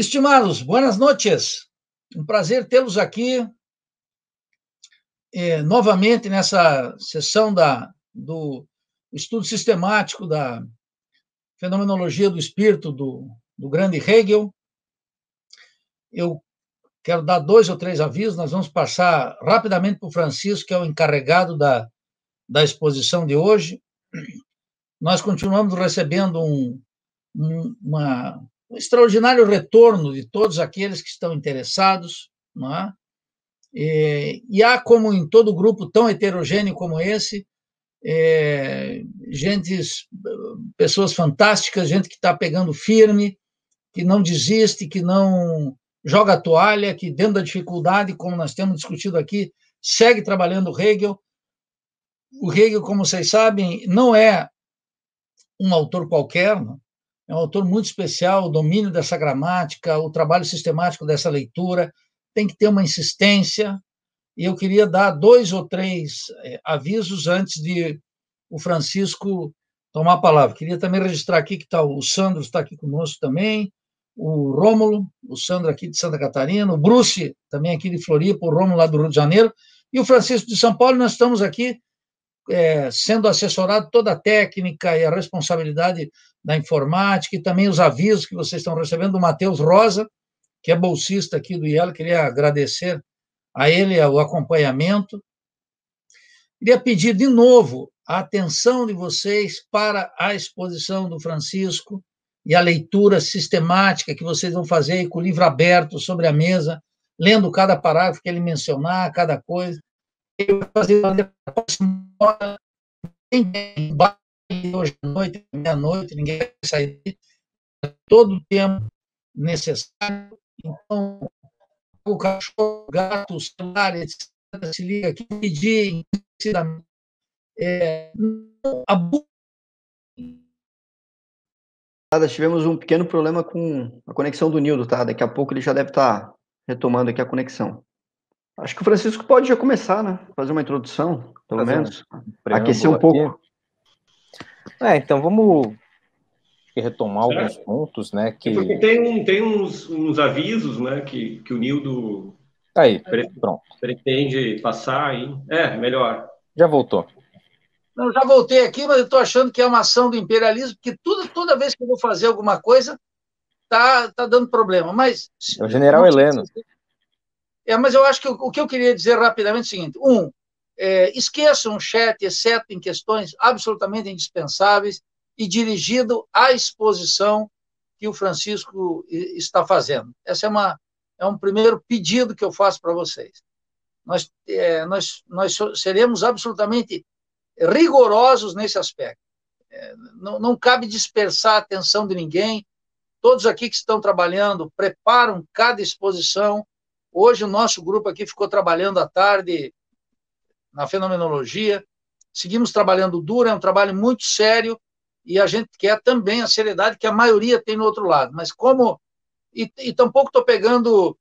Estimados, boas noites. Um prazer tê-los aqui eh, novamente nessa sessão da, do estudo sistemático da fenomenologia do espírito do, do grande Hegel. Eu quero dar dois ou três avisos, nós vamos passar rapidamente para o Francisco, que é o encarregado da, da exposição de hoje. Nós continuamos recebendo um, um, uma um extraordinário retorno de todos aqueles que estão interessados, não é? E, e há, como em todo grupo tão heterogêneo como esse, é, pessoas fantásticas, gente que está pegando firme, que não desiste, que não joga a toalha, que dentro da dificuldade, como nós temos discutido aqui, segue trabalhando o Hegel. O Hegel, como vocês sabem, não é um autor qualquer, não? É? É um autor muito especial, o domínio dessa gramática, o trabalho sistemático dessa leitura, tem que ter uma insistência. E eu queria dar dois ou três é, avisos antes de o Francisco tomar a palavra. Queria também registrar aqui que tá, o Sandro está aqui conosco também, o Rômulo, o Sandro aqui de Santa Catarina, o Bruce também aqui de Floripa, o Rômulo lá do Rio de Janeiro, e o Francisco de São Paulo, nós estamos aqui é, sendo assessorado toda a técnica e a responsabilidade da informática e também os avisos que vocês estão recebendo do Matheus Rosa, que é bolsista aqui do IEL, queria agradecer a ele o acompanhamento. Queria pedir de novo a atenção de vocês para a exposição do Francisco e a leitura sistemática que vocês vão fazer com o livro aberto sobre a mesa, lendo cada parágrafo que ele mencionar, cada coisa a Zelândia mora ninguém vai hoje à noite, meia-noite, ninguém vai sair todo o tempo necessário. Então, o cachorro, o gato, o celular, etc., se liga aqui, pedir encarecidamente. É, não Tivemos um pequeno problema com a conexão do Nildo, tá? Daqui a pouco ele já deve estar tá retomando aqui a conexão. Acho que o Francisco pode já começar, né? Fazer uma introdução, pelo Fazer menos. Um Aquecer um pouco. É, então vamos retomar alguns pontos, né? É que... Porque tem, tem uns, uns avisos, né? Que, que o Nildo tá aí, pre... pronto. pretende passar aí. É, melhor. Já voltou. Não, já voltei aqui, mas eu estou achando que é uma ação do imperialismo, porque tudo, toda vez que eu vou fazer alguma coisa, tá, tá dando problema. Mas. É o general Heleno. É, mas eu acho que o, o, que eu queria dizer rapidamente é o seguinte: um, é, esqueçam o chat, exceto em questões absolutamente indispensáveis e dirigido à exposição que o Francisco está fazendo. Essa é uma é um primeiro pedido que eu faço para vocês. Nós, é, nós, nós seremos absolutamente rigorosos nesse aspecto. É, não, não cabe dispersar a atenção de ninguém. Todos aqui que estão trabalhando preparam cada exposição Hoje o nosso grupo aqui ficou trabalhando à tarde na fenomenologia, seguimos trabalhando duro, é um trabalho muito sério e a gente quer também a seriedade que a maioria tem no outro lado. Mas como. E, e tampouco estou pegando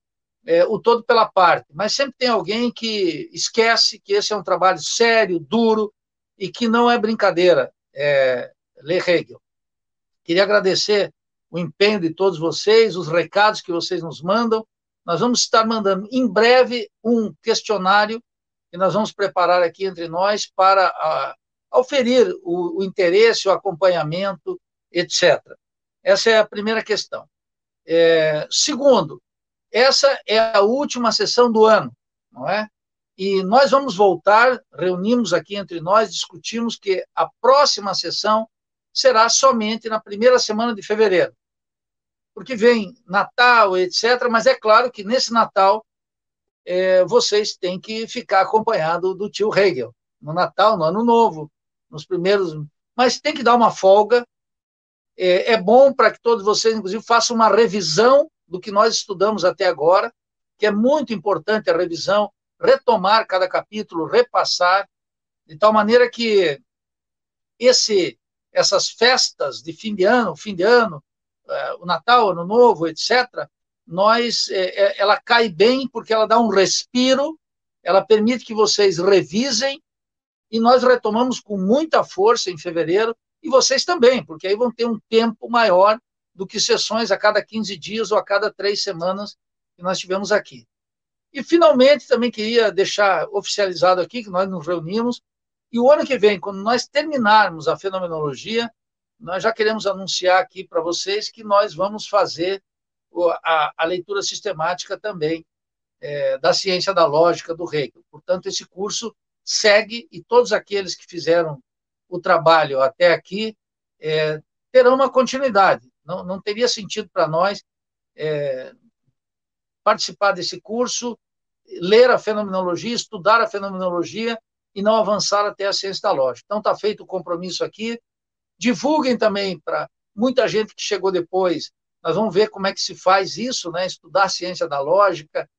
é, o todo pela parte, mas sempre tem alguém que esquece que esse é um trabalho sério, duro e que não é brincadeira é, Hegel. Queria agradecer o empenho de todos vocês, os recados que vocês nos mandam nós vamos estar mandando em breve um questionário que nós vamos preparar aqui entre nós para a, ah, oferir o, o, interesse, o acompanhamento, etc. Essa é a primeira questão. É, segundo, essa é a última sessão do ano, não é? E nós vamos voltar, reunimos aqui entre nós, discutimos que a próxima sessão será somente na primeira semana de fevereiro porque vem Natal, etc. Mas é claro que nesse Natal é, vocês têm que ficar acompanhado do tio Hegel. No Natal, no Ano Novo, nos primeiros. Mas tem que dar uma folga. É, é bom para que todos vocês, inclusive, façam uma revisão do que nós estudamos até agora, que é muito importante a revisão, retomar cada capítulo, repassar, de tal maneira que esse, essas festas de fim de ano, fim de ano, eh, o Natal, Ano Novo, etc., nós, eh, eh, ela cai bem porque ela dá um respiro, ela permite que vocês revisem e nós retomamos com muita força em fevereiro e vocês também, porque aí vão ter um tempo maior do que sessões a cada 15 dias ou a cada três semanas que nós tivemos aqui. E, finalmente, também queria deixar oficializado aqui que nós nos reunimos e o ano que vem, quando nós terminarmos a fenomenologia, nós já queremos anunciar aqui para vocês que nós vamos fazer a, a leitura sistemática também é, da ciência da lógica do Hegel. Portanto, esse curso segue e todos aqueles que fizeram o trabalho até aqui é, terão uma continuidade. Não, não teria sentido para nós é, participar desse curso, ler a fenomenologia, estudar a fenomenologia e não avançar até a ciência da lógica. Então, está feito o compromisso aqui. Divulguem também para muita gente que chegou depois. Nós vamos ver como é que se faz isso, né? estudar a ciência da lógica,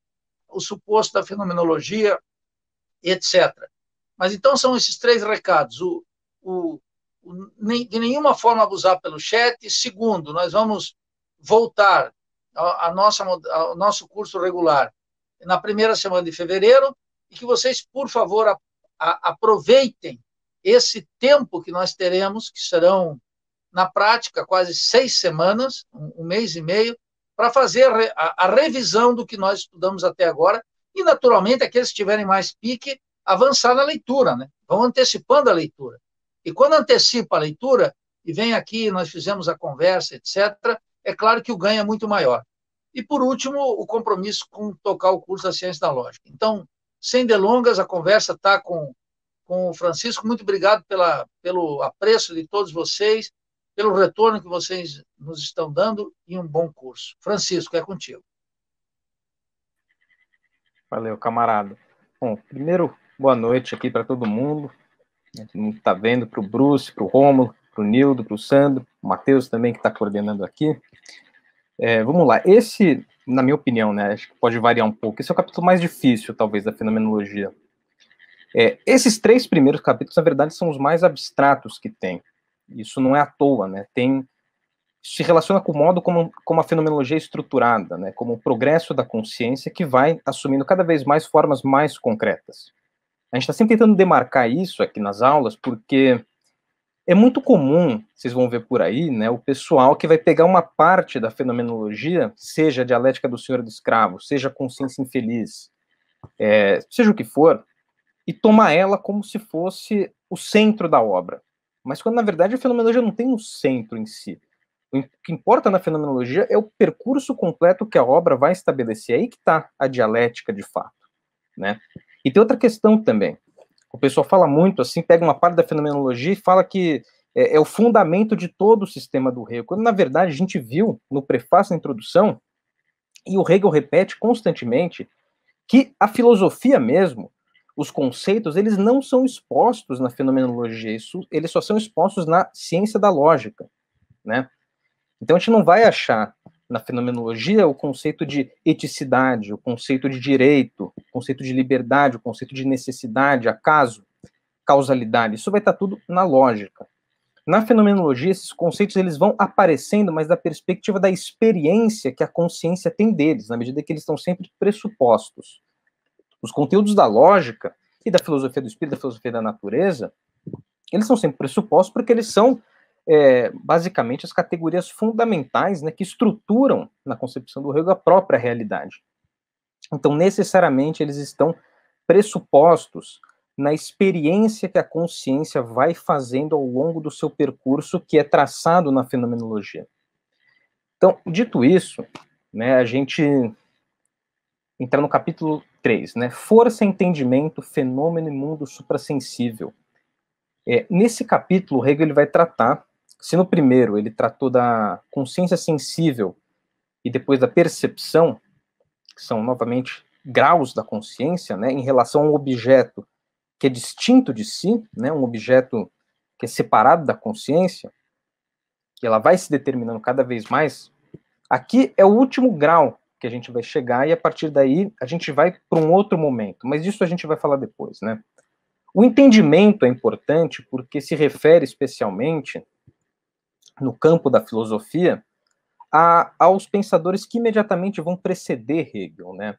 o suposto da fenomenologia, etc. Mas então são esses três recados. O, o, o, de nenhuma forma abusar pelo chat. Segundo, nós vamos voltar ao, nossa, ao nosso curso regular na primeira semana de fevereiro e que vocês, por favor, a, a, aproveitem esse tempo que nós teremos, que serão, na prática, quase seis semanas, um, mês e meio, para fazer a, a revisão do que nós estudamos até agora e, naturalmente, aqueles que tiverem mais pique, avançar na leitura, né? Vão antecipando a leitura. E quando antecipa a leitura, e vem aqui, nós fizemos a conversa, etc., é claro que o ganho é muito maior. E, por último, o compromisso com tocar o curso da ciência da lógica. Então, sem delongas, a conversa está com com o Francisco. Muito obrigado pela, pelo apreço de todos vocês, pelo retorno que vocês nos estão dando e um bom curso. Francisco, é contigo. Valeu, camarada. Bom, primeiro, boa noite aqui para todo mundo. Todo mundo está vendo, para o Bruce, para o Rômulo, para o Nildo, para o Sandro, o Matheus também que está coordenando aqui. É, vamos lá, esse, na minha opinião, né, acho que pode variar um pouco. Esse é o capítulo mais difícil, talvez, da fenomenologia é, esses três primeiros capítulos, na verdade, são os mais abstratos que tem. Isso não é à toa, né? Tem se relaciona com o modo como, como a fenomenologia é estruturada, né? Como o progresso da consciência que vai assumindo cada vez mais formas mais concretas. A gente está sempre tentando demarcar isso aqui nas aulas, porque é muito comum, vocês vão ver por aí, né, o pessoal que vai pegar uma parte da fenomenologia, seja a dialética do senhor do escravo, seja a consciência infeliz, é, seja o que for, e tomar ela como se fosse o centro da obra. Mas quando, na verdade, a fenomenologia não tem um centro em si. O que importa na fenomenologia é o percurso completo que a obra vai estabelecer. É aí que está a dialética, de fato. Né? E tem outra questão também. O pessoal fala muito assim, pega uma parte da fenomenologia e fala que é, é o fundamento de todo o sistema do Hegel. Quando, na verdade, a gente viu no prefácio, na introdução, e o Hegel repete constantemente, que a filosofia mesmo os conceitos, eles não são expostos na fenomenologia, isso, eles só são expostos na ciência da lógica, né? Então a gente não vai achar na fenomenologia o conceito de eticidade, o conceito de direito, o conceito de liberdade, o conceito de necessidade, acaso, causalidade. Isso vai estar tá tudo na lógica. Na fenomenologia, esses conceitos eles vão aparecendo, mas da perspectiva da experiência que a consciência tem deles, na medida que eles estão sempre pressupostos. Os conteúdos da lógica e da filosofia do espírito, da filosofia da natureza, eles são sempre pressupostos porque eles são é, basicamente as categorias fundamentais né, que estruturam na concepção do Hegel a própria realidade. Então, necessariamente, eles estão pressupostos na experiência que a consciência vai fazendo ao longo do seu percurso que é traçado na fenomenologia. Então, dito isso, né, a gente entrar no capítulo 3, né? Força, entendimento, fenômeno e mundo suprassensível. É, nesse capítulo, Hegel ele vai tratar, se no primeiro ele tratou da consciência sensível e depois da percepção, que são novamente graus da consciência, né, em relação a um objeto que é distinto de si, né, um objeto que é separado da consciência, que ela vai se determinando cada vez mais. Aqui é o último grau que a gente vai chegar e a partir daí a gente vai para um outro momento, mas isso a gente vai falar depois, né? O entendimento é importante porque se refere especialmente no campo da filosofia a, aos pensadores que imediatamente vão preceder Hegel, né?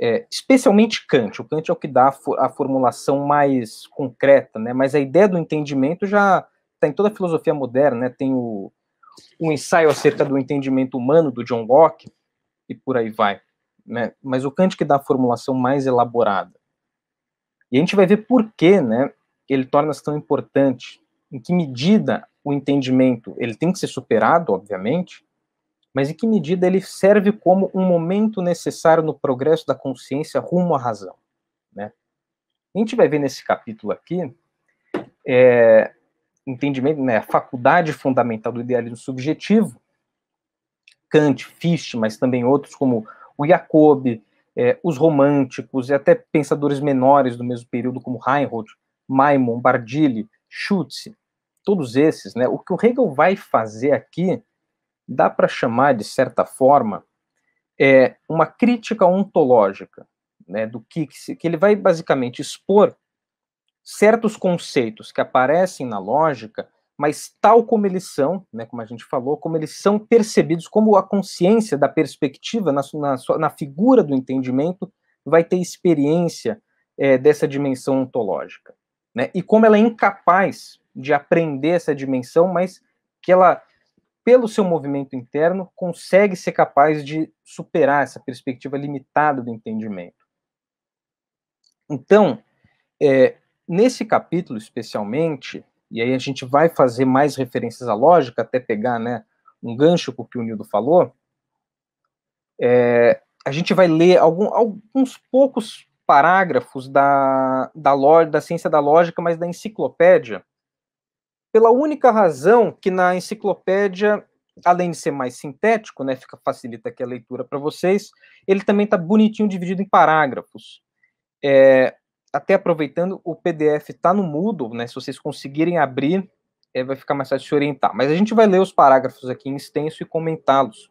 É, especialmente Kant. O Kant é o que dá a, a formulação mais concreta, né? Mas a ideia do entendimento já está em toda a filosofia moderna, né? Tem o, o ensaio acerca do entendimento humano do John Locke, e por aí vai. Né? Mas o Kant que dá a formulação mais elaborada. E a gente vai ver por que né, ele torna-se tão importante, em que medida o entendimento ele tem que ser superado, obviamente, mas em que medida ele serve como um momento necessário no progresso da consciência rumo à razão. Né? A gente vai ver nesse capítulo aqui é, entendimento, né, a faculdade fundamental do idealismo subjetivo, Kant, Fichte, mas também outros como o Jacob, é, os românticos e até pensadores menores do mesmo período como Reinhold, Maimon, Bardili, Schutz, todos esses, né? O que o Hegel vai fazer aqui dá para chamar de certa forma é uma crítica ontológica, né, do que que, que ele vai basicamente expor certos conceitos que aparecem na lógica mas tal como eles são, né, como a gente falou, como eles são percebidos, como a consciência da perspectiva, na, na, na figura do entendimento, vai ter experiência é, dessa dimensão ontológica. Né? E como ela é incapaz de aprender essa dimensão, mas que ela, pelo seu movimento interno, consegue ser capaz de superar essa perspectiva limitada do entendimento. Então, é, nesse capítulo especialmente, e aí a gente vai fazer mais referências à lógica, até pegar né, um gancho com o que o Nildo falou, é, a gente vai ler algum, alguns poucos parágrafos da, da, da ciência da lógica, mas da enciclopédia, pela única razão que na enciclopédia, além de ser mais sintético, né, fica, facilita aqui a leitura para vocês, ele também está bonitinho dividido em parágrafos. É, até aproveitando, o PDF está no Moodle, né? Se vocês conseguirem abrir, é, vai ficar mais fácil de se orientar. Mas a gente vai ler os parágrafos aqui em extenso e comentá-los.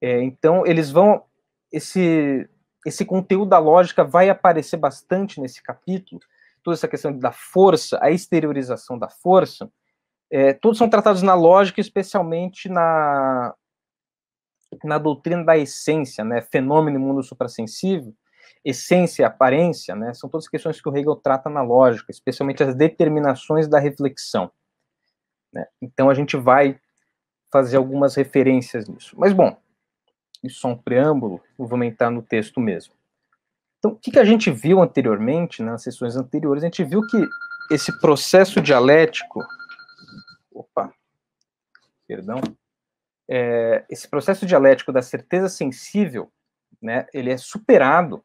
É, então, eles vão. Esse, esse conteúdo da lógica vai aparecer bastante nesse capítulo. Toda essa questão da força, a exteriorização da força, é, todos são tratados na lógica, especialmente na, na doutrina da essência, né? Fenômeno e mundo suprassensível essência, aparência, né, são todas questões que o Hegel trata na lógica, especialmente as determinações da reflexão. Né? Então a gente vai fazer algumas referências nisso. Mas bom, isso é um preâmbulo, vou entrar no texto mesmo. Então, o que, que a gente viu anteriormente, né, nas sessões anteriores, a gente viu que esse processo dialético, opa, perdão, é, esse processo dialético da certeza sensível, né, ele é superado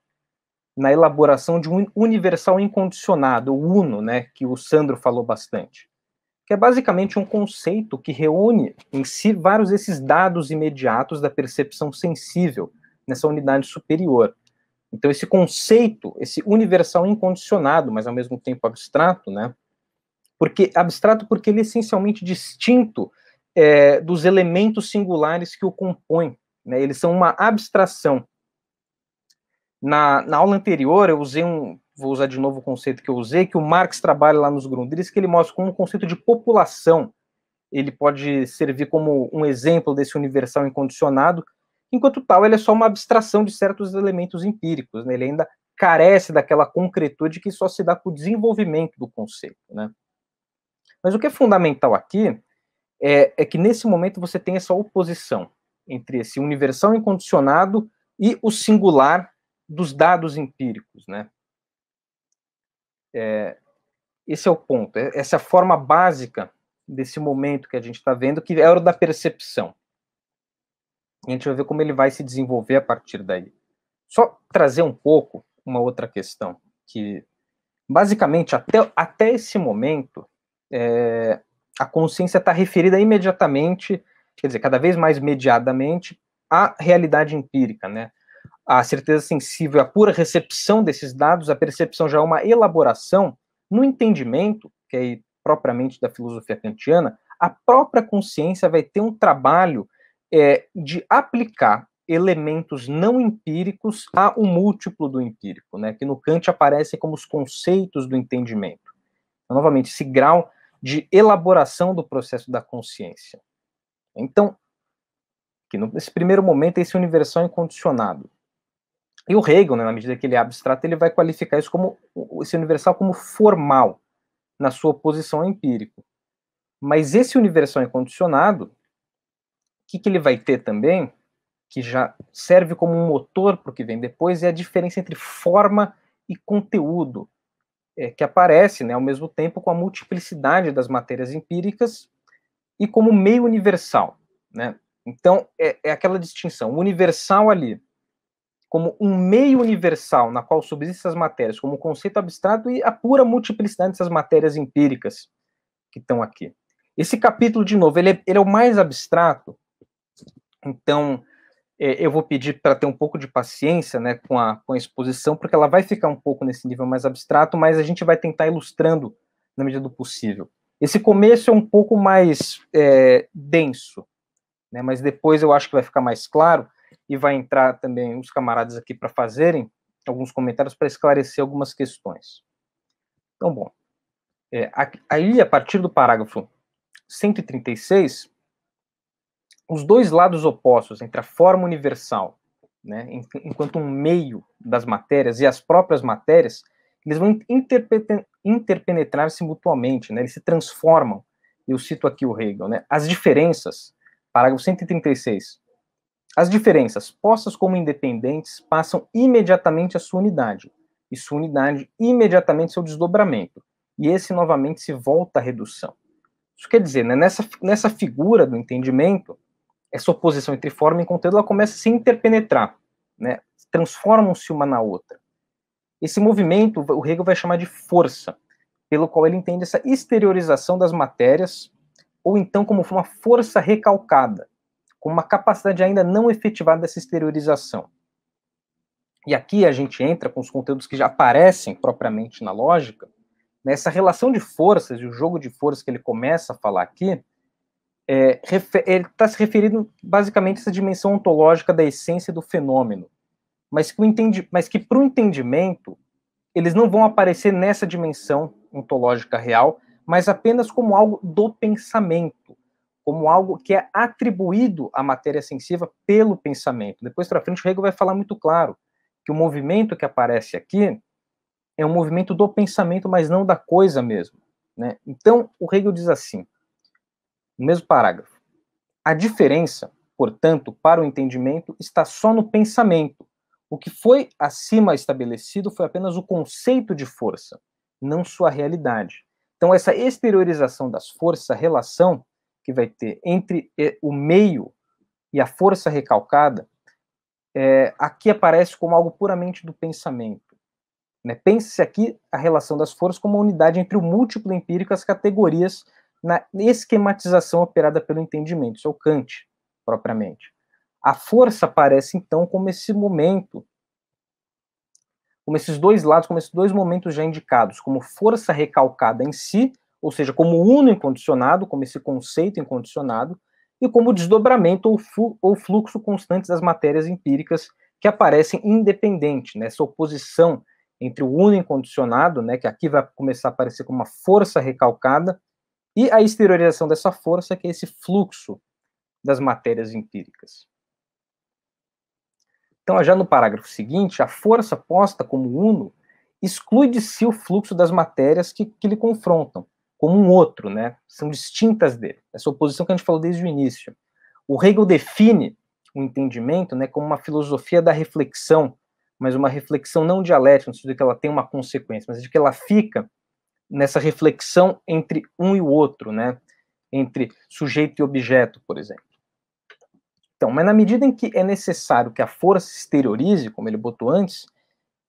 na elaboração de um universal incondicionado, o UNO, né, que o Sandro falou bastante, que é basicamente um conceito que reúne em si vários desses dados imediatos da percepção sensível nessa unidade superior. Então esse conceito, esse universal incondicionado, mas ao mesmo tempo abstrato, né? Porque abstrato porque ele é essencialmente distinto é, dos elementos singulares que o compõem, né? Eles são uma abstração na, na aula anterior, eu usei um. Vou usar de novo o conceito que eu usei, que o Marx trabalha lá nos Grundrisse, que ele mostra como o conceito de população ele pode servir como um exemplo desse universal incondicionado, enquanto tal, ele é só uma abstração de certos elementos empíricos, né? ele ainda carece daquela concretude que só se dá com o desenvolvimento do conceito. Né? Mas o que é fundamental aqui é, é, que nesse momento você tem essa oposição entre esse universal incondicionado e o singular dos dados empíricos, né? É, esse é o ponto, é, essa é a forma básica desse momento que a gente está vendo, que é o da percepção. E a gente vai ver como ele vai se desenvolver a partir daí. Só trazer um pouco uma outra questão, que basicamente até, até esse momento é, a consciência está referida imediatamente, quer dizer, cada vez mais mediadamente à realidade empírica, né? A certeza sensível a pura recepção desses dados, a percepção já é uma elaboração no entendimento, que é propriamente da filosofia kantiana, a própria consciência vai ter um trabalho é, de aplicar elementos não empíricos a um múltiplo do empírico, né, que no Kant aparecem como os conceitos do entendimento. Então, novamente, esse grau de elaboração do processo da consciência. Então, que nesse primeiro momento é esse universal é incondicionado. E o Hegel, né, na medida que ele é abstrato, ele vai qualificar isso como esse universal como formal na sua posição empírico. Mas esse universal incondicionado, o que, que ele vai ter também, que já serve como um motor para o que vem depois, é a diferença entre forma e conteúdo, é, que aparece né, ao mesmo tempo com a multiplicidade das matérias empíricas e como meio universal. Né? Então, é, é aquela distinção. O universal ali como um meio universal na qual subsistem as matérias, como conceito abstrato e a pura multiplicidade dessas matérias empíricas que estão aqui. Esse capítulo, de novo, ele é, ele é o mais abstrato, então é, eu vou pedir para ter um pouco de paciência né, com, a, com a exposição, porque ela vai ficar um pouco nesse nível mais abstrato, mas a gente vai tentar ilustrando na medida do possível. Esse começo é um pouco mais é, denso, né, mas depois eu acho que vai ficar mais claro e vai entrar também os camaradas aqui para fazerem alguns comentários para esclarecer algumas questões. Então, bom, é, aí a partir do parágrafo 136, os dois lados opostos entre a forma universal, né, enquanto um meio das matérias e as próprias matérias, eles vão interpenetrar-se mutuamente, né, eles se transformam. Eu cito aqui o Hegel, né, as diferenças, parágrafo 136, as diferenças postas como independentes passam imediatamente à sua unidade, e sua unidade imediatamente seu desdobramento, e esse novamente se volta à redução. Isso quer dizer, né, nessa, nessa figura do entendimento, essa oposição entre forma e conteúdo ela começa a se interpenetrar, né, transformam-se uma na outra. Esse movimento o Hegel vai chamar de força, pelo qual ele entende essa exteriorização das matérias, ou então como uma força recalcada, com uma capacidade ainda não efetivada dessa exteriorização. E aqui a gente entra com os conteúdos que já aparecem propriamente na lógica, nessa né? relação de forças e o jogo de forças que ele começa a falar aqui, é, ele está se referindo basicamente a essa dimensão ontológica da essência do fenômeno, mas que, mas que para o entendimento eles não vão aparecer nessa dimensão ontológica real, mas apenas como algo do pensamento como algo que é atribuído à matéria sensiva pelo pensamento. Depois para frente, Hegel vai falar muito claro que o movimento que aparece aqui é um movimento do pensamento, mas não da coisa mesmo. Né? Então, o Hegel diz assim, no mesmo parágrafo: a diferença, portanto, para o entendimento está só no pensamento. O que foi acima estabelecido foi apenas o conceito de força, não sua realidade. Então, essa exteriorização das forças, a relação que vai ter entre eh, o meio e a força recalcada, é, aqui aparece como algo puramente do pensamento. Né? Pense-se aqui a relação das forças como uma unidade entre o múltiplo empírico e as categorias na esquematização operada pelo entendimento. Isso é o Kant, propriamente. A força aparece, então, como esse momento, como esses dois lados, como esses dois momentos já indicados, como força recalcada em si ou seja, como uno incondicionado, como esse conceito incondicionado, e como desdobramento ou, flu, ou fluxo constante das matérias empíricas que aparecem independente, nessa né? oposição entre o uno incondicionado, né, que aqui vai começar a aparecer como uma força recalcada, e a exteriorização dessa força, que é esse fluxo das matérias empíricas. Então, já no parágrafo seguinte, a força posta como uno exclui de si o fluxo das matérias que, que lhe confrontam, como um outro, né? São distintas dele. Essa oposição que a gente falou desde o início. O Hegel define o entendimento, né, como uma filosofia da reflexão, mas uma reflexão não dialética, no sentido de que ela tem uma consequência, mas de que ela fica nessa reflexão entre um e o outro, né? Entre sujeito e objeto, por exemplo. Então, mas na medida em que é necessário que a força se exteriorize, como ele botou antes,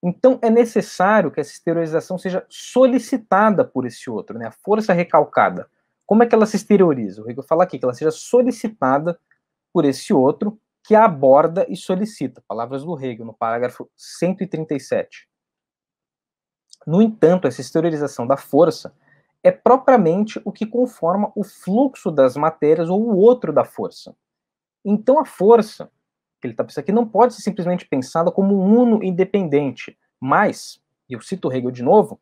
então, é necessário que essa exteriorização seja solicitada por esse outro, né? A força recalcada. Como é que ela se exterioriza? O vou fala aqui que ela seja solicitada por esse outro que a aborda e solicita. Palavras do Hegel, no parágrafo 137. No entanto, essa exteriorização da força é propriamente o que conforma o fluxo das matérias ou o outro da força. Então, a força que ele está pensando aqui não pode ser simplesmente pensada como um uno independente, mas, e eu cito Hegel de novo,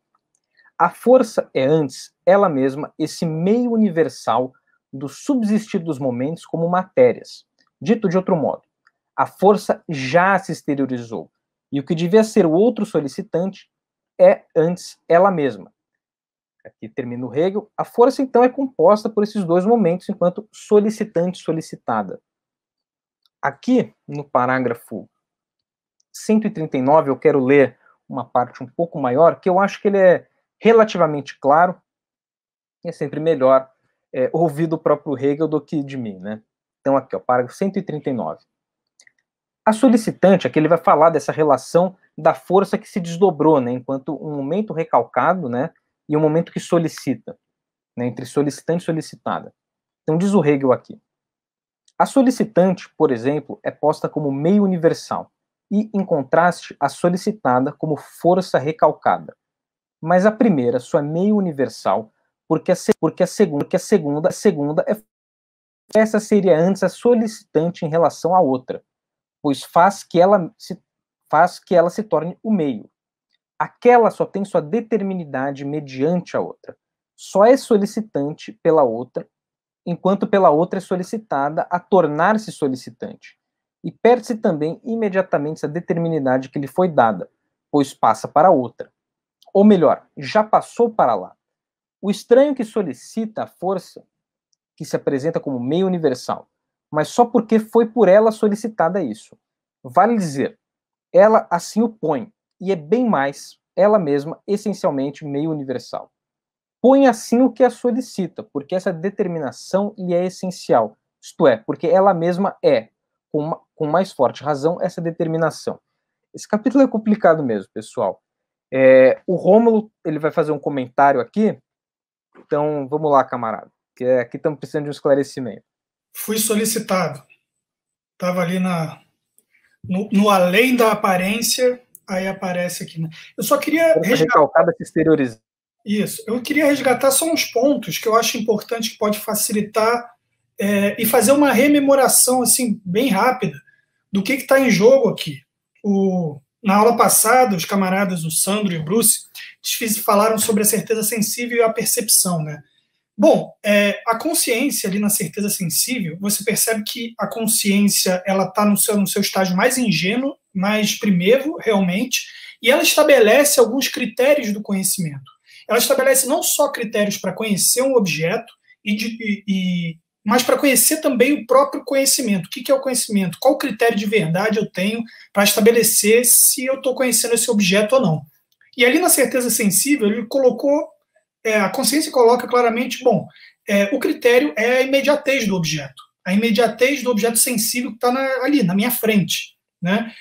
a força é antes ela mesma esse meio universal do subsistir dos momentos como matérias. Dito de outro modo, a força já se exteriorizou e o que devia ser o outro solicitante é antes ela mesma. Aqui termina o Hegel. A força então é composta por esses dois momentos enquanto solicitante solicitada. Aqui no parágrafo 139, eu quero ler uma parte um pouco maior, que eu acho que ele é relativamente claro, e é sempre melhor é, ouvir do próprio Hegel do que de mim, né? Então, aqui, ó, parágrafo 139. A solicitante, aqui ele vai falar dessa relação da força que se desdobrou, né? Enquanto um momento recalcado, né? E um momento que solicita, né? Entre solicitante e solicitada. Então, diz o Hegel aqui. A solicitante, por exemplo, é posta como meio universal e, em contraste, a solicitada como força recalcada. Mas a primeira só é meio universal porque a, porque a segunda, porque a segunda, a segunda é essa seria antes a solicitante em relação à outra, pois faz que ela se faz que ela se torne o meio. Aquela só tem sua determinidade mediante a outra. Só é solicitante pela outra enquanto pela outra é solicitada a tornar-se solicitante. E perde-se também imediatamente essa determinidade que lhe foi dada, pois passa para outra. Ou melhor, já passou para lá. O estranho que solicita a força, que se apresenta como meio universal, mas só porque foi por ela solicitada isso. Vale dizer, ela assim o põe, e é bem mais, ela mesma, essencialmente meio universal põe assim o que a solicita, porque essa determinação lhe é essencial, isto é, porque ela mesma é, com, uma, com mais forte razão, essa determinação. Esse capítulo é complicado mesmo, pessoal. É, o Rômulo ele vai fazer um comentário aqui, então vamos lá, camarada, que é, aqui estamos precisando de um esclarecimento. Fui solicitado, estava ali na no, no, além da aparência, aí aparece aqui. Né? Eu só queria recalcar, se exteriorizar isso. Eu queria resgatar só uns pontos que eu acho importante que pode facilitar é, e fazer uma rememoração assim bem rápida do que está em jogo aqui. O, na aula passada, os camaradas, o Sandro e o Bruce, falaram sobre a certeza sensível e a percepção, né? Bom, é, a consciência ali na certeza sensível, você percebe que a consciência ela está no seu, no seu estágio mais ingênuo, mais primeiro realmente, e ela estabelece alguns critérios do conhecimento ela estabelece não só critérios para conhecer um objeto, e, de, e mas para conhecer também o próprio conhecimento. O que, que é o conhecimento? Qual critério de verdade eu tenho para estabelecer se eu estou conhecendo esse objeto ou não? E ali na certeza sensível, ele colocou, é, a consciência coloca claramente, bom, é, o critério é a imediatez do objeto, a imediatez do objeto sensível que está ali, na minha frente. Né?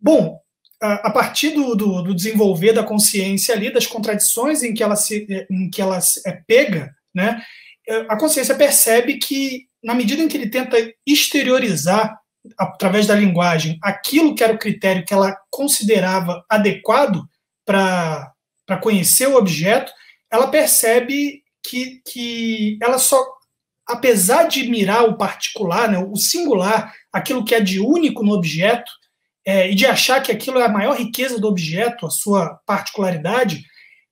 Bom, a partir do, do, do, desenvolver da consciência ali, das contradições em que ela se é, em que ela é pega, né, é, a consciência percebe que, na medida em que ele tenta exteriorizar, através da linguagem, aquilo que era o critério que ela considerava adequado para conhecer o objeto, ela percebe que, que ela só, apesar de mirar o particular, né, o singular, aquilo que é de único no objeto, é, e de achar que aquilo é a maior riqueza do objeto, a sua particularidade,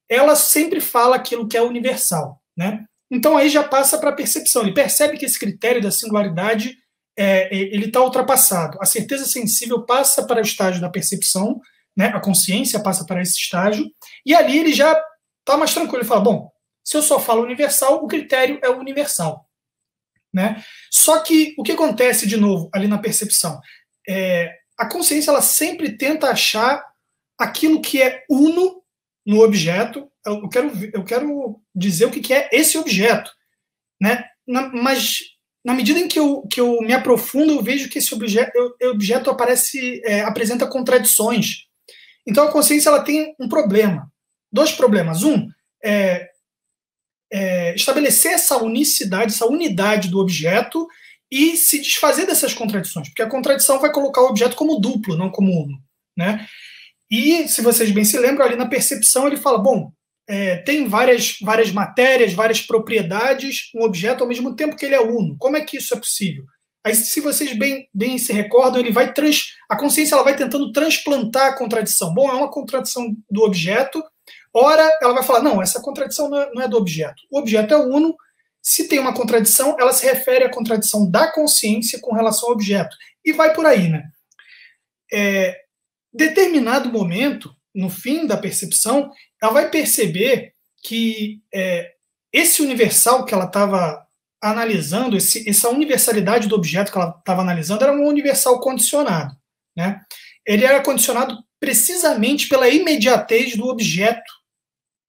ela sempre fala aquilo que é universal. Né? Então aí já passa para a percepção. Ele percebe que esse critério da singularidade é, é ele está ultrapassado. A certeza sensível passa para o estágio da percepção, né? a consciência passa para esse estágio, e ali ele já está mais tranquilo. Ele fala: bom, se eu só falo universal, o critério é universal. Né? Só que o que acontece de novo ali na percepção? É, a consciência ela sempre tenta achar aquilo que é uno no objeto. Eu quero, eu quero dizer o que é esse objeto. Né? Na, mas na medida em que eu, que eu me aprofundo, eu vejo que esse objeto, objeto aparece, é, apresenta contradições. Então a consciência ela tem um problema. Dois problemas. Um, é, é estabelecer essa unicidade, essa unidade do objeto e se desfazer dessas contradições, porque a contradição vai colocar o objeto como duplo, não como uno. Né? E, se vocês bem se lembram, ali na percepção ele fala: bom, é, tem várias, várias matérias, várias propriedades, um objeto ao mesmo tempo que ele é uno. Como é que isso é possível? Aí, se vocês bem, bem se recordam, ele vai trans, a consciência ela vai tentando transplantar a contradição. Bom, é uma contradição do objeto. Ora, ela vai falar: não, essa contradição não é, não é do objeto. O objeto é uno, se tem uma contradição, ela se refere à contradição da consciência com relação ao objeto. E vai por aí, né? É, determinado momento, no fim da percepção, ela vai perceber que é, esse universal que ela estava analisando, esse, essa universalidade do objeto que ela estava analisando, era um universal condicionado. Né? Ele era condicionado precisamente pela imediatez do objeto.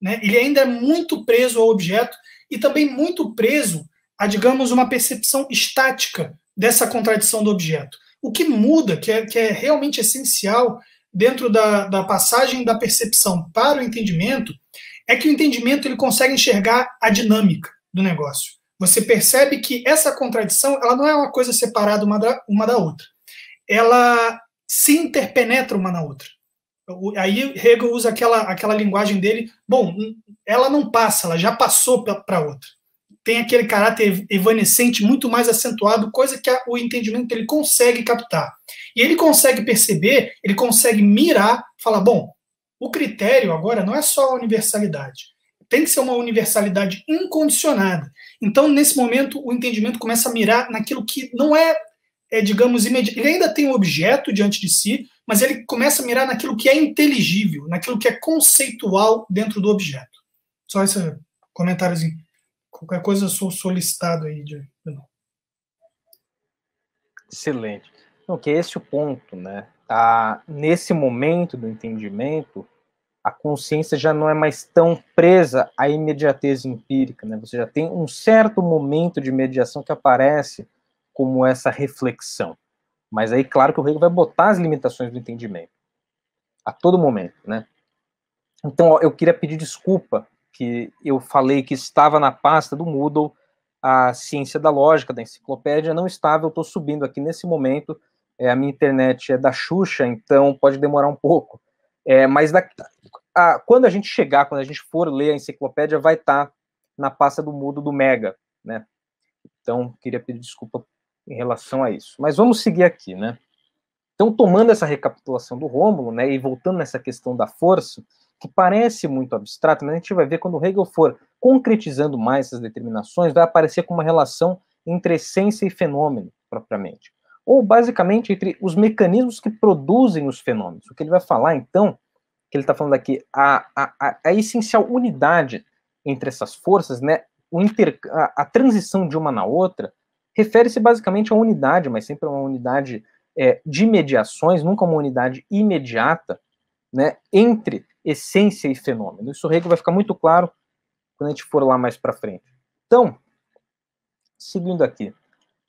Né? Ele ainda é muito preso ao objeto e também muito preso a, digamos, uma percepção estática dessa contradição do objeto. O que muda, que é, que é realmente essencial dentro da, da passagem da percepção para o entendimento, é que o entendimento ele consegue enxergar a dinâmica do negócio. Você percebe que essa contradição ela não é uma coisa separada uma da, uma da outra. Ela se interpenetra uma na outra. Aí Hegel usa aquela, aquela linguagem dele. Bom, ela não passa, ela já passou para outra. Tem aquele caráter evanescente muito mais acentuado, coisa que a, o entendimento dele consegue captar. E ele consegue perceber, ele consegue mirar, falar: bom, o critério agora não é só a universalidade. Tem que ser uma universalidade incondicionada. Então, nesse momento, o entendimento começa a mirar naquilo que não é, é digamos, imediato. Ele ainda tem um objeto diante de si, mas ele começa a mirar naquilo que é inteligível, naquilo que é conceitual dentro do objeto. Só esse comentáriozinho. Qualquer coisa, sou solicitado aí de, Excelente. Então, que é esse o ponto, né? nesse momento do entendimento, a consciência já não é mais tão presa à imediatez empírica, né? Você já tem um certo momento de mediação que aparece como essa reflexão. Mas aí, claro que o Hegel vai botar as limitações do entendimento a todo momento, né? Então, eu queria pedir desculpa que eu falei que estava na pasta do Moodle a ciência da lógica da enciclopédia, não estava, eu estou subindo aqui nesse momento, é, a minha internet é da Xuxa, então pode demorar um pouco, é, mas da, a, quando a gente chegar, quando a gente for ler a enciclopédia, vai estar tá na pasta do Moodle do Mega, né? Então, queria pedir desculpa em relação a isso. Mas vamos seguir aqui, né? Então, tomando essa recapitulação do Rômulo, né, e voltando nessa questão da força, que parece muito abstrata, mas a gente vai ver quando o Hegel for concretizando mais essas determinações, vai aparecer como uma relação entre essência e fenômeno, propriamente. Ou, basicamente, entre os mecanismos que produzem os fenômenos. O que ele vai falar, então, que ele está falando aqui, a, a, a, a, essencial unidade entre essas forças, né, o inter, a, a transição de uma na outra, refere-se basicamente a unidade, mas sempre a uma unidade é, de mediações, nunca uma unidade imediata, né, entre essência e fenômeno. Isso Hegel vai ficar muito claro quando a gente for lá mais para frente. Então, seguindo aqui,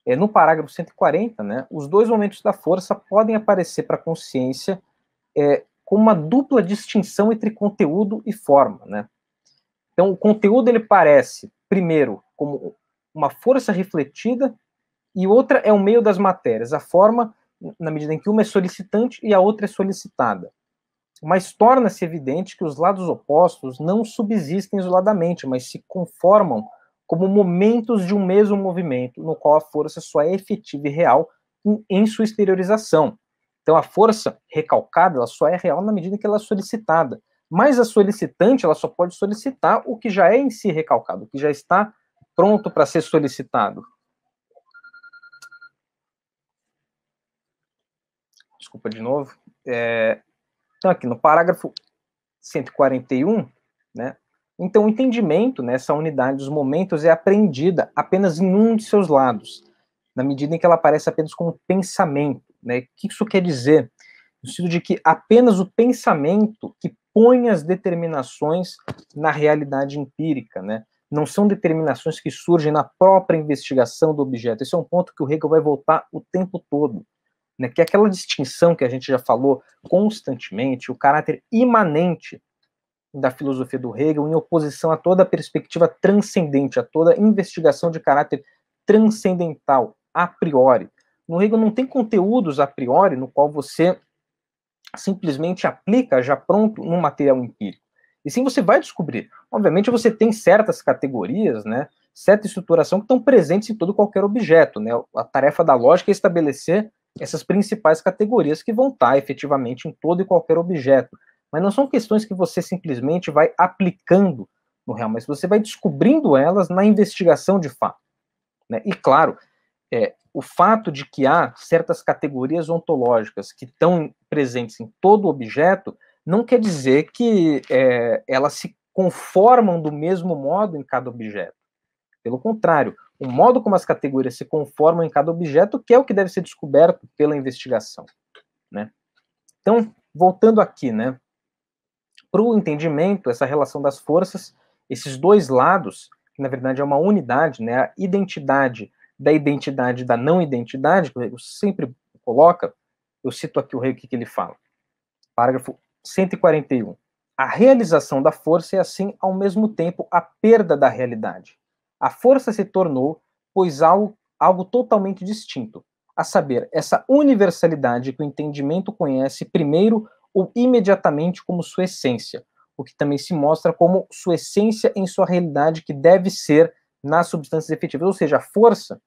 é, no parágrafo 140, né, os dois momentos da força podem aparecer para a consciência é, com uma dupla distinção entre conteúdo e forma, né? Então, o conteúdo ele parece primeiro como uma força refletida, e outra é o meio das matérias, a forma, na medida em que uma é solicitante e a outra é solicitada. Mas torna-se evidente que os lados opostos não subsistem isoladamente, mas se conformam como momentos de um mesmo movimento, no qual a força só é efetiva e real em sua exteriorização. Então, a força recalcada ela só é real na medida que ela é solicitada. Mas a solicitante ela só pode solicitar o que já é em si recalcado, o que já está pronto para ser solicitado? Desculpa de novo. É, então, aqui no parágrafo 141, né? Então, o entendimento nessa né, unidade dos momentos é aprendida apenas em um de seus lados, na medida em que ela aparece apenas como pensamento. Né? O que isso quer dizer? No sentido de que apenas o pensamento que põe as determinações na realidade empírica, né? não são determinações que surgem na própria investigação do objeto. Esse é um ponto que o Hegel vai voltar o tempo todo, né? que é aquela distinção que a gente já falou constantemente, o caráter imanente da filosofia do Hegel em oposição a toda a perspectiva transcendente, a toda a investigação de caráter transcendental, a priori. No Hegel não tem conteúdos a priori no qual você simplesmente aplica já pronto no material empírico. E sim, você vai descobrir. Obviamente, você tem certas categorias, né? Certa estruturação que estão presentes em todo qualquer objeto, né? A tarefa da lógica é estabelecer essas principais categorias que vão estar tá efetivamente em todo e qualquer objeto. Mas não são questões que você simplesmente vai aplicando no real, mas você vai descobrindo elas na investigação de fato. Né? E claro, é, o fato de que há certas categorias ontológicas que estão presentes em todo objeto não quer dizer que é, elas se conformam do mesmo modo em cada objeto. Pelo contrário, o modo como as categorias se conformam em cada objeto que é o que deve ser descoberto pela investigação, né? Então, voltando aqui, né? Para o entendimento, essa relação das forças, esses dois lados, que na verdade é uma unidade, né? A identidade da identidade da não identidade, que o Hegel sempre coloca, eu cito aqui o Hegel, o que, que ele fala? Parágrafo 141. A realização da força é assim ao mesmo tempo a perda da realidade. A força se tornou, pois, algo, algo totalmente distinto, a saber, essa universalidade que o entendimento conhece primeiro ou imediatamente como sua essência, o que também se mostra como sua essência em sua realidade que deve ser nas substâncias efetivas, ou seja, a força,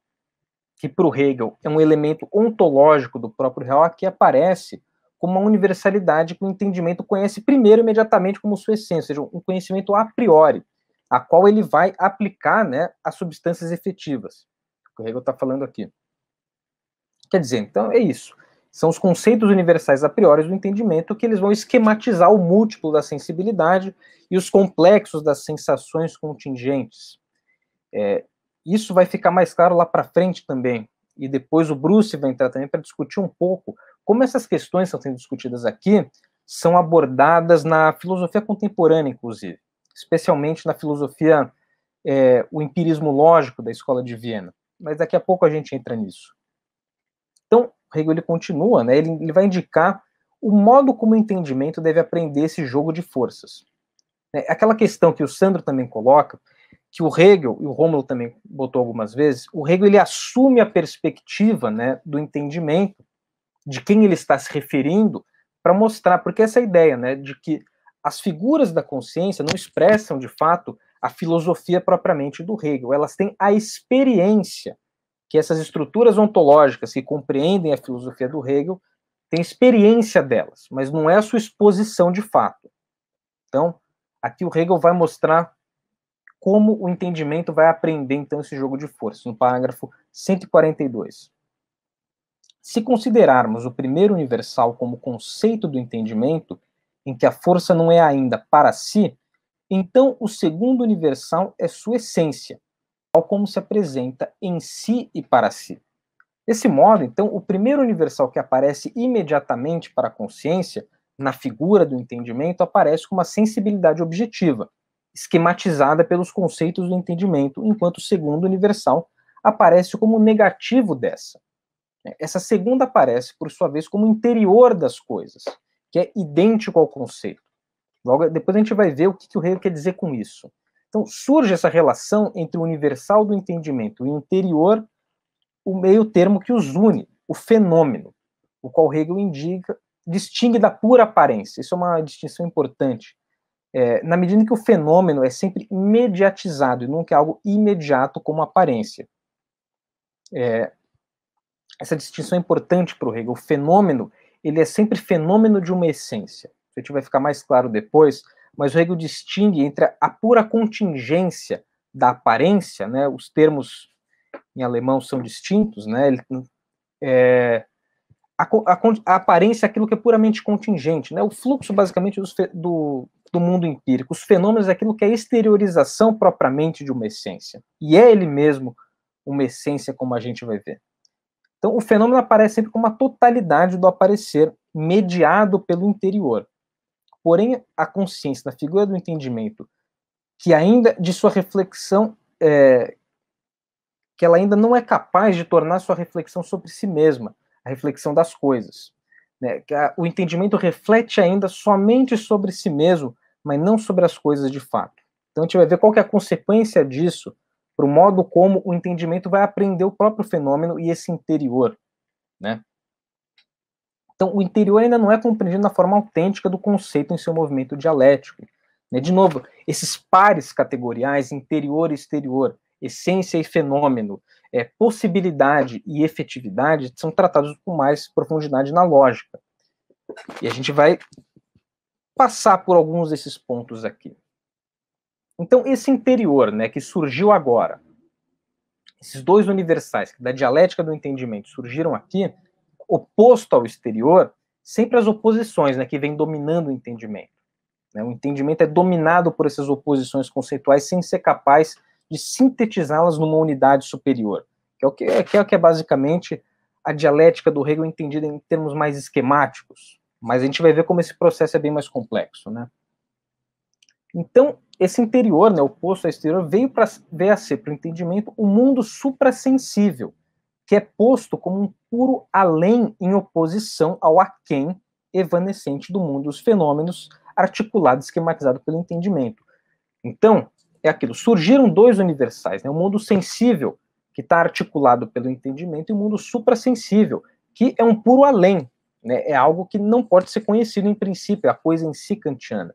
que para o Hegel é um elemento ontológico do próprio real, aqui aparece como uma universalidade que o entendimento conhece primeiro imediatamente como sua essência, ou seja, um conhecimento a priori, a qual ele vai aplicar né, as substâncias efetivas. O que Hegel está falando aqui. Quer dizer, então é isso. São os conceitos universais a priori do entendimento que eles vão esquematizar o múltiplo da sensibilidade e os complexos das sensações contingentes. É, isso vai ficar mais claro lá para frente também. E depois o Bruce vai entrar também para discutir um pouco como essas questões estão sendo discutidas aqui, são abordadas na filosofia contemporânea, inclusive, especialmente na filosofia, é, o empirismo lógico da escola de Viena. Mas daqui a pouco a gente entra nisso. Então, Hegel ele continua, né? ele, ele vai indicar o modo como o entendimento deve aprender esse jogo de forças. É, aquela questão que o Sandro também coloca, que o Hegel, e o Rômulo também botou algumas vezes, o Hegel ele assume a perspectiva né, do entendimento de quem ele está se referindo para mostrar, porque essa ideia, né, de que as figuras da consciência não expressam de fato a filosofia propriamente do Hegel, elas têm a experiência que essas estruturas ontológicas que compreendem a filosofia do Hegel têm experiência delas, mas não é a sua exposição de fato. Então, aqui o Hegel vai mostrar como o entendimento vai aprender então esse jogo de força, no parágrafo 142. Se considerarmos o primeiro universal como conceito do entendimento, em que a força não é ainda para si, então o segundo universal é sua essência, tal como se apresenta em si e para si. Desse modo, então, o primeiro universal que aparece imediatamente para a consciência, na figura do entendimento, aparece como uma sensibilidade objetiva, esquematizada pelos conceitos do entendimento, enquanto o segundo universal aparece como negativo dessa, né, essa segunda aparece, por sua vez, como interior das coisas, que é idêntico ao conceito. Logo, depois a gente vai ver o que, que o Hegel quer dizer com isso. Então, surge essa relação entre o universal do entendimento e o interior, o meio termo que os une, o fenômeno, o qual Hegel indica, distingue da pura aparência. Isso é uma distinção importante. É, na medida que o fenômeno é sempre mediatizado e nunca é algo imediato como aparência. É, essa distinção é importante para o Hegel. O fenômeno, ele é sempre fenômeno de uma essência. a gente vai ficar mais claro depois, mas o Hegel distingue entre a pura contingência da aparência, né? Os termos em alemão são distintos, né? Ele, é, a, a, a, aparência é aquilo que é puramente contingente, né? O fluxo, basicamente, dos, do, do mundo empírico. Os fenômenos é aquilo que é a exteriorização propriamente de uma essência. E é ele mesmo uma essência, como a gente vai ver. Então, o fenômeno aparece sempre como uma totalidade do aparecer, mediado pelo interior. Porém, a consciência, na figura do entendimento, que ainda de sua reflexão, é, que ela ainda não é capaz de tornar sua reflexão sobre si mesma, a reflexão das coisas. Né? O entendimento reflete ainda somente sobre si mesmo, mas não sobre as coisas de fato. Então, a gente vai ver qual é a consequência disso para o modo como o entendimento vai aprender o próprio fenômeno e esse interior, né? Então, o interior ainda não é compreendido na forma autêntica do conceito em seu movimento dialético. Né? De novo, esses pares categoriais, interior e exterior, essência e fenômeno, é, possibilidade e efetividade, são tratados com mais profundidade na lógica. E a gente vai passar por alguns desses pontos aqui. Então, esse interior, né, que surgiu agora, esses dois universais da dialética do entendimento surgiram aqui, oposto ao exterior, sempre as oposições, né, que vem dominando o entendimento. Né? O entendimento é dominado por essas oposições conceituais sem ser capaz de sintetizá-las numa unidade superior, que é o que é, que é, que é basicamente a dialética do Hegel entendida em termos mais esquemáticos. Mas a gente vai ver como esse processo é bem mais complexo, né? Então, esse interior, né, oposto ao exterior, veio, pra, veio a ser, para o entendimento, o um mundo suprassensível, que é posto como um puro além em oposição ao aquém evanescente do mundo os fenômenos, articulados, esquematizado pelo entendimento. Então, é aquilo. Surgiram dois universais, né? o mundo sensível, que está articulado pelo entendimento, e o mundo suprassensível, que é um puro além, né? é algo que não pode ser conhecido em princípio, é a coisa em si kantiana.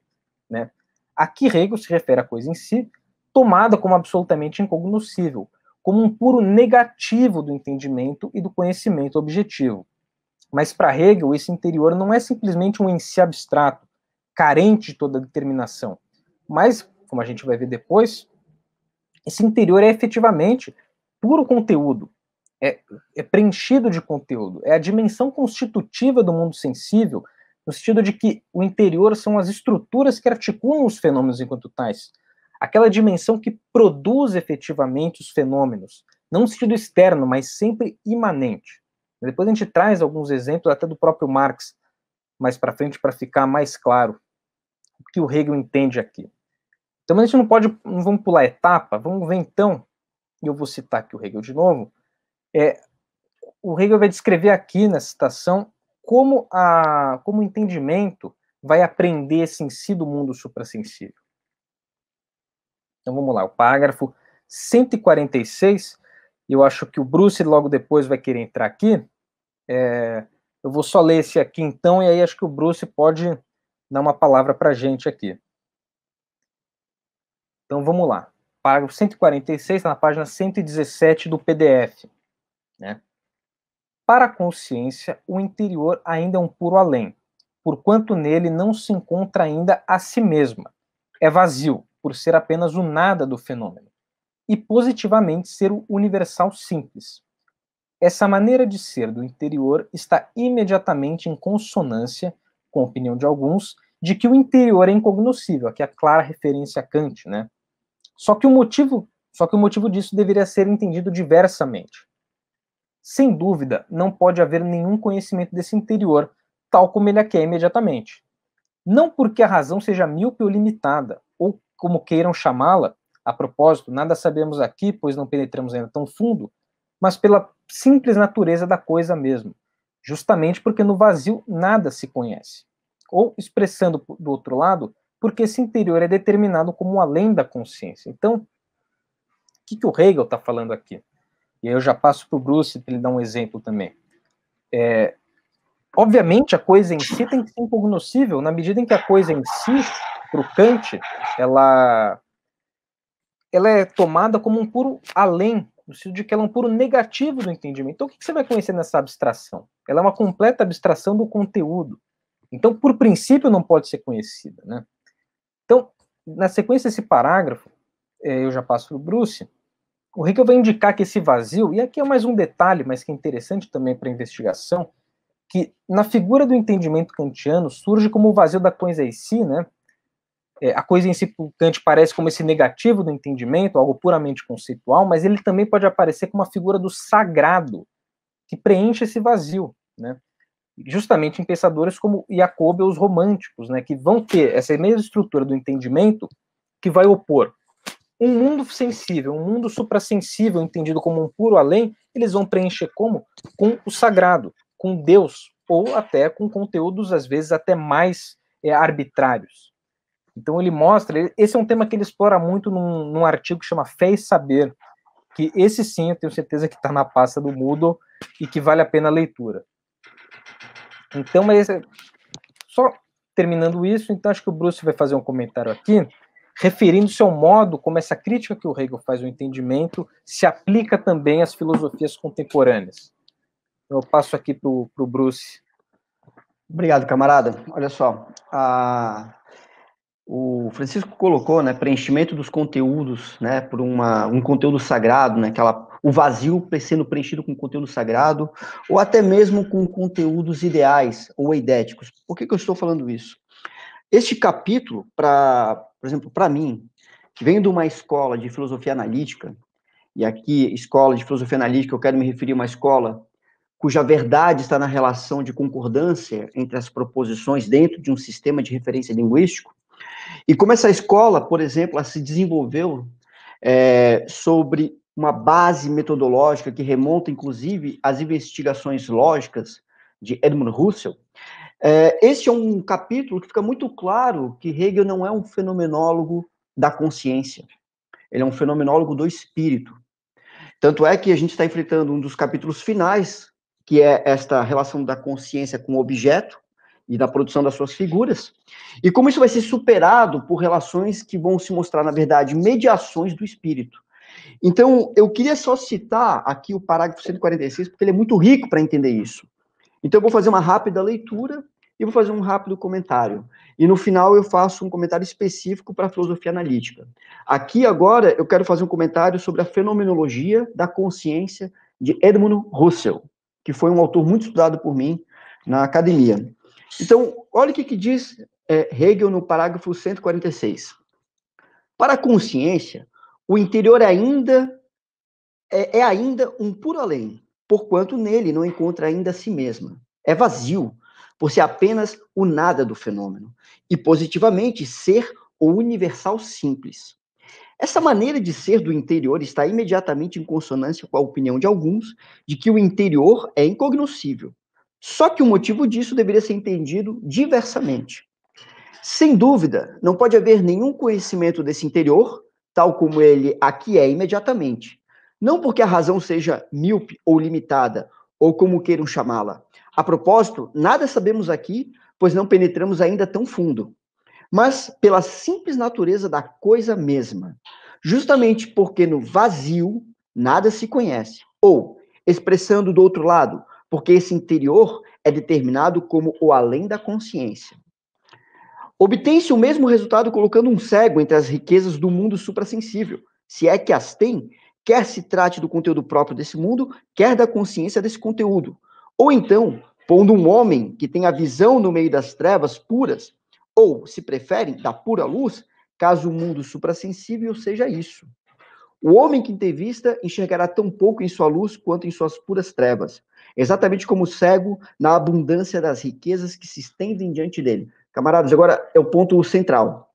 Né? A que Hegel se refere à coisa em si, tomada como absolutamente incognoscível, como um puro negativo do entendimento e do conhecimento objetivo. Mas para Hegel, esse interior não é simplesmente um em si abstrato, carente de toda determinação, mas, como a gente vai ver depois, esse interior é efetivamente puro conteúdo, é, é preenchido de conteúdo, é a dimensão constitutiva do mundo sensível no sentido de que o interior são as estruturas que articulam os fenômenos enquanto tais, aquela dimensão que produz efetivamente os fenômenos, não no sentido externo, mas sempre imanente. Depois a gente traz alguns exemplos até do próprio Marx mais para frente para ficar mais claro o que o Hegel entende aqui. Então a gente não pode, não vamos pular etapa, vamos ver então, e eu vou citar aqui o Hegel de novo, é, o Hegel vai descrever aqui na citação como, a, como o entendimento vai aprender esse em si do mundo suprassensível. Então vamos lá, o parágrafo 146, eu acho que o Bruce logo depois vai querer entrar aqui. É, eu vou só ler esse aqui então, e aí acho que o Bruce pode dar uma palavra para a gente aqui. Então vamos lá. Parágrafo 146, está na página 117 do PDF. Né? Para a consciência, o interior ainda é um puro além, porquanto nele não se encontra ainda a si mesma. É vazio, por ser apenas o nada do fenômeno, e positivamente ser o universal simples. Essa maneira de ser do interior está imediatamente em consonância com a opinião de alguns de que o interior é incognoscível, aqui é a clara referência a Kant, né? Só que o motivo, só que o motivo disso deveria ser entendido diversamente. Sem dúvida, não pode haver nenhum conhecimento desse interior, tal como ele a quer imediatamente. Não porque a razão seja míope ou limitada, ou como queiram chamá-la, a propósito, nada sabemos aqui, pois não penetramos ainda tão fundo, mas pela simples natureza da coisa mesmo, justamente porque no vazio nada se conhece. Ou, expressando do outro lado, porque esse interior é determinado como além da consciência. Então, o que, que o Hegel está falando aqui? E aí eu já passo para o Bruce para ele dar um exemplo também. É, obviamente, a coisa em si tem que ser incognoscível, na medida em que a coisa em si, para o Kant, ela, ela é tomada como um puro além, no sentido de que ela é um puro negativo do entendimento. Então, o que você vai conhecer nessa abstração? Ela é uma completa abstração do conteúdo. Então, por princípio, não pode ser conhecida. Né? Então, na sequência desse parágrafo, é, eu já passo para o Bruce o eu vai indicar que esse vazio, e aqui é mais um detalhe, mas que é interessante também para a investigação, que na figura do entendimento kantiano surge como o vazio da coisa em si, né? É, a coisa em si, Kant parece como esse negativo do entendimento, algo puramente conceitual, mas ele também pode aparecer como a figura do sagrado, que preenche esse vazio, né? Justamente em pensadores como Jacob ou os românticos, né? Que vão ter essa mesma estrutura do entendimento que vai opor um mundo sensível, um mundo suprassensível, entendido como um puro além, eles vão preencher como? Com o sagrado, com Deus, ou até com conteúdos, às vezes, até mais é, arbitrários. Então ele mostra, esse é um tema que ele explora muito num, num artigo que chama Fé e Saber, que esse sim eu tenho certeza que está na pasta do Moodle e que vale a pena a leitura. Então, mas é, só terminando isso, então acho que o Bruce vai fazer um comentário aqui referindo-se ao modo como essa crítica que o Hegel faz ao entendimento se aplica também às filosofias contemporâneas. Eu passo aqui para o Bruce. Obrigado, camarada. Olha só, a, o Francisco colocou, né, preenchimento dos conteúdos, né, por uma, um conteúdo sagrado, né, aquela, o vazio sendo preenchido com conteúdo sagrado, ou até mesmo com conteúdos ideais ou eidéticos. Por que, que eu estou falando isso? Este capítulo, para por exemplo, para mim, que venho de uma escola de filosofia analítica, e aqui, escola de filosofia analítica, eu quero me referir a uma escola cuja verdade está na relação de concordância entre as proposições dentro de um sistema de referência linguístico, e como essa escola, por exemplo, se desenvolveu é, sobre uma base metodológica que remonta, inclusive, às investigações lógicas de Edmund Russell. É, este é um capítulo que fica muito claro que Hegel não é um fenomenólogo da consciência, ele é um fenomenólogo do espírito. Tanto é que a gente está enfrentando um dos capítulos finais, que é esta relação da consciência com o objeto e da produção das suas figuras, e como isso vai ser superado por relações que vão se mostrar, na verdade, mediações do espírito. Então, eu queria só citar aqui o parágrafo 146, porque ele é muito rico para entender isso. Então, eu vou fazer uma rápida leitura e vou fazer um rápido comentário. E no final, eu faço um comentário específico para a filosofia analítica. Aqui, agora, eu quero fazer um comentário sobre a fenomenologia da consciência de Edmund Russell, que foi um autor muito estudado por mim na academia. Então, olha o que, que diz é, Hegel no parágrafo 146. Para a consciência, o interior ainda é, é ainda um puro além, porquanto nele não encontra ainda a si mesma. É vazio, por ser apenas o nada do fenômeno, e positivamente ser o universal simples. Essa maneira de ser do interior está imediatamente em consonância com a opinião de alguns de que o interior é incognoscível. Só que o motivo disso deveria ser entendido diversamente. Sem dúvida, não pode haver nenhum conhecimento desse interior, tal como ele aqui é imediatamente, não porque a razão seja míope ou limitada, ou como queiram chamá-la. A propósito, nada sabemos aqui, pois não penetramos ainda tão fundo, mas pela simples natureza da coisa mesma. Justamente porque no vazio nada se conhece. Ou, expressando do outro lado, porque esse interior é determinado como o além da consciência. Obtém-se o mesmo resultado colocando um cego entre as riquezas do mundo suprassensível, se é que as tem, quer se trate do conteúdo próprio desse mundo, quer da consciência desse conteúdo. Ou então, pondo um homem que tem a visão no meio das trevas puras, ou, se preferem, da pura luz, caso o mundo suprassensível seja isso. O homem que entrevista enxergará tão pouco em sua luz quanto em suas puras trevas, exatamente como o cego na abundância das riquezas que se estendem diante dele. Camaradas, agora é o ponto central.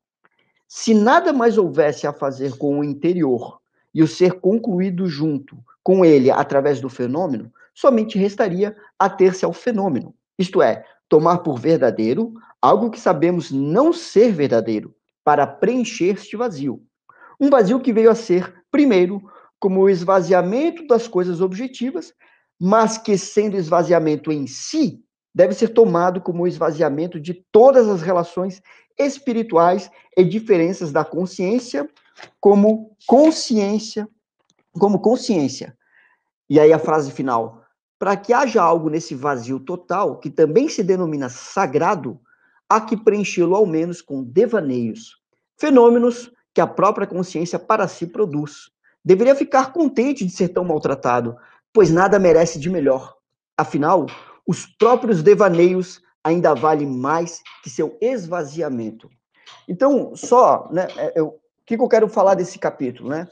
Se nada mais houvesse a fazer com o interior e o ser concluído junto com ele através do fenômeno, somente restaria ater-se ao fenômeno, isto é, tomar por verdadeiro algo que sabemos não ser verdadeiro, para preencher este vazio. Um vazio que veio a ser, primeiro, como o esvaziamento das coisas objetivas, mas que, sendo esvaziamento em si, deve ser tomado como o esvaziamento de todas as relações espirituais e diferenças da consciência como consciência, como consciência. E aí a frase final: para que haja algo nesse vazio total, que também se denomina sagrado, há que preenchê-lo ao menos com devaneios, fenômenos que a própria consciência para si produz. Deveria ficar contente de ser tão maltratado, pois nada merece de melhor. Afinal, os próprios devaneios ainda valem mais que seu esvaziamento. Então, só, né, é, eu que, que eu quero falar desse capítulo, né?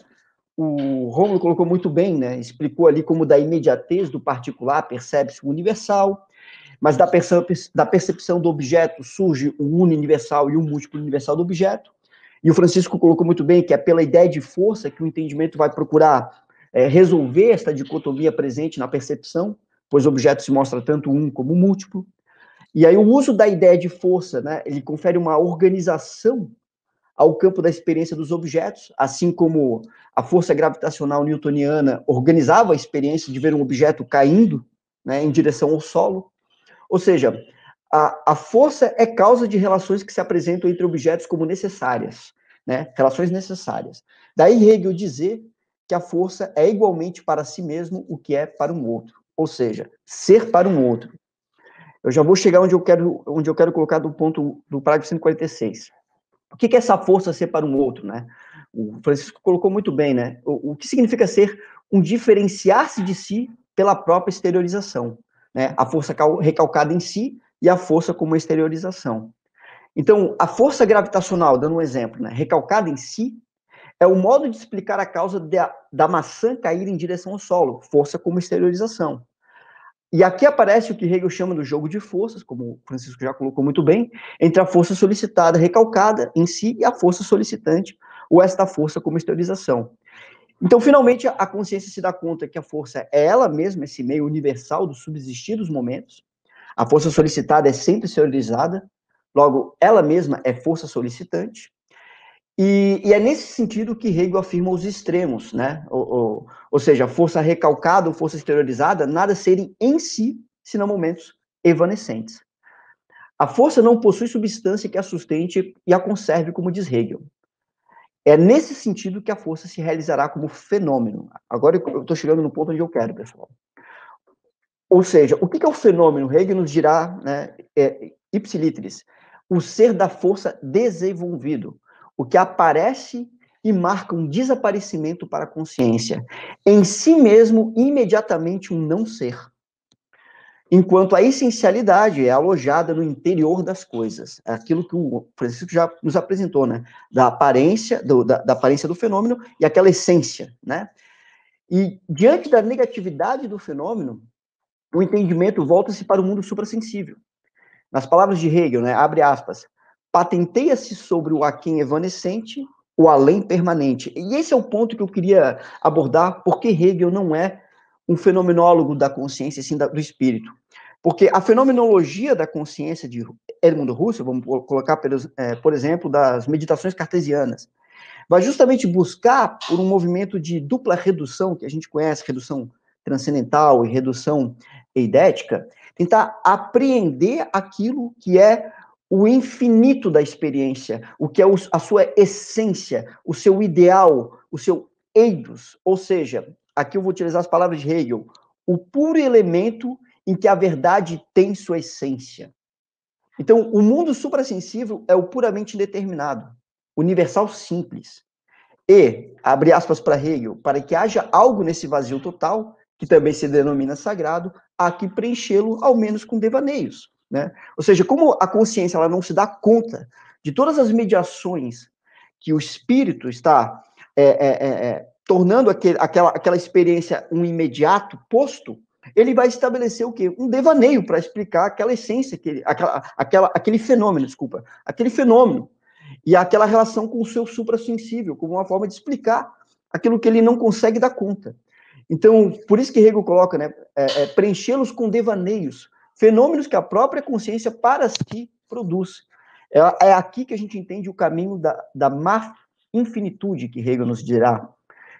O Romulo colocou muito bem, né? Explicou ali como da imediatez do particular percebe-se o universal, mas da, da percepção do objeto surge o um universal e o um múltiplo universal do objeto. E o Francisco colocou muito bem que é pela ideia de força que o entendimento vai procurar é, resolver esta dicotomia presente na percepção, pois o objeto se mostra tanto um como múltiplo. E aí o uso da ideia de força, né, ele confere uma organização ao campo da experiência dos objetos, assim como a força gravitacional newtoniana organizava a experiência de ver um objeto caindo né, em direção ao solo. Ou seja, a, a força é causa de relações que se apresentam entre objetos como necessárias, né, relações necessárias. Daí Hegel dizer que a força é igualmente para si mesmo o que é para um outro, ou seja, ser para um outro. Eu já vou chegar onde eu quero, onde eu quero colocar do ponto do parágrafo 146 o que, é essa força ser para um outro, né? O Francisco colocou muito bem, né? O, o que significa ser um diferenciar-se de si pela própria exteriorização, né? A força recalcada em si e a força como exteriorização. Então, a força gravitacional, dando um exemplo, né? recalcada em si, é o modo de explicar a causa da maçã cair em direção ao solo, força como exteriorização. E aqui aparece o que Hegel chama do jogo de forças, como o Francisco já colocou muito bem, entre a força solicitada, recalcada em si, e a força solicitante, ou esta força como esterilização. Então, finalmente, a consciência se dá conta que a força é ela mesma, esse meio universal do subsistir dos momentos. A força solicitada é sempre esterilizada, logo, ela mesma é força solicitante. E, e, é nesse sentido que Hegel afirma os extremos, né? Ou, ou, ou seja, força recalcada ou força exteriorizada, nada serem em si, senão momentos evanescentes. A força não possui substância que a sustente e a conserve, como diz Hegel. É nesse sentido que a força se realizará como fenômeno. Agora eu estou chegando no ponto onde eu quero, pessoal. Ou seja, o que é o fenômeno? Hegel nos dirá, né, é, o ser da força desenvolvido o que aparece e marca um desaparecimento para a consciência, em si mesmo imediatamente um não ser. Enquanto a essencialidade é alojada no interior das coisas, é aquilo que o Francisco já nos apresentou, né? Da aparência, do, da, da aparência do fenômeno e aquela essência, né? E diante da negatividade do fenômeno, o entendimento volta-se para o mundo suprassensível. Nas palavras de Hegel, né, abre aspas, patenteia-se sobre o aquém evanescente, o além permanente. E esse é o ponto que eu queria abordar, porque Hegel não é um fenomenólogo da consciência, sim do espírito. Porque a fenomenologia da consciência de Edmund Russell, vamos colocar, pelos, é, por exemplo, das meditações cartesianas, vai justamente buscar por um movimento de dupla redução, que a gente conhece, redução transcendental e redução eidética, tentar apreender aquilo que é o infinito da experiência, o que é a sua essência, o seu ideal, o seu eidos, ou seja, aqui eu vou utilizar as palavras de Hegel, o puro elemento em que a verdade tem sua essência. Então, o mundo suprassensível é o puramente indeterminado, universal simples. E, abre aspas para Hegel, para que haja algo nesse vazio total, que também se denomina sagrado, há que preenchê-lo ao menos com devaneios. Né? Ou seja, como a consciência ela não se dá conta de todas as mediações que o espírito está é, é, é, é tornando aquele, aquela, aquela experiência um imediato posto, ele vai estabelecer o quê? Um devaneio para explicar aquela essência, aquela, aquela, aquele fenômeno, desculpa, aquele fenômeno e aquela relação com o seu suprassensível, como uma forma de explicar aquilo que ele não consegue dar conta. Então, por isso que Hegel coloca, né, é, é, preenchê-los com devaneios, fenômenos que a própria consciência para si produz. É, é aqui que a gente entende o caminho da, da má infinitude que Hegel nos dirá,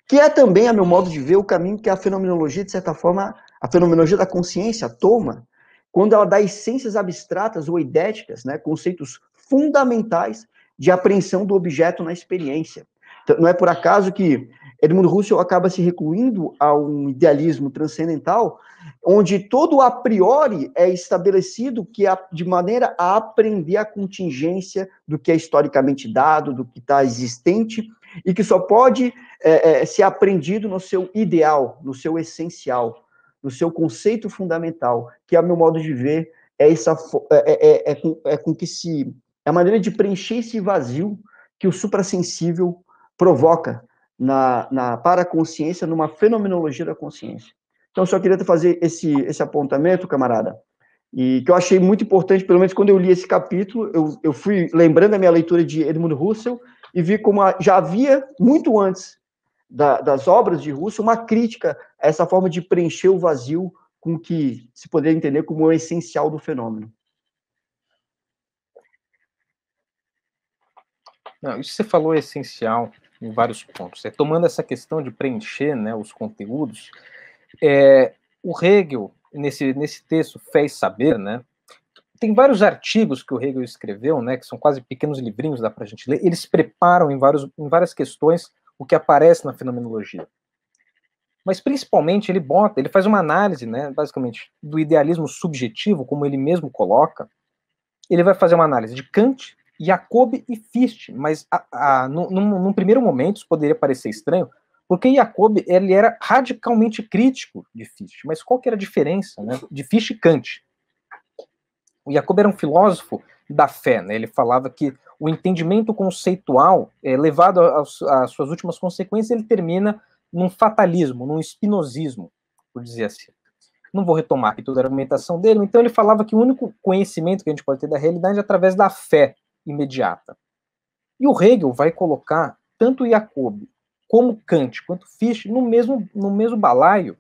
que é também, a meu modo de ver, o caminho que a fenomenologia, de certa forma, a fenomenologia da consciência toma quando ela dá essências abstratas ou idéticas, né, conceitos fundamentais de apreensão do objeto na experiência. Então, não é por acaso que Edmundo Russell acaba se recluindo a um idealismo transcendental, onde todo a priori é estabelecido que a, de maneira a aprender a contingência do que é historicamente dado, do que está existente, e que só pode é, é, ser aprendido no seu ideal, no seu essencial, no seu conceito fundamental, que, a meu modo de ver, é, essa, é, é, é, é, com, é com que se. É a maneira de preencher esse vazio que o suprassensível provoca na, na paraconsciência, numa fenomenologia da consciência. Então, só queria fazer esse, esse apontamento, camarada, e que eu achei muito importante, pelo menos quando eu li esse capítulo, eu, eu fui lembrando a minha leitura de Edmund Russell e vi como a, já havia, muito antes da, das obras de Russell, uma crítica a essa forma de preencher o vazio com que se poderia entender como o essencial do fenômeno. Não, isso que você falou é essencial em vários pontos. É, tomando essa questão de preencher né, os conteúdos, é, o Hegel, nesse, nesse texto fez Saber, né, tem vários artigos que o Hegel escreveu, né, que são quase pequenos livrinhos, dá para a gente ler, eles preparam em, vários, em várias questões o que aparece na fenomenologia. Mas principalmente ele bota, ele faz uma análise, né, basicamente, do idealismo subjetivo, como ele mesmo coloca. Ele vai fazer uma análise de Kant, Jacob e Fist, mas a, a, num, num, primeiro momento isso poderia parecer estranho, porque Jacob ele era radicalmente crítico de Fichte, mas qual que era a diferença né, de Fichte e Kant? O Jacob era um filósofo da fé, né, ele falava que o entendimento conceitual, é, levado às suas últimas consequências, ele termina num fatalismo, num espinosismo, por dizer assim. Não vou retomar aqui toda a argumentação dele, então ele falava que o único conhecimento que a gente pode ter da realidade é através da fé, imediata. E o Hegel vai colocar tanto Jacob como Kant quanto Fichte no mesmo, no mesmo balaio,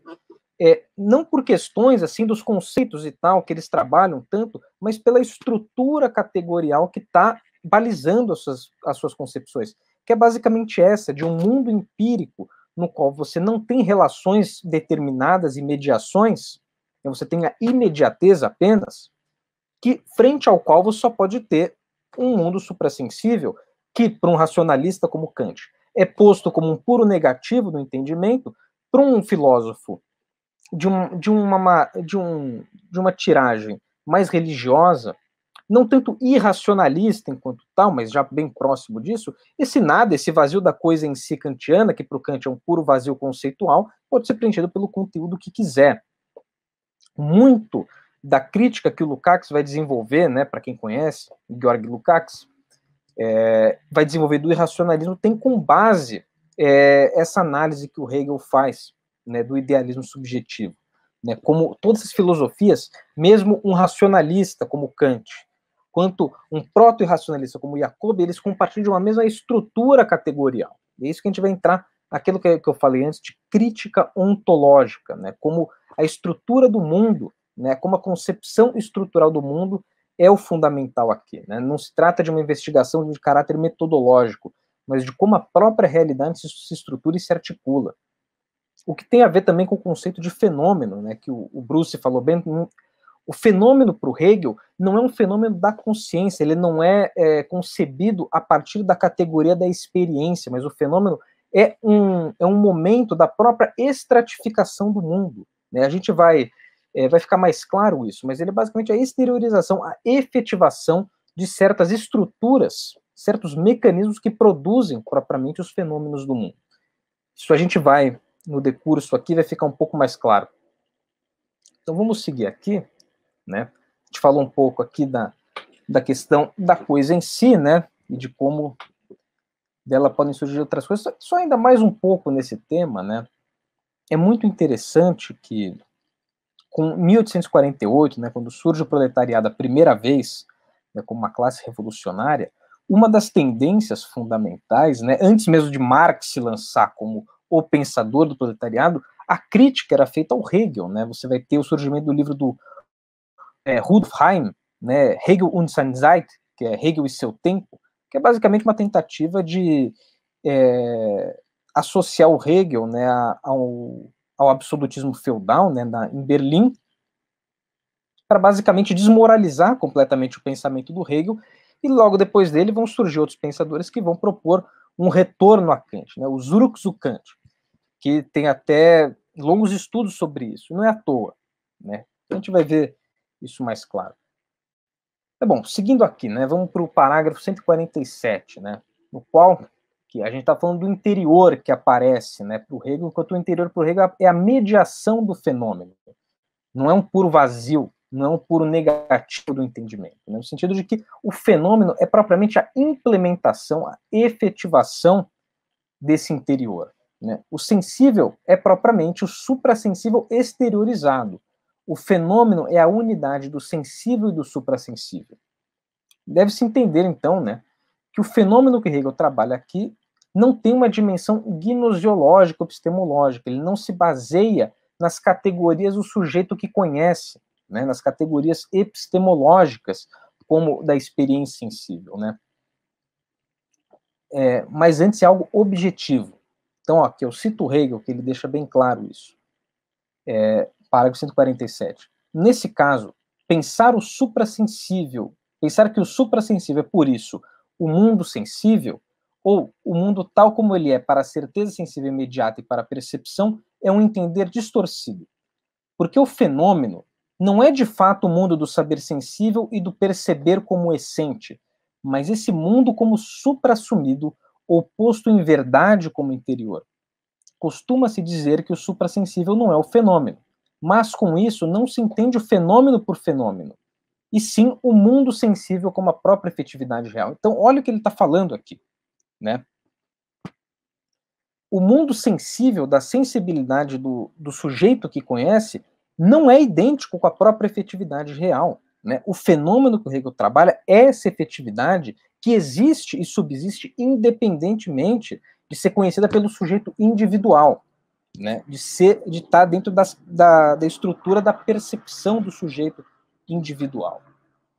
é, não por questões assim dos conceitos e tal que eles trabalham tanto, mas pela estrutura categorial que está balizando as suas, as suas concepções, que é basicamente essa de um mundo empírico no qual você não tem relações determinadas e mediações, então você tem a imediatez apenas, que frente ao qual você só pode ter um mundo suprassensível que, para um racionalista como Kant, é posto como um puro negativo do entendimento, para um filósofo de, um, de, uma, de, um, de uma tiragem mais religiosa, não tanto irracionalista enquanto tal, mas já bem próximo disso, esse nada, esse vazio da coisa em si kantiana, que para o Kant é um puro vazio conceitual, pode ser preenchido pelo conteúdo que quiser. Muito da crítica que o Lukács vai desenvolver, né, para quem conhece, Georg Lukács, é, vai desenvolver do irracionalismo, tem com base é, essa análise que o Hegel faz né, do idealismo subjetivo. Né, como todas as filosofias, mesmo um racionalista como Kant, quanto um proto-irracionalista como Jacob, eles compartilham de uma mesma estrutura categorial. E é isso que a gente vai entrar aquilo que eu falei antes de crítica ontológica, né, como a estrutura do mundo né, como a concepção estrutural do mundo é o fundamental aqui. Né? Não se trata de uma investigação de caráter metodológico, mas de como a própria realidade se, estrutura e se articula. O que tem a ver também com o conceito de fenômeno, né, que o, Bruce falou bem. Hum, o fenômeno para o Hegel não é um fenômeno da consciência, ele não é, é concebido a partir da categoria da experiência, mas o fenômeno é um, é um momento da própria estratificação do mundo. Né? A gente vai é, vai ficar mais claro isso, mas ele é basicamente a exteriorização, a efetivação de certas estruturas, certos mecanismos que produzem propriamente os fenômenos do mundo. Isso a gente vai, no decurso aqui, vai ficar um pouco mais claro. Então vamos seguir aqui, né? A gente falou um pouco aqui da, da questão da coisa em si, né? E de como dela podem surgir outras coisas. Só ainda mais um pouco nesse tema, né? É muito interessante que com 1848, né, quando surge o proletariado a primeira vez, né, como uma classe revolucionária, uma das tendências fundamentais, né, antes mesmo de Marx se lançar como o pensador do proletariado, a crítica era feita ao Hegel. Né, você vai ter o surgimento do livro do é, Rudolf Heim, né, Hegel und seine Zeit, que é Hegel e seu tempo, que é basicamente uma tentativa de é, associar o Hegel né, ao, ao absolutismo feudal né, na, em Berlim, para basicamente desmoralizar completamente o pensamento do Hegel, e logo depois dele vão surgir outros pensadores que vão propor um retorno a Kant, né, o Zurux Kant, que tem até longos estudos sobre isso, não é à toa. Né? A gente vai ver isso mais claro. é bom, seguindo aqui, né, vamos para o parágrafo 147, né, no qual que a gente está falando do interior que aparece né, para o Hegel, enquanto o interior para o Hegel é a mediação do fenômeno. Não é um puro vazio, não é um puro negativo do entendimento. Né, no sentido de que o fenômeno é propriamente a implementação, a efetivação desse interior. Né? O sensível é propriamente o suprassensível exteriorizado. O fenômeno é a unidade do sensível e do suprassensível. Deve-se entender, então, né, que o fenômeno que Hegel trabalha aqui não tem uma dimensão gnosiológica, epistemológica, ele não se baseia nas categorias do sujeito que conhece, né, nas categorias epistemológicas, como da experiência sensível, né? É, mas antes é algo objetivo. Então, ó, eu cito Hegel, que ele deixa bem claro isso. É, parágrafo 147. Nesse caso, pensar o suprassensível, pensar que o suprassensível é, por isso, o mundo sensível, ou o mundo tal como ele é para a certeza sensível imediata e para a percepção, é um entender distorcido. Porque o fenômeno não é de fato o mundo do saber sensível e do perceber como essente, mas esse mundo como suprassumido, ou posto em verdade como interior. Costuma-se dizer que o suprassensível não é o fenômeno, mas com isso não se entende o fenômeno por fenômeno, e sim o mundo sensível como a própria efetividade real. Então, olha o que ele está falando aqui, né? O mundo sensível da sensibilidade do, do sujeito que conhece não é idêntico com a própria efetividade real. Né? O fenômeno que o Hegel trabalha é essa efetividade que existe e subsiste independentemente de ser conhecida pelo sujeito individual, né? de ser, de estar tá dentro das, da, da estrutura da percepção do sujeito individual.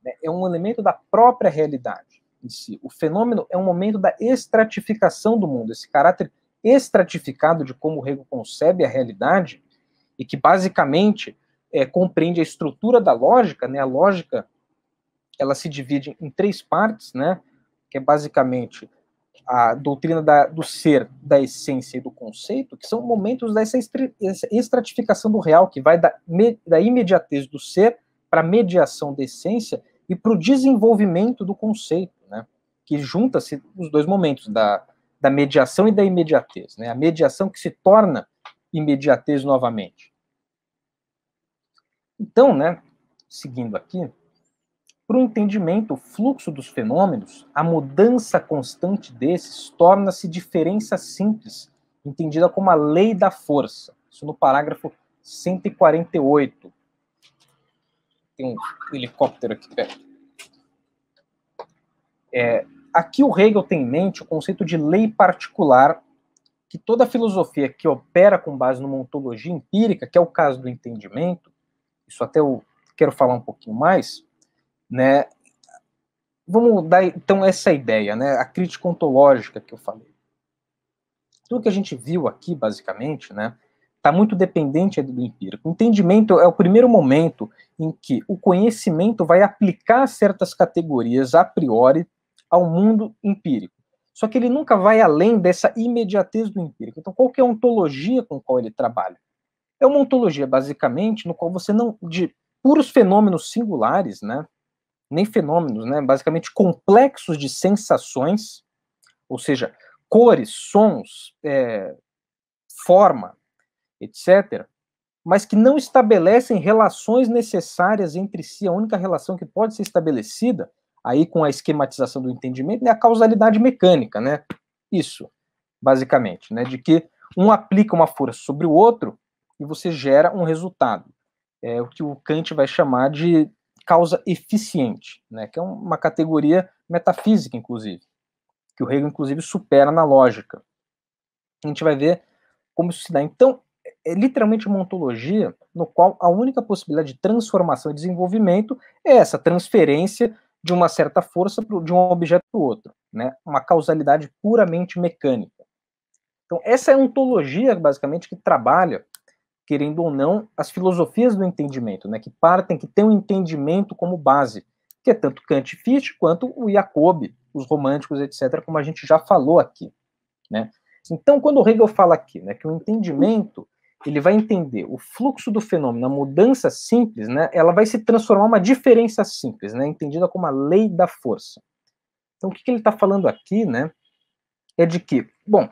Né? É um elemento da própria realidade em si. O fenômeno é um momento da estratificação do mundo, esse caráter estratificado de como o Hegel concebe a realidade e que basicamente é, compreende a estrutura da lógica, né? A lógica ela se divide em três partes, né? Que é basicamente a doutrina da, do ser, da essência e do conceito, que são momentos dessa estratificação do real, que vai da, da imediatez do ser para a mediação da essência e para o desenvolvimento do conceito, né? que junta-se os dois momentos, da, da mediação e da imediatez. Né? A mediação que se torna imediatez novamente. Então, né, seguindo aqui, para o entendimento, o fluxo dos fenômenos, a mudança constante desses torna-se diferença simples, entendida como a lei da força. Isso no parágrafo 148 tem um helicóptero aqui perto. É, aqui o Hegel tem em mente o conceito de lei particular, que toda filosofia que opera com base numa ontologia empírica, que é o caso do entendimento, isso até eu quero falar um pouquinho mais, né? Vamos dar então essa ideia, né? A crítica ontológica que eu falei. Tudo que a gente viu aqui, basicamente, né? está muito dependente é do empírico. O entendimento é o primeiro momento em que o conhecimento vai aplicar certas categorias a priori ao mundo empírico. Só que ele nunca vai além dessa imediatez do empírico. Então, qual que é a ontologia com a qual ele trabalha? É uma ontologia, basicamente, no qual você não. de puros fenômenos singulares, né? Nem fenômenos, né? Basicamente, complexos de sensações, ou seja, cores, sons, é, forma, etc., mas que não estabelecem relações necessárias entre si. A única relação que pode ser estabelecida, aí com a esquematização do entendimento, é a causalidade mecânica, né? Isso, basicamente, né? De que um aplica uma força sobre o outro e você gera um resultado. É o que o Kant vai chamar de causa eficiente, né? Que é uma categoria metafísica, inclusive, que o Hegel, inclusive, supera na lógica. A gente vai ver como isso se dá. Então, é literalmente uma ontologia no qual a única possibilidade de transformação e desenvolvimento é essa transferência de uma certa força de um objeto para o outro, né? Uma causalidade puramente mecânica. Então essa é a ontologia basicamente que trabalha, querendo ou não, as filosofias do entendimento, né? Que partem, que tem o um entendimento como base, que é tanto Kant e Fichte quanto o Jacobi, os românticos, etc., como a gente já falou aqui, né? Então quando o Hegel fala aqui, né, que o entendimento ele vai entender o fluxo do fenômeno, a mudança simples, né, ela vai se transformar uma diferença simples, né, entendida como a lei da força. Então, o que, que ele está falando aqui, né, é de que, bom,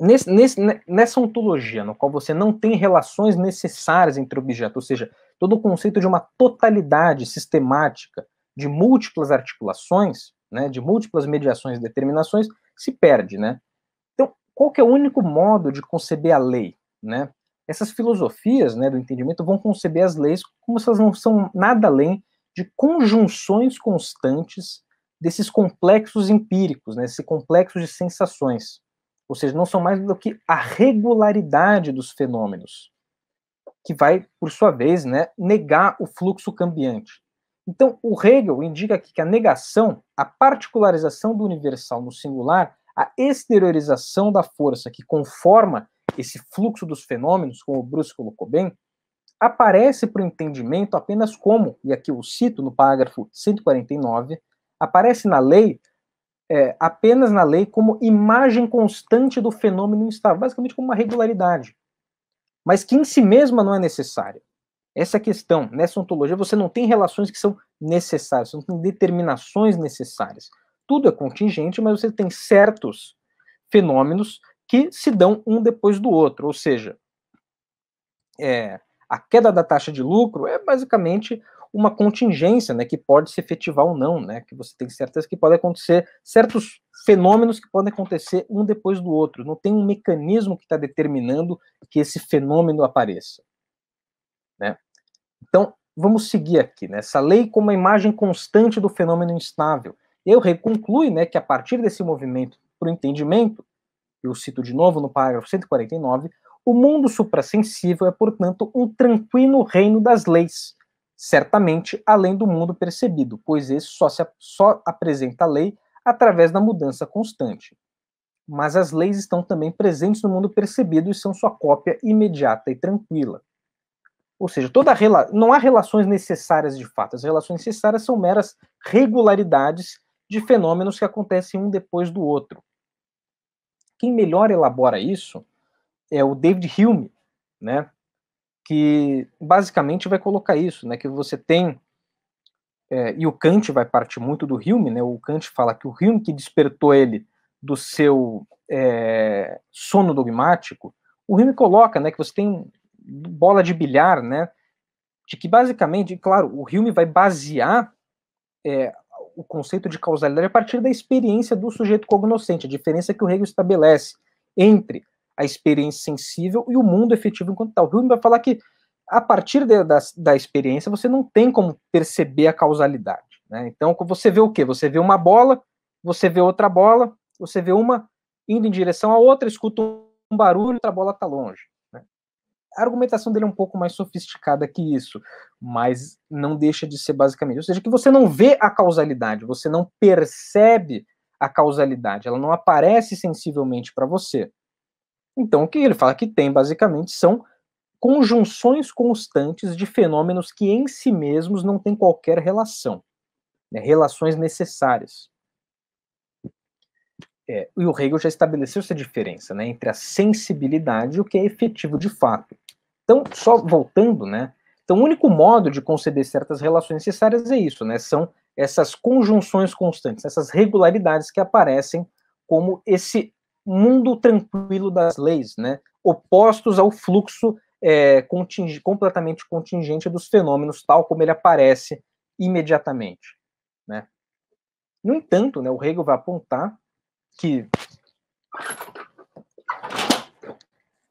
nesse, nesse, né, nessa ontologia, no qual você não tem relações necessárias entre objetos, ou seja, todo o conceito de uma totalidade sistemática de múltiplas articulações, né, de múltiplas mediações e determinações, se perde, né? Então, qual que é o único modo de conceber a lei? né? Essas filosofias né, do entendimento vão conceber as leis como se elas não são nada além de conjunções constantes desses complexos empíricos, né, esse complexo de sensações. Ou seja, não são mais do que a regularidade dos fenômenos, que vai, por sua vez, né, negar o fluxo cambiante. Então, o Hegel indica aqui que a negação, a particularização do universal no singular, a exteriorização da força que conforma esse fluxo dos fenômenos, como o Bruce colocou bem, aparece para o entendimento apenas como, e aqui eu cito no parágrafo 149, aparece na lei, é, apenas na lei, como imagem constante do fenômeno instável, basicamente como uma regularidade, mas que em si mesma não é necessária. Essa é questão. Nessa ontologia, você não tem relações que são necessárias, você não tem determinações necessárias. Tudo é contingente, mas você tem certos fenômenos que se dão um depois do outro, ou seja, é, a queda da taxa de lucro é basicamente uma contingência, né, que pode se efetivar ou não, né, que você tem certeza que pode acontecer certos fenômenos que podem acontecer um depois do outro. Não tem um mecanismo que está determinando que esse fenômeno apareça, né? Então vamos seguir aqui, né? Essa lei como uma imagem constante do fenômeno instável. Eu aí né, que a partir desse movimento para o entendimento, eu cito de novo no parágrafo 149, o mundo suprassensível é, portanto, um tranquilo reino das leis, certamente além do mundo percebido, pois esse só, se, só apresenta a lei através da mudança constante. Mas as leis estão também presentes no mundo percebido e são sua cópia imediata e tranquila. Ou seja, toda rela... não há relações necessárias de fato. As relações necessárias são meras regularidades de fenômenos que acontecem um depois do outro. Quem melhor elabora isso é o David Hume, né? Que basicamente vai colocar isso, né? Que você tem é, e o Kant vai partir muito do Hume, né? O Kant fala que o Hume que despertou ele do seu é, sono dogmático, o Hume coloca, né? Que você tem bola de bilhar, né? De que basicamente, claro, o Hume vai basear é, o conceito de causalidade a partir da experiência do sujeito cognoscente, a diferença que o Hegel estabelece entre a experiência sensível e o mundo efetivo enquanto tal. Hume vai falar que a partir de, da, da experiência você não tem como perceber a causalidade. Né? Então você vê o quê? Você vê uma bola, você vê outra bola, você vê uma indo em direção à outra, escuta um barulho, outra bola está longe. A argumentação dele é um pouco mais sofisticada que isso, mas não deixa de ser basicamente. Ou seja, que você não vê a causalidade, você não percebe a causalidade, ela não aparece sensivelmente para você. Então, o que ele fala que tem, basicamente, são conjunções constantes de fenômenos que em si mesmos não têm qualquer relação, né? relações necessárias. É, e o Hegel já estabeleceu essa diferença né, entre a sensibilidade e o que é efetivo de fato. Então, só voltando, né, então o único modo de conceder certas relações necessárias é isso, né, são essas conjunções constantes, essas regularidades que aparecem como esse mundo tranquilo das leis, né, opostos ao fluxo é, completamente contingente dos fenômenos, tal como ele aparece imediatamente. Né. No entanto, né, o Hegel vai apontar que,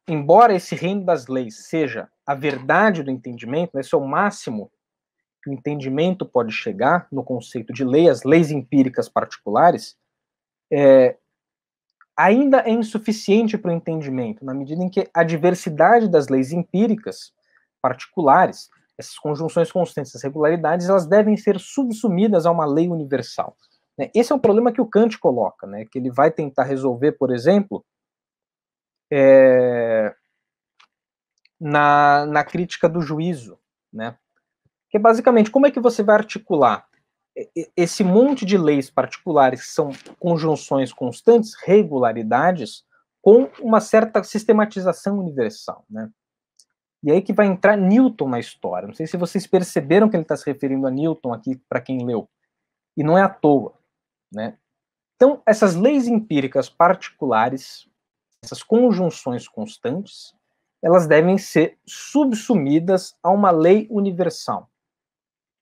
embora esse reino das leis seja a verdade do entendimento, né, esse é o máximo que o entendimento pode chegar no conceito de lei, as leis empíricas particulares, é, ainda é insuficiente para o entendimento, na medida em que a diversidade das leis empíricas particulares, essas conjunções constantes, essas regularidades, elas devem ser subsumidas a uma lei universal. Né? Esse é um problema que o Kant coloca, né? que ele vai tentar resolver, por exemplo, é... na, na crítica do juízo. Né? Que é basicamente como é que você vai articular esse monte de leis particulares que são conjunções constantes, regularidades, com uma certa sistematização universal, né? E aí que vai entrar Newton na história. Não sei se vocês perceberam que ele está se referindo a Newton aqui para quem leu. E não é à toa, né? Então, essas leis empíricas particulares, essas conjunções constantes, elas devem ser subsumidas a uma lei universal.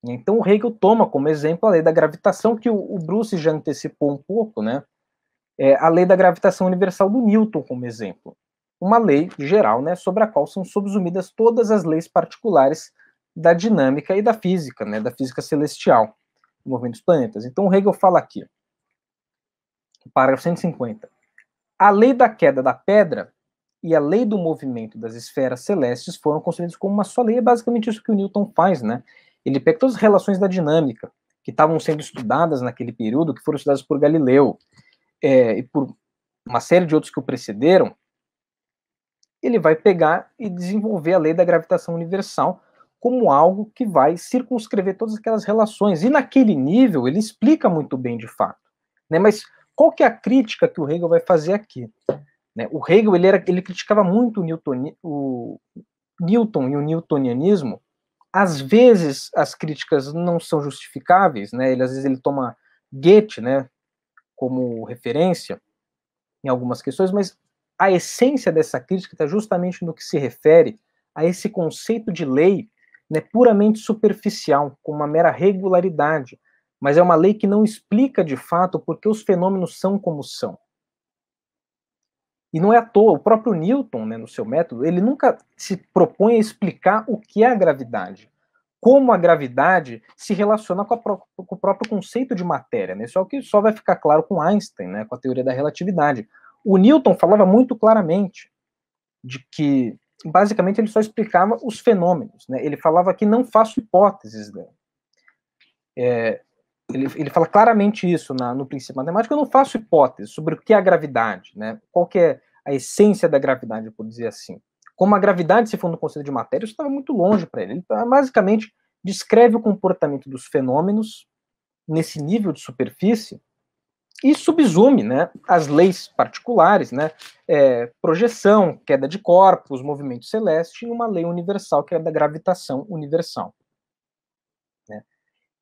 Então, o Hegel toma como exemplo a lei da gravitação, que o Bruce já antecipou um pouco, né? É a lei da gravitação universal do Newton como exemplo. Uma lei geral, né, sobre a qual são subsumidas todas as leis particulares da dinâmica e da física, né, da física celestial, do movimento dos planetas. Então, o Hegel fala aqui, Parágrafo 150. A lei da queda da pedra e a lei do movimento das esferas celestes foram construídas como uma só lei. É basicamente isso que o Newton faz, né? Ele pega todas as relações da dinâmica que estavam sendo estudadas naquele período, que foram estudadas por Galileu é, e por uma série de outros que o precederam, ele vai pegar e desenvolver a lei da gravitação universal como algo que vai circunscrever todas aquelas relações. E naquele nível, ele explica muito bem de fato. Né? Mas qual que é a crítica que o Hegel vai fazer aqui? Né? O Hegel ele, era, ele criticava muito o Newton, o Newton e o newtonianismo. Às vezes as críticas não são justificáveis, né? Ele às vezes ele toma Goethe, né, como referência em algumas questões, mas a essência dessa crítica está justamente no que se refere a esse conceito de lei né, puramente superficial, com uma mera regularidade, mas é uma lei que não explica de fato porque os fenômenos são como são. E não é à toa, o próprio Newton, né, no seu método, ele nunca se propõe a explicar o que é a gravidade, como a gravidade se relaciona com, pro, com o próprio conceito de matéria. Né? Isso é o que só vai ficar claro com Einstein, né, com a teoria da relatividade. O Newton falava muito claramente de que, basicamente, ele só explicava os fenômenos. Né? Ele falava que não faço hipóteses. Né? É, ele, ele fala claramente isso na, no princípio matemático. Eu não faço hipótese sobre o que é a gravidade, né? Qual que é a essência da gravidade, por dizer assim. Como a gravidade se for no conceito de matéria, isso estava muito longe para ele. Ele tá, basicamente descreve o comportamento dos fenômenos nesse nível de superfície e subsume né, as leis particulares, né, é, projeção, queda de corpos, movimento celeste, e uma lei universal que é a da gravitação universal.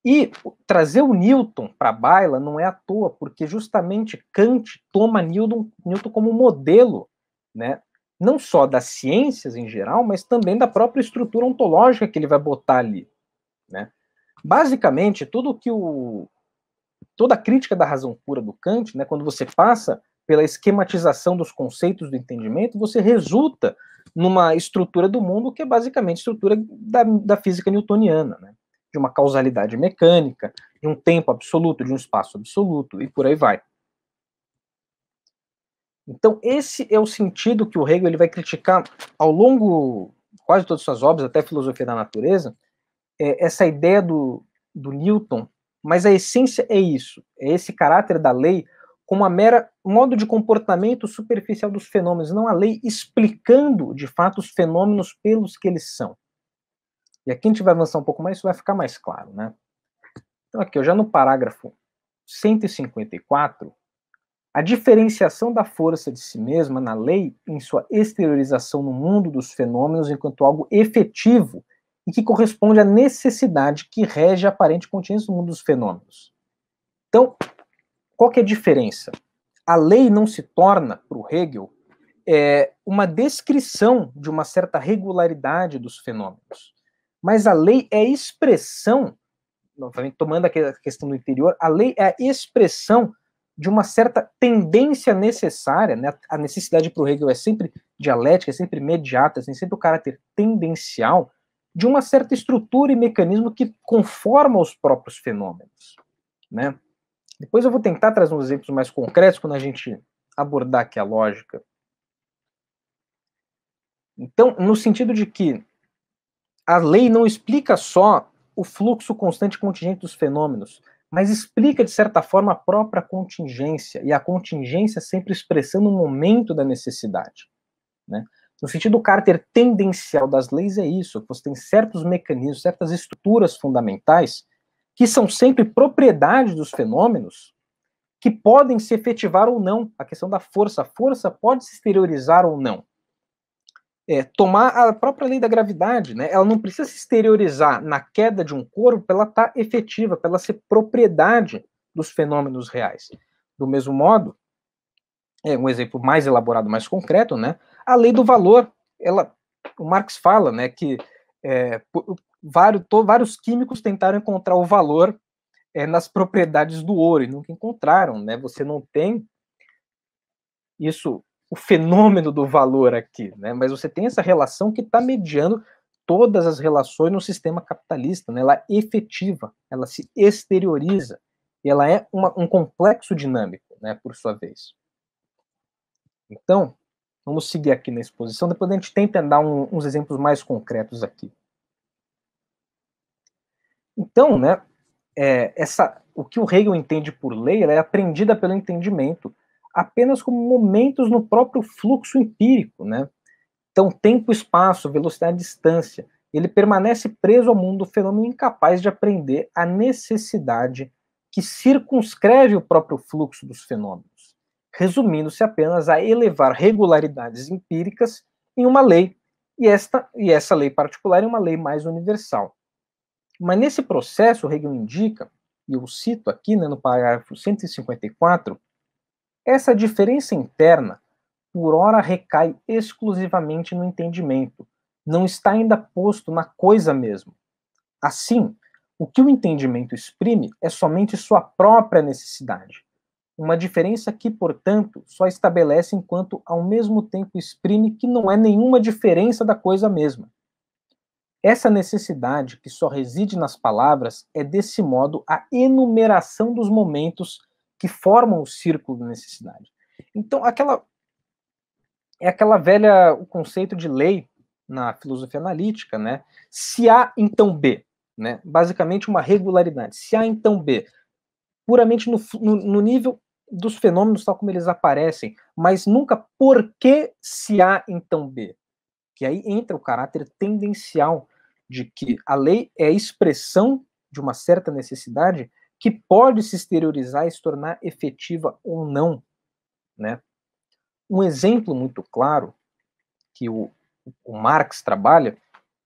E trazer o Newton para a baila não é à toa, porque justamente Kant toma Newton, Newton como modelo, né? não só das ciências em geral, mas também da própria estrutura ontológica que ele vai botar ali. Né? Basicamente, tudo que o, toda a crítica da razão pura do Kant, né, quando você passa pela esquematização dos conceitos do entendimento, você resulta numa estrutura do mundo que é basicamente estrutura da, da física newtoniana. Né? de uma causalidade mecânica, de um tempo absoluto, de um espaço absoluto, e por aí vai. Então, esse é o sentido que o Hegel ele vai criticar ao longo quase todas suas obras, até Filosofia da Natureza, é essa ideia do, do Newton, mas a essência é isso, é esse caráter da lei como a mera modo de comportamento superficial dos fenômenos, não a lei explicando de fato os fenômenos pelos que eles são. E aqui a gente vai avançar um pouco mais, isso vai ficar mais claro, né? Então aqui, já no parágrafo 154, a diferenciação da força de si mesma na lei em sua exteriorização no mundo dos fenômenos enquanto algo efetivo e que corresponde à necessidade que rege a aparente continência do mundo dos fenômenos. Então, qual que é a diferença? A lei não se torna, para o Hegel, é, uma descrição de uma certa regularidade dos fenômenos mas a lei é expressão, novamente tomando a questão do interior, a lei é a expressão de uma certa tendência necessária, né? a necessidade para o Hegel é sempre dialética, é sempre imediata, tem é sempre o caráter tendencial, de uma certa estrutura e mecanismo que conforma os próprios fenômenos. Né? Depois eu vou tentar trazer uns exemplos mais concretos quando a gente abordar aqui a lógica. Então, no sentido de que a lei não explica só o fluxo constante contingente dos fenômenos, mas explica, de certa forma, a própria contingência, e a contingência sempre expressando o momento da necessidade. Né? No sentido do caráter tendencial das leis, é isso: você tem certos mecanismos, certas estruturas fundamentais que são sempre propriedade dos fenômenos que podem se efetivar ou não. A questão da força. A força pode se exteriorizar ou não é, tomar a própria lei da gravidade, né? Ela não precisa se exteriorizar na queda de um corpo para ela estar tá efetiva, para ela ser propriedade dos fenômenos reais. Do mesmo modo, é um exemplo mais elaborado, mais concreto, né? A lei do valor, ela, o Marx fala, né, que é, vários, to, vários químicos tentaram encontrar o valor é, nas propriedades do ouro e nunca encontraram, né? Você não tem isso o fenômeno do valor aqui, né? Mas você tem essa relação que está mediando todas as relações no sistema capitalista, né? Ela é efetiva, ela se exterioriza, e ela é uma, um complexo dinâmico, né? Por sua vez. Então, vamos seguir aqui na exposição. Depois a gente tenta dar um, uns exemplos mais concretos aqui. Então, né? É, essa, o que o Hegel entende por lei, é aprendida pelo entendimento apenas como momentos no próprio fluxo empírico, né? Então, tempo, espaço, velocidade, distância, ele permanece preso ao mundo fenômeno incapaz de aprender a necessidade que circunscreve o próprio fluxo dos fenômenos, resumindo-se apenas a elevar regularidades empíricas em uma lei, e, esta, e essa lei particular em é uma lei mais universal. Mas nesse processo, Hegel indica, e eu cito aqui né, no parágrafo 154, essa diferença interna, por ora, recai exclusivamente no entendimento, não está ainda posto na coisa mesmo. Assim, o que o entendimento exprime é somente sua própria necessidade. Uma diferença que, portanto, só estabelece enquanto ao mesmo tempo exprime que não é nenhuma diferença da coisa mesma. Essa necessidade, que só reside nas palavras, é desse modo a enumeração dos momentos que formam o círculo da necessidade. Então, aquela é aquela velha o conceito de lei na filosofia analítica, né? Se A, então B, né? Basicamente uma regularidade. Se A, então B, puramente no, no, no nível dos fenômenos tal como eles aparecem, mas nunca por que se A, então B. Que aí entra o caráter tendencial de que a lei é a expressão de uma certa necessidade que pode se exteriorizar e se tornar efetiva ou não. Né? Um exemplo muito claro que o, o Marx trabalha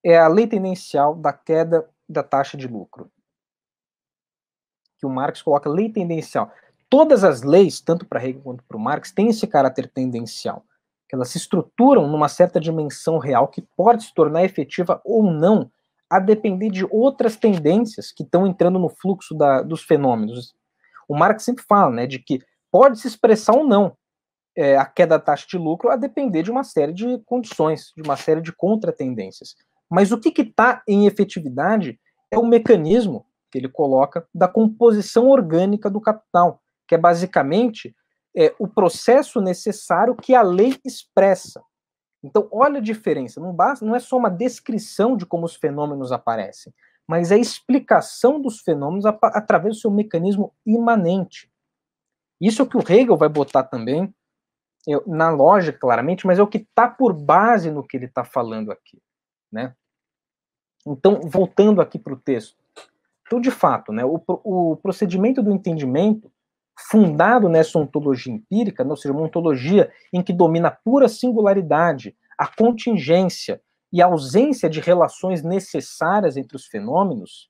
é a lei tendencial da queda da taxa de lucro. Que o Marx coloca lei tendencial. Todas as leis, tanto para Hegel quanto para o Marx, têm esse caráter tendencial. Elas se estruturam numa certa dimensão real que pode se tornar efetiva ou não a depender de outras tendências que estão entrando no fluxo da, dos fenômenos. O Marx sempre fala, né, de que pode se expressar ou não é, a queda da taxa de lucro a depender de uma série de condições, de uma série de contratendências. Mas o que está em efetividade é o mecanismo que ele coloca da composição orgânica do capital, que é basicamente é, o processo necessário que a lei expressa. Então, olha a diferença. Não, basta, não é só uma descrição de como os fenômenos aparecem, mas é a explicação dos fenômenos através do seu mecanismo imanente. Isso é o que o Hegel vai botar também eu, é, na lógica, claramente, mas é o que está por base no que ele está falando aqui. Né? Então, voltando aqui para o texto. Então, de fato, né, o, o procedimento do entendimento fundado nessa ontologia empírica, né, ou seja, uma ontologia em que domina a pura singularidade, a contingência e a ausência de relações necessárias entre os fenômenos,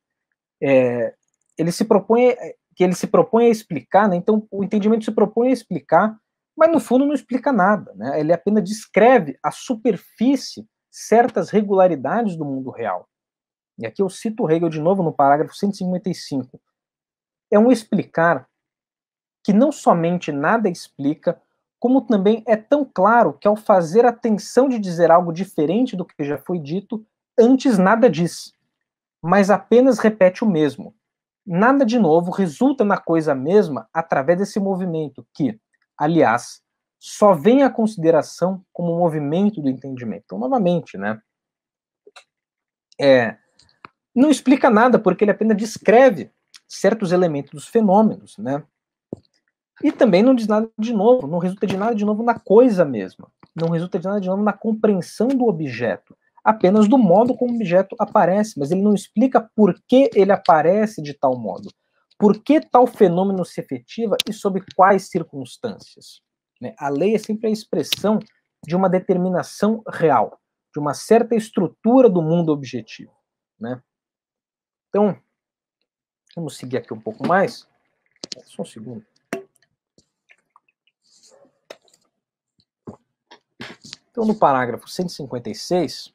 é, ele se propõe é, que ele se propõe a explicar, né? então o entendimento se propõe a explicar, mas no fundo não explica nada, né? ele apenas descreve a superfície certas regularidades do mundo real. E aqui eu cito Hegel de novo no parágrafo 155. É um explicar que não somente nada explica, como também é tão claro que ao fazer a tensão de dizer algo diferente do que já foi dito, antes nada diz, mas apenas repete o mesmo. Nada de novo resulta na coisa mesma através desse movimento que, aliás, só vem à consideração como um movimento do entendimento. Então, novamente, né? É, não explica nada porque ele apenas descreve certos elementos dos fenômenos, né? E também não diz nada de novo, não resulta de nada de novo na coisa mesma. Não resulta de nada de novo na compreensão do objeto. Apenas do modo como o objeto aparece, mas ele não explica por que ele aparece de tal modo. Por que tal fenômeno se efetiva e sob quais circunstâncias? Né? A lei é sempre a expressão de uma determinação real, de uma certa estrutura do mundo objetivo. Né? Então, vamos seguir aqui um pouco mais. Só um segundo. Então, no parágrafo 156,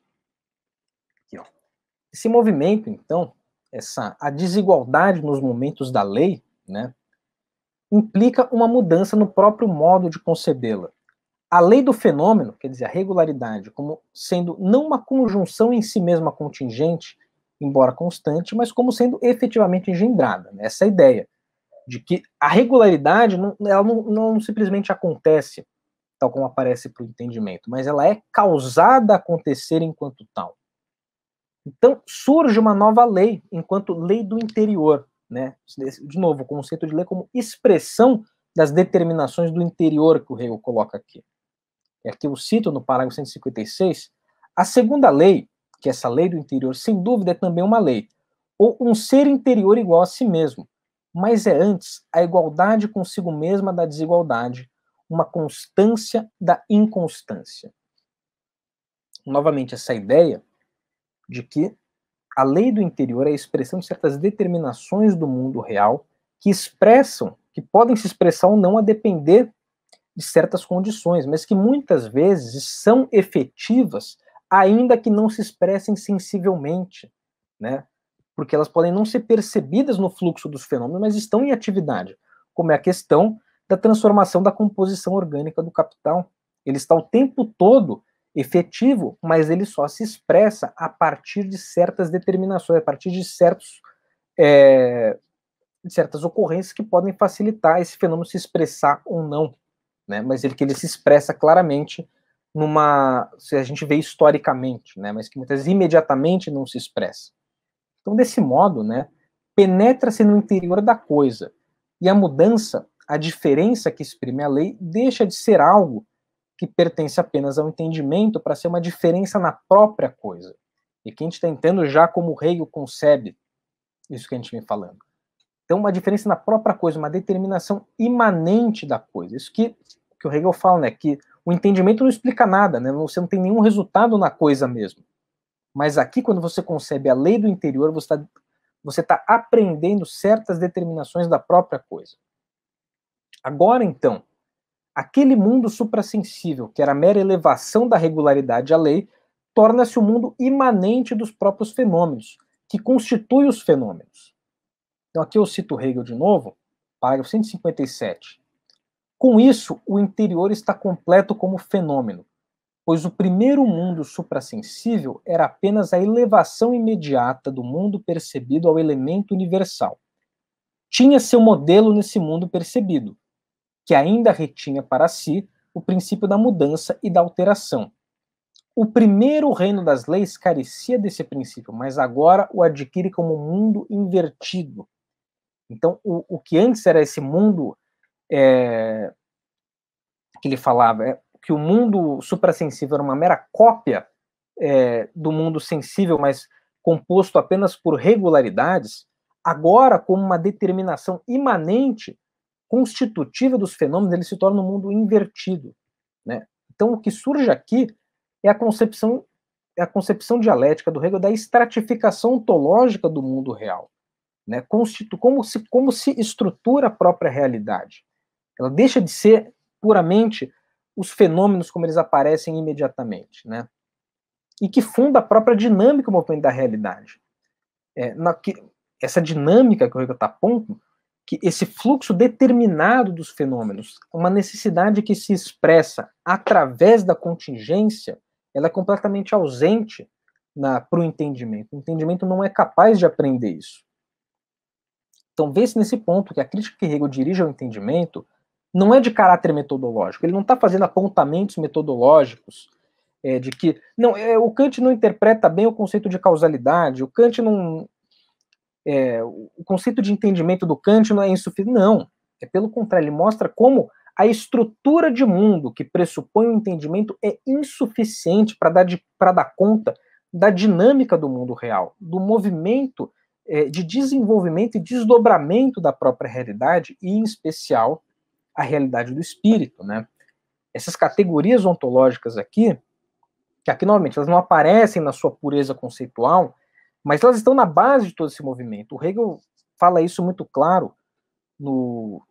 aqui, ó, esse movimento, então, essa a desigualdade nos momentos da lei, né, implica uma mudança no próprio modo de concebê-la. A lei do fenômeno, quer dizer, a regularidade, como sendo não uma conjunção em si mesma contingente, embora constante, mas como sendo efetivamente engendrada. Né? Essa é ideia de que a regularidade não, ela não, não simplesmente acontece tal como aparece para o entendimento, mas ela é causada a acontecer enquanto tal. Então surge uma nova lei, enquanto lei do interior, né? De novo, o conceito de lei como expressão das determinações do interior que o Hegel coloca aqui. E aqui eu cito no parágrafo 156, a segunda lei, que é essa lei do interior, sem dúvida é também uma lei, ou um ser interior igual a si mesmo, mas é antes a igualdade consigo mesma da desigualdade, uma constância da inconstância. Novamente, essa ideia de que a lei do interior é a expressão de certas determinações do mundo real que expressam, que podem se expressar ou não a depender de certas condições, mas que muitas vezes são efetivas, ainda que não se expressem sensivelmente, né? Porque elas podem não ser percebidas no fluxo dos fenômenos, mas estão em atividade, como é a questão da transformação da composição orgânica do capital. Ele está o tempo todo efetivo, mas ele só se expressa a partir de certas determinações, a partir de certos é, de certas ocorrências que podem facilitar esse fenômeno se expressar ou não, né? Mas ele que ele se expressa claramente numa se a gente vê historicamente, né? Mas que muitas vezes imediatamente não se expressa. Então desse modo, né? Penetra-se no interior da coisa e a mudança a diferença que exprime a lei deixa de ser algo que pertence apenas ao entendimento para ser uma diferença na própria coisa. E que a gente está entendendo já como o rei o concebe, isso que a gente vem falando. Então, uma diferença na própria coisa, uma determinação imanente da coisa. Isso que, que o Hegel fala, né? Que o entendimento não explica nada, né? Você não tem nenhum resultado na coisa mesmo. Mas aqui, quando você concebe a lei do interior, você está você tá aprendendo certas determinações da própria coisa. Agora então, aquele mundo suprassensível, que era mera elevação da regularidade à lei, torna-se o um mundo imanente dos próprios fenômenos, que constitui os fenômenos. Então aqui eu cito Hegel de novo, parágrafo 157. Com isso, o interior está completo como fenômeno, pois o primeiro mundo suprassensível era apenas a elevação imediata do mundo percebido ao elemento universal. Tinha seu modelo nesse mundo percebido, que ainda retinha para si o princípio da mudança e da alteração. O primeiro reino das leis carecia desse princípio, mas agora o adquire como um mundo invertido. Então, o, o que antes era esse mundo é, que ele falava, é, que o mundo suprassensível era uma mera cópia é, do mundo sensível, mas composto apenas por regularidades, agora, como uma determinação imanente constitutiva dos fenômenos, ele se torna um mundo invertido. Né? Então, o que surge aqui é a concepção é a concepção dialética do Hegel da estratificação ontológica do mundo real, né? Constitu como se como se estrutura a própria realidade. Ela deixa de ser puramente os fenômenos como eles aparecem imediatamente, né? E que funda a própria dinâmica do movimento da realidade. É, na, que, essa dinâmica que o Hegel está pondo que esse fluxo determinado dos fenômenos, uma necessidade que se expressa através da contingência, ela é completamente ausente para o entendimento. O entendimento não é capaz de aprender isso. Então, vê-se nesse ponto que a crítica que Hegel dirige ao entendimento não é de caráter metodológico. Ele não está fazendo apontamentos metodológicos é, de que não, é, o Kant não interpreta bem o conceito de causalidade, o Kant não, é, o conceito de entendimento do Kant não é insuficiente. Não, é pelo contrário, ele mostra como a estrutura de mundo que pressupõe o entendimento é insuficiente para dar, dar conta da dinâmica do mundo real, do movimento é, de desenvolvimento e desdobramento da própria realidade, e em especial a realidade do espírito. Né? Essas categorias ontológicas aqui, que aqui novamente elas não aparecem na sua pureza conceitual, mas elas estão na base de todo esse movimento. O Hegel fala isso muito claro no,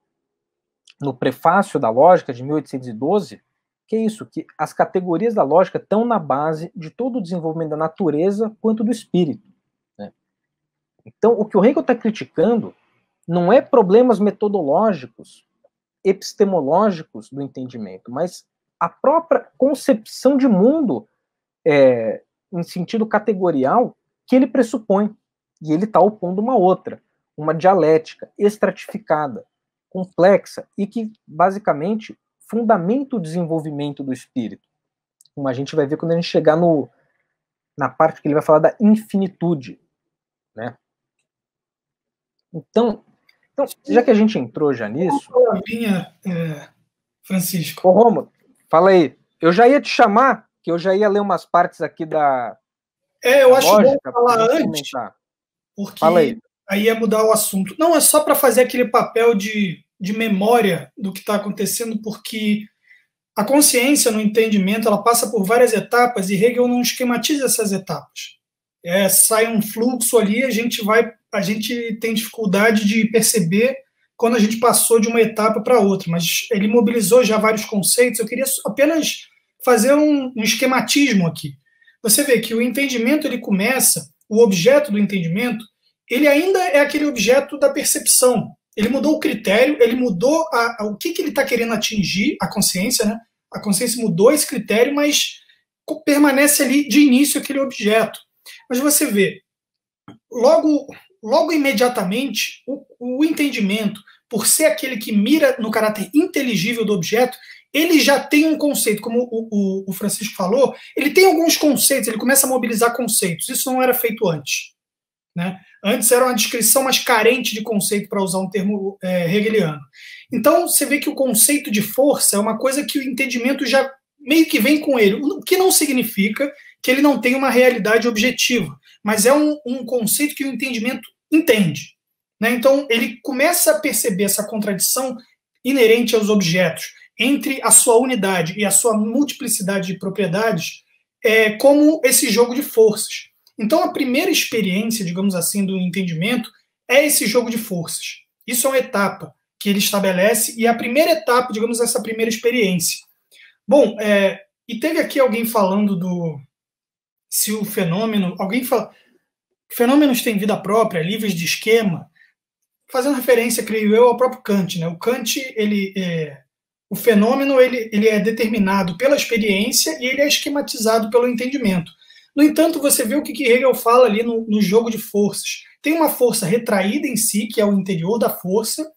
no prefácio da Lógica de 1812, que é isso, que as categorias da lógica estão na base de todo o desenvolvimento da natureza quanto do espírito. Né? Então, o que o Hegel está criticando não é problemas metodológicos, epistemológicos do entendimento, mas a própria concepção de mundo é, em sentido categorial que ele pressupõe, e ele está opondo uma outra, uma dialética estratificada, complexa e que basicamente fundamenta o desenvolvimento do espírito. Como a gente vai ver quando a gente chegar no, na parte que ele vai falar da infinitude, né? Então, então já que a gente entrou já nisso, minha, é, Francisco. Ô, Romo, fala aí. Eu já ia te chamar, que eu já ia ler umas partes aqui da é, eu a acho lógica, bom falar antes, porque aí. aí é mudar o assunto. Não, é só para fazer aquele papel de, de memória do que está acontecendo, porque a consciência no entendimento ela passa por várias etapas e Hegel não esquematiza essas etapas. É, sai um fluxo ali, a gente vai, a gente tem dificuldade de perceber quando a gente passou de uma etapa para outra, mas ele mobilizou já vários conceitos. Eu queria apenas fazer um, um esquematismo aqui você vê que o entendimento ele começa, o objeto do entendimento, ele ainda é aquele objeto da percepção. Ele mudou o critério, ele mudou a, a, o que, que ele está querendo atingir, a consciência, né? A consciência mudou esse critério, mas permanece ali de início aquele objeto. Mas você vê, logo, logo imediatamente, o, o entendimento, por ser aquele que mira no caráter inteligível do objeto, ele já tem um conceito, como o, o, o, Francisco falou, ele tem alguns conceitos, ele começa a mobilizar conceitos. Isso não era feito antes. Né? Antes era uma descrição mais carente de conceito, para usar um termo é, hegeliano. Então, você vê que o conceito de força é uma coisa que o entendimento já meio que vem com ele, o que não significa que ele não tem uma realidade objetiva, mas é um, um conceito que o entendimento entende. Né? Então, ele começa a perceber essa contradição inerente aos objetos entre a sua unidade e a sua multiplicidade de propriedades é, como esse jogo de forças. Então, a primeira experiência, digamos assim, do entendimento é esse jogo de forças. Isso é uma etapa que ele estabelece e é a primeira etapa, digamos, essa primeira experiência. Bom, é, e teve aqui alguém falando do se o fenômeno, alguém fala, fenômenos têm vida própria, livres de esquema, fazendo referência, creio eu, ao próprio Kant, né? O Kant ele é, o fenômeno ele, ele é determinado pela experiência e ele é esquematizado pelo entendimento. No entanto, você vê o que, que Hegel fala ali no, no jogo de forças. Tem uma força retraída em si, que é o interior da força,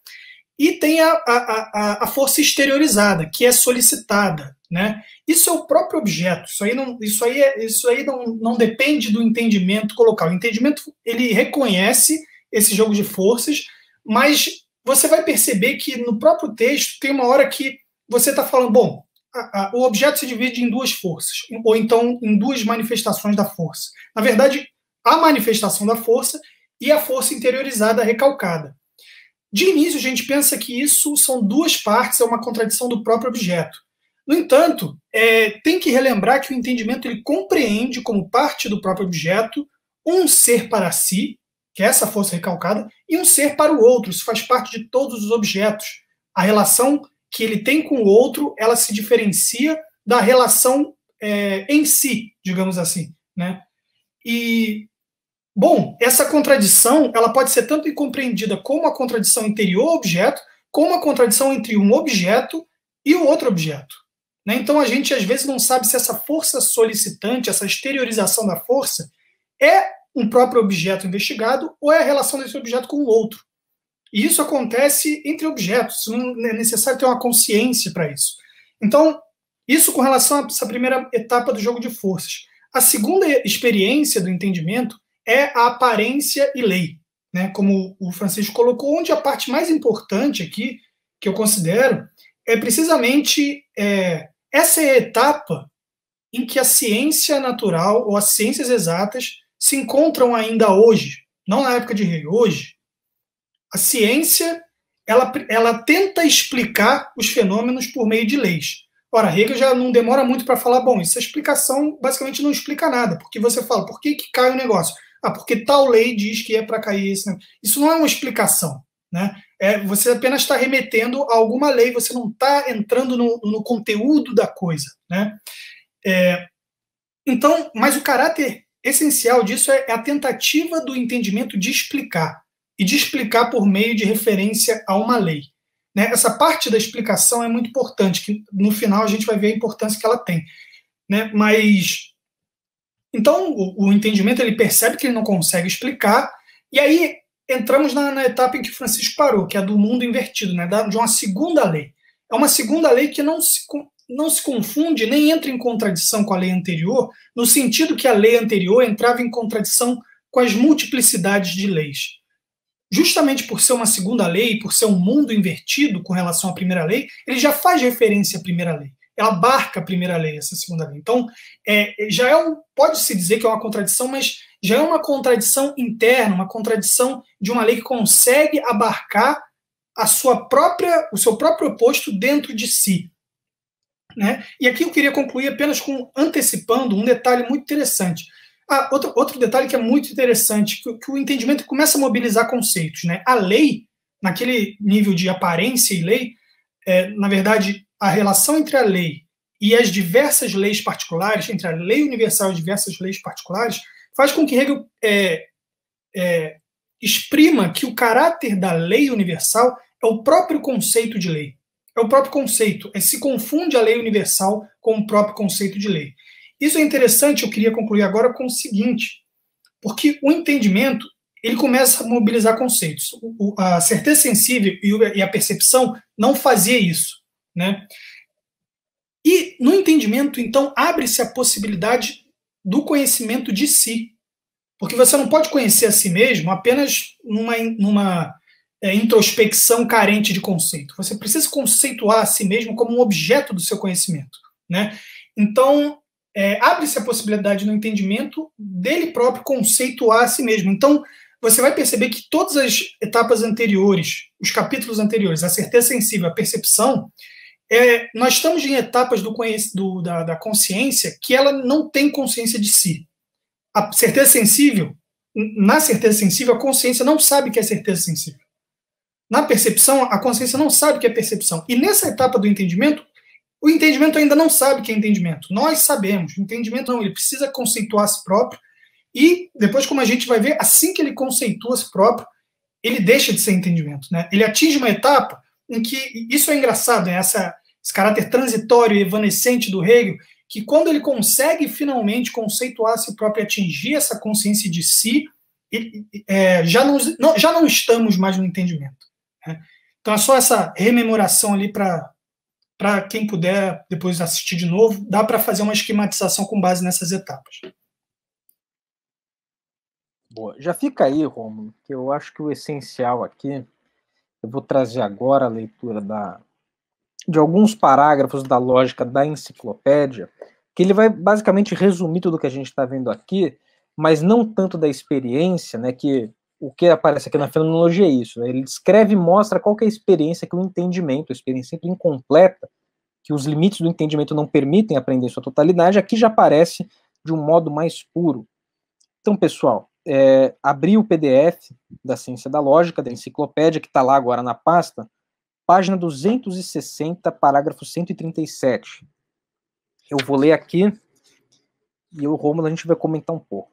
e tem a, a, a, a força exteriorizada, que é solicitada. Né? Isso é o próprio objeto, isso aí não, isso aí é, isso aí não, não depende do entendimento colocar. O entendimento ele reconhece esse jogo de forças, mas você vai perceber que no próprio texto tem uma hora que você está falando, bom, a, a, o objeto se divide em duas forças, ou então em duas manifestações da força. Na verdade, a manifestação da força e a força interiorizada recalcada. De início, a gente pensa que isso são duas partes, é uma contradição do próprio objeto. No entanto, é, tem que relembrar que o entendimento ele compreende como parte do próprio objeto um ser para si, que é essa força recalcada, e um ser para o outro. Isso faz parte de todos os objetos. A relação que ele tem com o outro, ela se diferencia da relação é, em si, digamos assim, né? E bom, essa contradição ela pode ser tanto compreendida como a contradição interior ao objeto, como a contradição entre um objeto e o outro objeto. Né? Então a gente às vezes não sabe se essa força solicitante, essa exteriorização da força, é um próprio objeto investigado ou é a relação desse objeto com o outro. E isso acontece entre objetos, não é necessário ter uma consciência para isso. Então, isso com relação a essa primeira etapa do jogo de forças. A segunda experiência do entendimento é a aparência e lei, né? como o Francisco colocou, onde a parte mais importante aqui, que eu considero, é precisamente é, essa é a etapa em que a ciência natural ou as ciências exatas se encontram ainda hoje, não na época de Rei, hoje, a ciência ela, ela tenta explicar os fenômenos por meio de leis. Ora, Hegel já não demora muito para falar, bom, essa é explicação basicamente não explica nada, porque você fala, por que, que cai o um negócio? Ah, porque tal lei diz que é para cair esse negócio. Isso não é uma explicação, né? É, você apenas está remetendo a alguma lei, você não está entrando no, no, conteúdo da coisa, né? É, então, mas o caráter essencial disso é, é a tentativa do entendimento de explicar e de explicar por meio de referência a uma lei. Né? Essa parte da explicação é muito importante, que no final a gente vai ver a importância que ela tem. Né? Mas então o, o entendimento ele percebe que ele não consegue explicar e aí entramos na, na, etapa em que Francisco parou, que é a do mundo invertido, né? Da, de uma segunda lei. É uma segunda lei que não se, não se confunde nem entra em contradição com a lei anterior, no sentido que a lei anterior entrava em contradição com as multiplicidades de leis justamente por ser uma segunda lei, por ser um mundo invertido com relação à primeira lei, ele já faz referência à primeira lei. Ela abarca a primeira lei, essa segunda lei. Então, é, já é um, pode-se dizer que é uma contradição, mas já é uma contradição interna, uma contradição de uma lei que consegue abarcar a sua própria, o seu próprio oposto dentro de si. Né? E aqui eu queria concluir apenas com antecipando um detalhe muito interessante. Ah, outro, outro detalhe que é muito interessante, que, que o entendimento começa a mobilizar conceitos. Né? A lei, naquele nível de aparência e lei, é, na verdade, a relação entre a lei e as diversas leis particulares, entre a lei universal e as diversas leis particulares, faz com que Hegel é, é, exprima que o caráter da lei universal é o próprio conceito de lei. É o próprio conceito. É, se confunde a lei universal com o próprio conceito de lei. Isso é interessante, eu queria concluir agora com o seguinte, porque o entendimento, ele começa a mobilizar conceitos. O, a certeza sensível e a percepção não fazia isso, né? E no entendimento, então, abre-se a possibilidade do conhecimento de si. Porque você não pode conhecer a si mesmo apenas numa, numa é, introspecção carente de conceito. Você precisa conceituar a si mesmo como um objeto do seu conhecimento. Né? Então, é, abre-se a possibilidade no entendimento dele próprio conceituar a si mesmo. Então, você vai perceber que todas as etapas anteriores, os capítulos anteriores, a certeza sensível, a percepção, é, nós estamos em etapas do, do da, da, consciência que ela não tem consciência de si. A certeza sensível, na certeza sensível, a consciência não sabe que é certeza sensível. Na percepção, a consciência não sabe que é percepção. E nessa etapa do entendimento, o entendimento ainda não sabe que é entendimento. Nós sabemos. O entendimento não, ele precisa conceituar a si próprio. E depois, como a gente vai ver, assim que ele conceitua a si próprio, ele deixa de ser entendimento. Né? Ele atinge uma etapa em que. Isso é engraçado, né? Essa, esse caráter transitório e evanescente do Hegel, que quando ele consegue finalmente conceituar a si próprio e atingir essa consciência de si, ele, é, já, não, não, já não estamos mais no entendimento. Né? Então é só essa rememoração ali para para quem puder depois assistir de novo, dá para fazer uma esquematização com base nessas etapas. Boa. Já fica aí, Romulo, que eu acho que o essencial aqui, eu vou trazer agora a leitura da, de alguns parágrafos da lógica da enciclopédia, que ele vai basicamente resumir tudo que a gente está vendo aqui, mas não tanto da experiência, né, que o que aparece aqui na fenomenologia é isso, né? ele descreve e mostra qual é a experiência que o entendimento, a experiência sempre incompleta, que os limites do entendimento não permitem aprender sua totalidade, aqui já aparece de um modo mais puro. Então, pessoal, é, abri o PDF da Ciência da Lógica, da enciclopédia, que está lá agora na pasta, página 260, parágrafo 137. Eu vou ler aqui e o Romulo a gente vai comentar um pouco.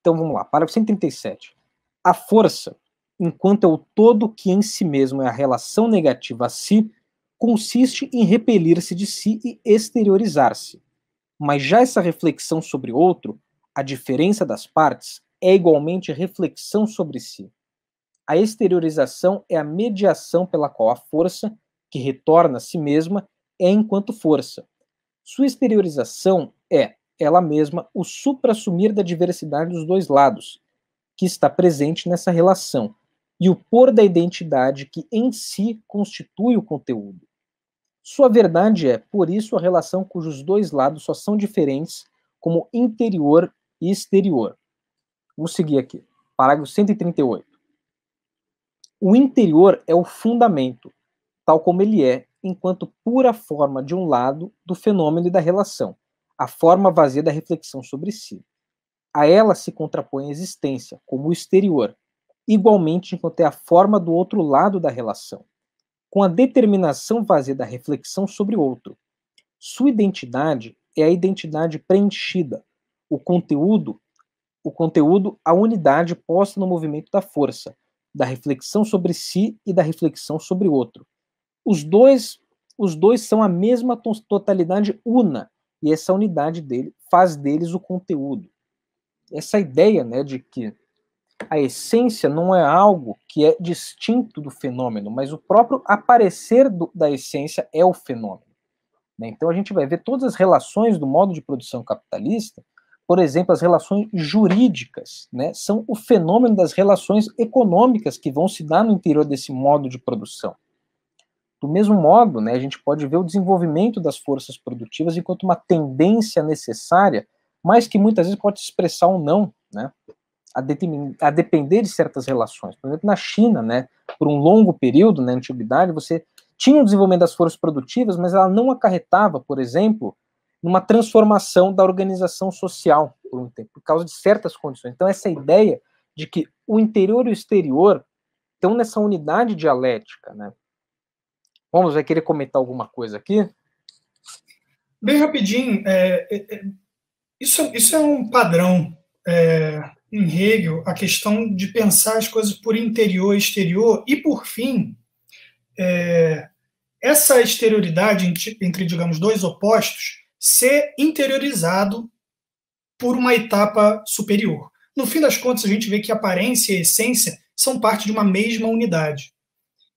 Então vamos lá, parágrafo 137. A força, enquanto é o todo que em si mesmo é a relação negativa a si, consiste em repelir-se de si e exteriorizar-se. Mas já essa reflexão sobre outro, a diferença das partes, é igualmente reflexão sobre si. A exteriorização é a mediação pela qual a força, que retorna a si mesma, é enquanto força. Sua exteriorização é, ela mesma, o suprassumir da diversidade dos dois lados, que está presente nessa relação e o pôr da identidade que em si constitui o conteúdo. Sua verdade é, por isso, a relação cujos dois lados só são diferentes, como interior e exterior. Vamos seguir aqui. Parágrafo 138. O interior é o fundamento, tal como ele é, enquanto pura forma de um lado do fenômeno e da relação, a forma vazia da reflexão sobre si. A ela se contrapõe a existência, como o exterior, igualmente enquanto é a forma do outro lado da relação, com a determinação vazia da reflexão sobre o outro. Sua identidade é a identidade preenchida, o conteúdo, o conteúdo, a unidade posta no movimento da força, da reflexão sobre si e da reflexão sobre o outro. Os dois, os dois são a mesma totalidade una, e essa unidade dele faz deles o conteúdo essa ideia né, de que a essência não é algo que é distinto do fenômeno, mas o próprio aparecer do, da essência é o fenômeno. Né? Então a gente vai ver todas as relações do modo de produção capitalista, por exemplo, as relações jurídicas, né, são o fenômeno das relações econômicas que vão se dar no interior desse modo de produção. Do mesmo modo, né, a gente pode ver o desenvolvimento das forças produtivas enquanto uma tendência necessária mas que muitas vezes pode expressar um não, né? A, a depender de certas relações. Por exemplo, na China, né, por um longo período, na antiguidade, você tinha o desenvolvimento das forças produtivas, mas ela não acarretava, por exemplo, numa transformação da organização social por um tempo, por causa de certas condições. Então, essa ideia de que o interior e o exterior estão nessa unidade dialética, né? Vamos, vai querer comentar alguma coisa aqui? Bem rapidinho, é, é, é isso, isso é um padrão é, em Hegel, a questão de pensar as coisas por interior e exterior, e por fim, é, essa exterioridade entre, digamos, dois opostos ser interiorizado por uma etapa superior. No fim das contas, a gente vê que aparência e essência são parte de uma mesma unidade.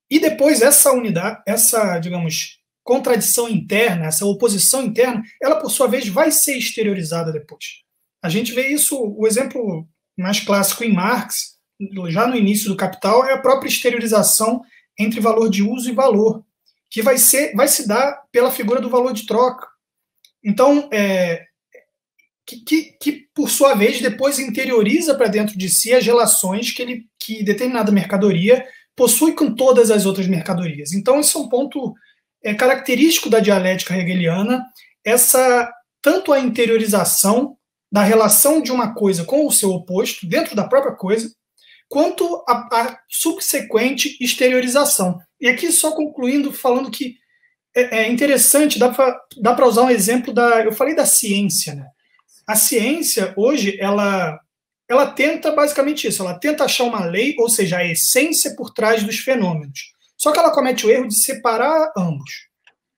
E depois essa unidade, essa, digamos, contradição interna, essa oposição interna, ela por sua vez vai ser exteriorizada depois. A gente vê isso, o exemplo mais clássico em Marx, já no início do Capital, é a própria exteriorização entre valor de uso e valor, que vai ser, vai se dar pela figura do valor de troca. Então, é, que, que, que, por sua vez depois interioriza para dentro de si as relações que ele que determinada mercadoria possui com todas as outras mercadorias. Então, isso é um ponto é característico da dialética hegeliana essa tanto a interiorização da relação de uma coisa com o seu oposto dentro da própria coisa, quanto a, a subsequente exteriorização. E aqui só concluindo falando que é, é interessante, dá para usar um exemplo da, eu falei da ciência, né? A ciência hoje ela ela tenta basicamente isso, ela tenta achar uma lei, ou seja, a essência por trás dos fenômenos. Só que ela comete o erro de separar ambos.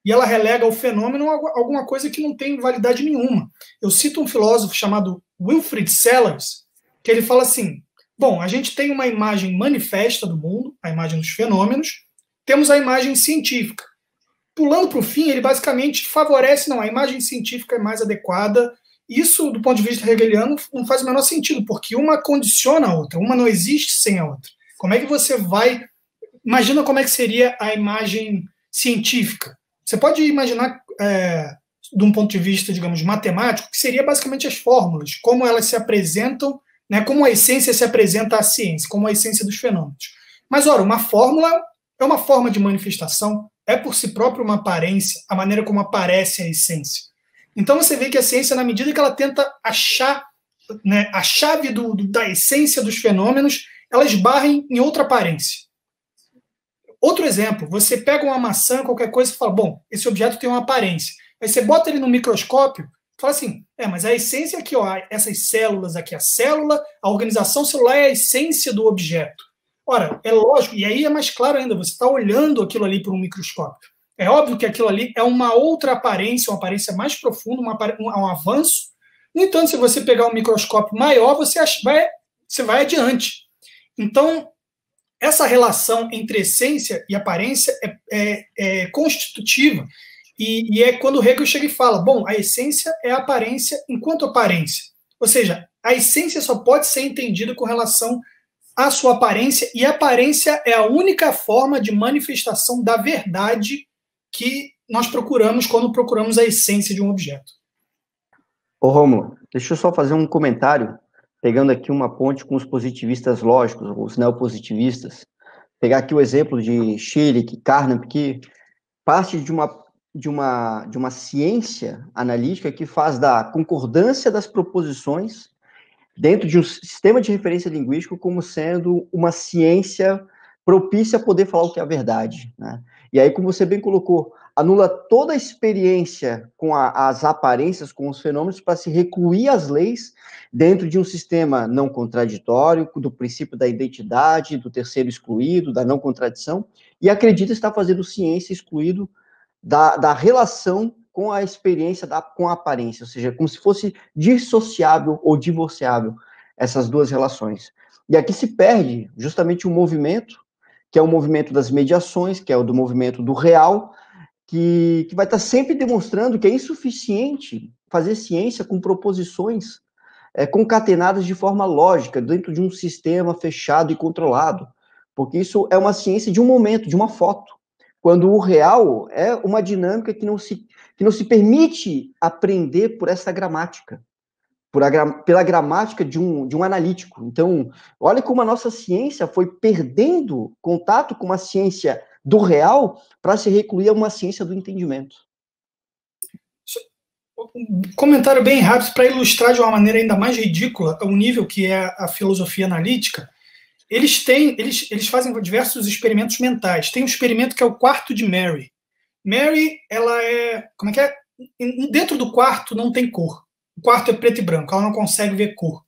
E ela relega o fenômeno a alguma coisa que não tem validade nenhuma. Eu cito um filósofo chamado Wilfrid Sellers, que ele fala assim: bom, a gente tem uma imagem manifesta do mundo, a imagem dos fenômenos, temos a imagem científica. Pulando para o fim, ele basicamente favorece, não, a imagem científica é mais adequada. Isso, do ponto de vista hegeliano, não faz o menor sentido, porque uma condiciona a outra, uma não existe sem a outra. Como é que você vai imagina como é que seria a imagem científica. Você pode imaginar, é, de um ponto de vista, digamos, matemático, que seria basicamente as fórmulas, como elas se apresentam, né, como a essência se apresenta à ciência, como a essência dos fenômenos. Mas, ora, uma fórmula é uma forma de manifestação, é por si própria uma aparência, a maneira como aparece a essência. Então você vê que a ciência, na medida que ela tenta achar né, a chave do, da essência dos fenômenos, ela barrem em outra aparência. Outro exemplo, você pega uma maçã, qualquer coisa, e fala, bom, esse objeto tem uma aparência. Aí você bota ele no microscópio, fala assim, é, mas a essência aqui, ó, essas células aqui, a célula, a organização celular é a essência do objeto. Ora, é lógico, e aí é mais claro ainda, você está olhando aquilo ali por um microscópio. É óbvio que aquilo ali é uma outra aparência, uma aparência mais profunda, uma, um, um avanço. No entanto, se você pegar um microscópio maior, você vai, você vai adiante. Então, essa relação entre essência e aparência é, é, é constitutiva. E, e, é quando o Hegel chega e fala: bom, a essência é a aparência enquanto aparência. Ou seja, a essência só pode ser entendida com relação à sua aparência, e a aparência é a única forma de manifestação da verdade que nós procuramos quando procuramos a essência de um objeto. Ô, Romulo, deixa eu só fazer um comentário pegando aqui uma ponte com os positivistas lógicos, os neopositivistas, pegar aqui o exemplo de Schillig, Carnap, que parte de uma, de, uma, de uma ciência analítica que faz da concordância das proposições dentro de um sistema de referência linguístico como sendo uma ciência propícia a poder falar o que é a verdade. Né? E aí, como você bem colocou, anula toda a experiência com a, as aparências, com os fenômenos, para se recluir as leis dentro de um sistema não contraditório, do princípio da identidade, do terceiro excluído, da não contradição, e acredita estar fazendo ciência excluído da, da relação com a experiência, da, com a aparência, ou seja, como se fosse dissociável ou divorciável essas duas relações. E aqui se perde justamente o um movimento, que é o movimento das mediações, que é o do movimento do real, que, que vai estar tá sempre demonstrando que é insuficiente fazer ciência com proposições é, concatenadas de forma lógica, dentro de um sistema fechado e controlado, porque isso é uma ciência de um momento, de uma foto, quando o real é uma dinâmica que não se, que não se permite aprender por essa gramática, por a, pela gramática de um, de um analítico. Então, olha como a nossa ciência foi perdendo contato com uma ciência do real para se recluir a uma ciência do entendimento. Um comentário bem rápido para ilustrar de uma maneira ainda mais ridícula o nível que é a filosofia analítica. Eles têm, eles, eles fazem diversos experimentos mentais. Tem um experimento que é o quarto de Mary. Mary, ela é, como é que é? Dentro do quarto não tem cor. O quarto é preto e branco, ela não consegue ver cor.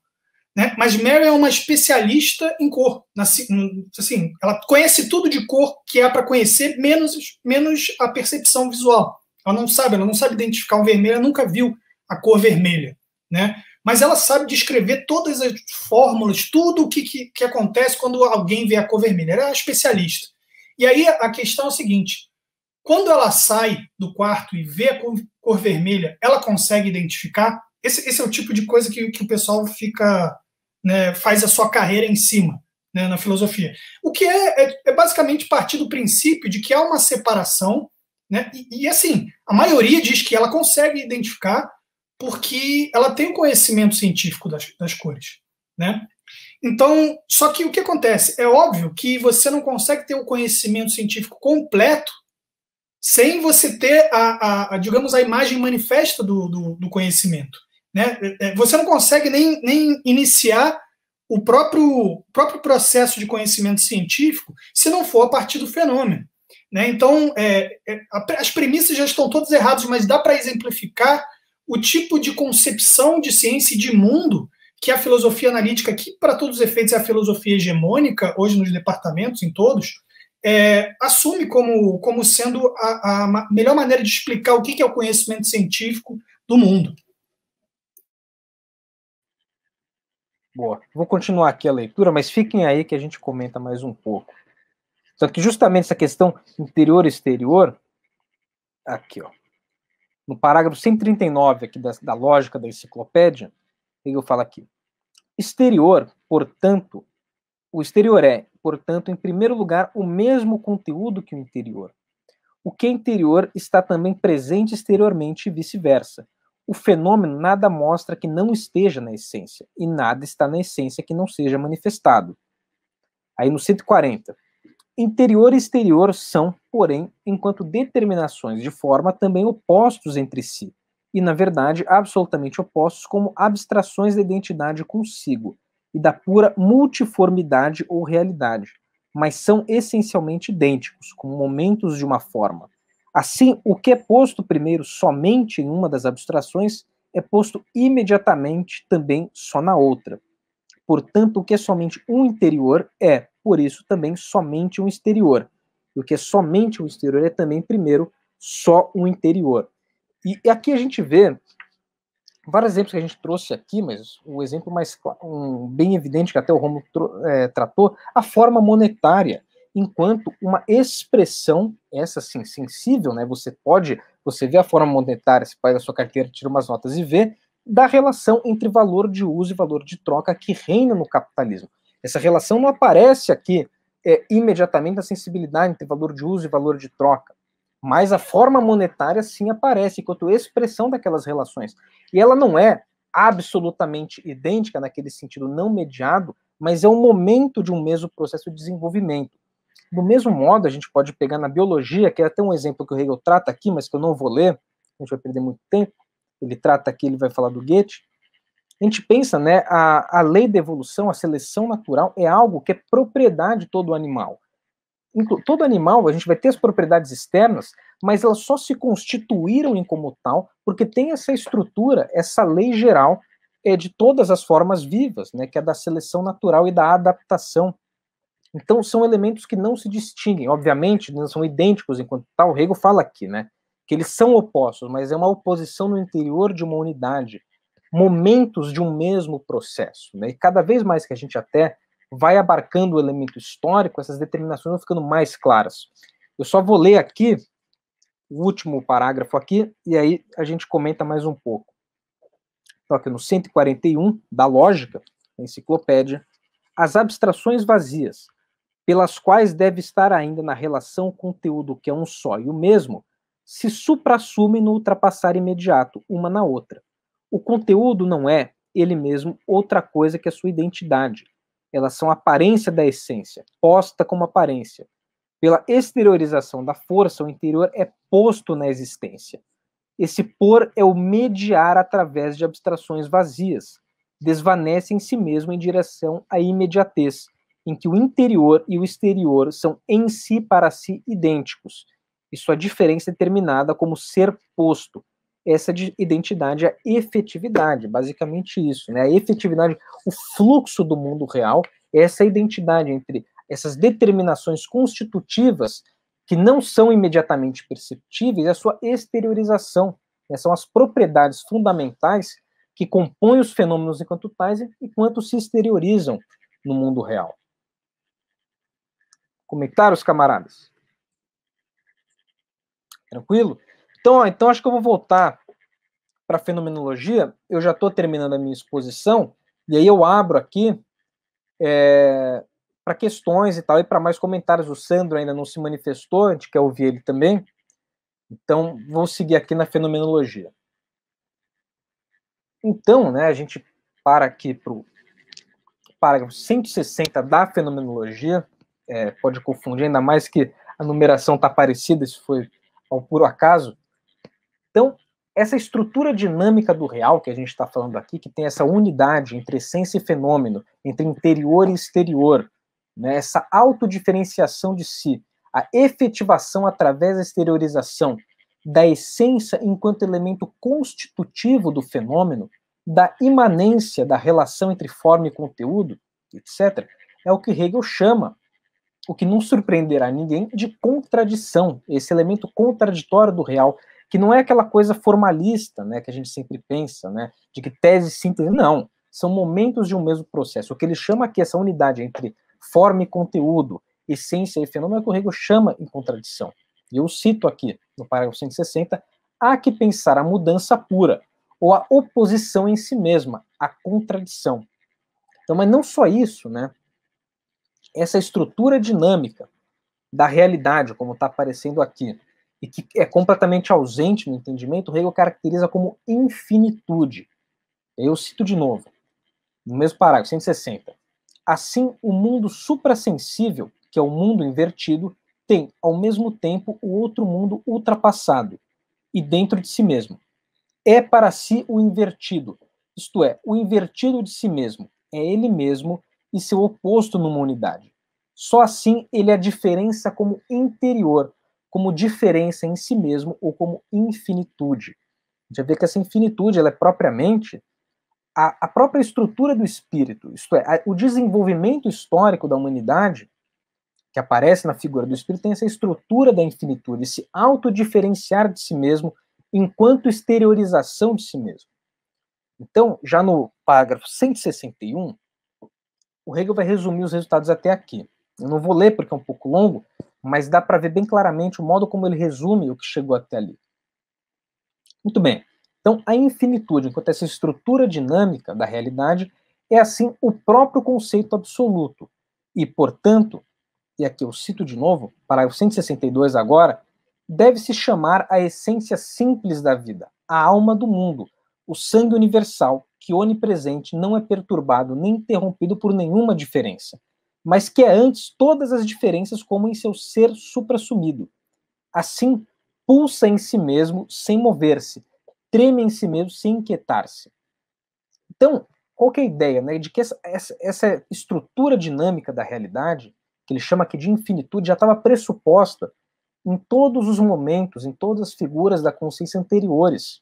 Né? Mas Mary é uma especialista em cor. Hum, assim, ela conhece tudo de cor que é para conhecer, menos, menos a percepção visual. Ela não sabe, ela não sabe identificar um vermelho, ela nunca viu a cor vermelha. Né? Mas ela sabe descrever todas as fórmulas, tudo o que, que, que acontece quando alguém vê a cor vermelha. Ela é especialista. E aí a questão é a seguinte: quando ela sai do quarto e vê a cor, cor vermelha, ela consegue identificar? Esse, esse, é o tipo de coisa que, que o pessoal fica né, faz a sua carreira em cima, né, na filosofia. O que é, é, é, basicamente partir do princípio de que há uma separação, né, e, e assim, a maioria diz que ela consegue identificar porque ela tem o conhecimento científico das, das cores. Né? Então, só que o que acontece? É óbvio que você não consegue ter o conhecimento científico completo sem você ter, a, a, a digamos, a imagem manifesta do, do, do, conhecimento. Né? É, é, você não consegue nem, nem iniciar o próprio, próprio processo de conhecimento científico se não for a partir do fenômeno. Né? Então, é, é, as premissas já estão todas erradas, mas dá para exemplificar o tipo de concepção de ciência e de mundo que a filosofia analítica, que para todos os efeitos é a filosofia hegemônica, hoje nos departamentos, em todos, é, assume como, como sendo a, a, melhor maneira de explicar o que é o conhecimento científico do mundo. Boa. Vou continuar aqui a leitura, mas fiquem aí que a gente comenta mais um pouco. Só que justamente essa questão interior-exterior, aqui, ó, no parágrafo 139 aqui da, da lógica da enciclopédia, ele fala aqui. Exterior, portanto, o exterior é, portanto, em primeiro lugar, o mesmo conteúdo que o interior. O que é interior está também presente exteriormente e vice-versa o fenômeno nada mostra que não esteja na essência, e nada está na essência que não seja manifestado. Aí no 140. Interior e exterior são, porém, enquanto determinações de forma, também opostos entre si, e, na verdade, absolutamente opostos como abstrações da identidade consigo e da pura multiformidade ou realidade, mas são essencialmente idênticos, como momentos de uma forma. Assim, o que é posto primeiro somente em uma das abstrações é posto imediatamente também só na outra. Portanto, o que é somente um interior é, por isso, também somente um exterior. E o que é somente um exterior é também, primeiro, só um interior. E, e aqui a gente vê vários exemplos que a gente trouxe aqui, mas o exemplo mais um, bem evidente que até o Romulo é, tratou, a forma monetária enquanto uma expressão, essa sim, sensível, né? Você pode, você vê a forma monetária, você pega a sua carteira, tira umas notas e vê, da relação entre valor de uso e valor de troca que reina no capitalismo. Essa relação não aparece aqui é, imediatamente a sensibilidade entre valor de uso e valor de troca, mas a forma monetária sim aparece enquanto expressão daquelas relações. E ela não é absolutamente idêntica naquele sentido não mediado, mas é o um momento de um mesmo processo de desenvolvimento. Do mesmo modo, a gente pode pegar na biologia, que é até um exemplo que o Hegel trata aqui, mas que eu não vou ler, a gente vai perder muito tempo. Ele trata aqui, ele vai falar do Goethe. A gente pensa, né, a, a lei da evolução, a seleção natural, é algo que é propriedade de todo animal. todo animal, a gente vai ter as propriedades externas, mas elas só se constituíram em como tal porque tem essa estrutura, essa lei geral é de todas as formas vivas, né, que é da seleção natural e da adaptação então, são elementos que não se distinguem. Obviamente, não são idênticos enquanto tal. O Hegel fala aqui, né? Que eles são opostos, mas é uma oposição no interior de uma unidade. Momentos de um mesmo processo. Né? E cada vez mais que a gente até vai abarcando o elemento histórico, essas determinações vão ficando mais claras. Eu só vou ler aqui o último parágrafo aqui, e aí a gente comenta mais um pouco. Então, aqui no 141 da Lógica, na enciclopédia, as abstrações vazias, pelas quais deve estar ainda na relação conteúdo que é um só e o mesmo, se suprassume no ultrapassar imediato, uma na outra. O conteúdo não é, ele mesmo, outra coisa que a sua identidade. Elas são aparência da essência, posta como aparência. Pela exteriorização da força, o interior é posto na existência. Esse pôr é o mediar através de abstrações vazias, desvanece em si mesmo em direção à imediatez, em que o interior e o exterior são em si para si idênticos, e sua diferença é determinada como ser posto. Essa identidade é a efetividade, basicamente isso, né? A efetividade, o fluxo do mundo real, é essa identidade entre essas determinações constitutivas que não são imediatamente perceptíveis, a sua exteriorização, né? são as propriedades fundamentais que compõem os fenômenos enquanto tais e enquanto se exteriorizam no mundo real. Comentários, camaradas? Tranquilo? Então, ó, então acho que eu vou voltar para fenomenologia. Eu já estou terminando a minha exposição e aí eu abro aqui é, para questões e tal e para mais comentários. O Sandro ainda não se manifestou, a gente quer ouvir ele também. Então, vou seguir aqui na fenomenologia. Então, né, a gente para aqui para o parágrafo 160 da fenomenologia é, pode confundir, ainda mais que a numeração está parecida, isso foi ao puro acaso. Então, essa estrutura dinâmica do real que a gente está falando aqui, que tem essa unidade entre essência e fenômeno, entre interior e exterior, né, essa autodiferenciação de si, a efetivação através da exteriorização da essência enquanto elemento constitutivo do fenômeno, da imanência da relação entre forma e conteúdo, etc., é o que Hegel chama o que não surpreenderá ninguém, de contradição, esse elemento contraditório do real, que não é aquela coisa formalista, né, que a gente sempre pensa, né, de que tese simples não, são momentos de um mesmo processo. O que ele chama aqui, essa unidade entre forma e conteúdo, essência e fenômeno, é que o Hegel chama em contradição. E eu cito aqui, no parágrafo 160, há que pensar a mudança pura, ou a oposição em si mesma, a contradição. Então, mas não só isso, né, essa estrutura dinâmica da realidade, como está aparecendo aqui, e que é completamente ausente no entendimento, Hegel caracteriza como infinitude. Eu cito de novo, no mesmo parágrafo, 160. Assim, o mundo suprassensível, que é o mundo invertido, tem, ao mesmo tempo, o outro mundo ultrapassado e dentro de si mesmo. É para si o invertido, isto é, o invertido de si mesmo. É ele mesmo e seu oposto numa unidade. Só assim ele é diferença como interior, como diferença em si mesmo ou como infinitude. A gente vê que essa infinitude ela é propriamente a, a própria estrutura do espírito, isto é, a, o desenvolvimento histórico da humanidade que aparece na figura do espírito tem essa estrutura da infinitude, esse autodiferenciar de si mesmo enquanto exteriorização de si mesmo. Então, já no parágrafo 161, o Hegel vai resumir os resultados até aqui. Eu não vou ler porque é um pouco longo, mas dá para ver bem claramente o modo como ele resume o que chegou até ali. Muito bem. Então, a infinitude, enquanto essa estrutura dinâmica da realidade, é assim o próprio conceito absoluto. E, portanto, e aqui eu cito de novo, parágrafo 162 agora, deve-se chamar a essência simples da vida, a alma do mundo, o sangue universal, que onipresente não é perturbado nem interrompido por nenhuma diferença, mas que é antes todas as diferenças como em seu ser suprassumido. Assim, pulsa em si mesmo sem mover-se, treme em si mesmo sem inquietar-se. Então, qual é a ideia, né? De que essa, essa, essa estrutura dinâmica da realidade, que ele chama aqui de infinitude, já estava pressuposta em todos os momentos, em todas as figuras da consciência anteriores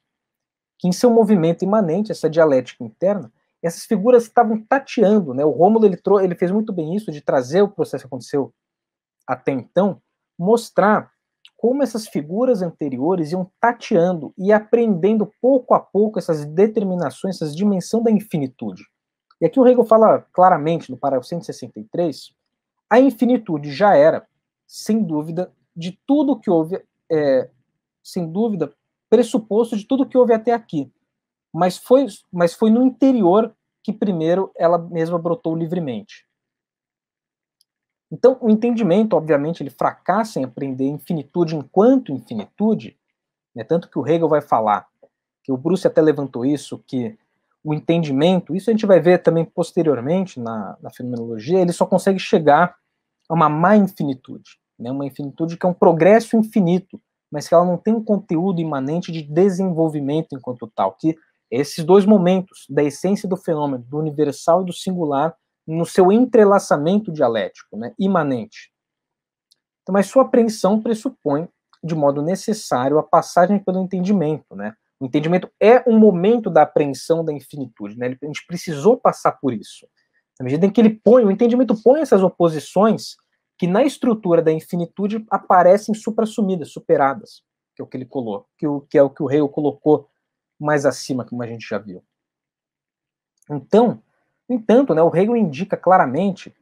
que em seu movimento imanente, essa dialética interna, essas figuras estavam tateando, né? O Rômulo ele, ele fez muito bem isso de trazer o processo que aconteceu até então, mostrar como essas figuras anteriores iam tateando e aprendendo pouco a pouco essas determinações, essas dimensão da infinitude. E aqui o Hegel fala claramente no parágrafo 163, a infinitude já era, sem dúvida, de tudo que houve, é, sem dúvida, pressuposto de tudo que houve até aqui. Mas foi, mas foi no interior que primeiro ela mesma brotou livremente. Então, o entendimento, obviamente, ele fracassa em aprender infinitude enquanto infinitude, né? tanto que o Hegel vai falar, que o Bruce até levantou isso, que o entendimento, isso a gente vai ver também posteriormente na, na fenomenologia, ele só consegue chegar a uma má infinitude, né? uma infinitude que é um progresso infinito, mas que ela não tem um conteúdo imanente de desenvolvimento enquanto tal, que esses dois momentos da essência do fenômeno, do universal e do singular, no seu entrelaçamento dialético, né, imanente. Então, mas sua apreensão pressupõe, de modo necessário, a passagem pelo entendimento, né? O entendimento é um momento da apreensão da infinitude, né? A gente precisou passar por isso. Na medida em que ele põe, o entendimento põe essas oposições que na estrutura da infinitude aparecem suprassumidas, superadas, que é o que ele colocou, que, o, que é o que o Hegel colocou mais acima, como a gente já viu. Então, no entanto, né, o Hegel indica claramente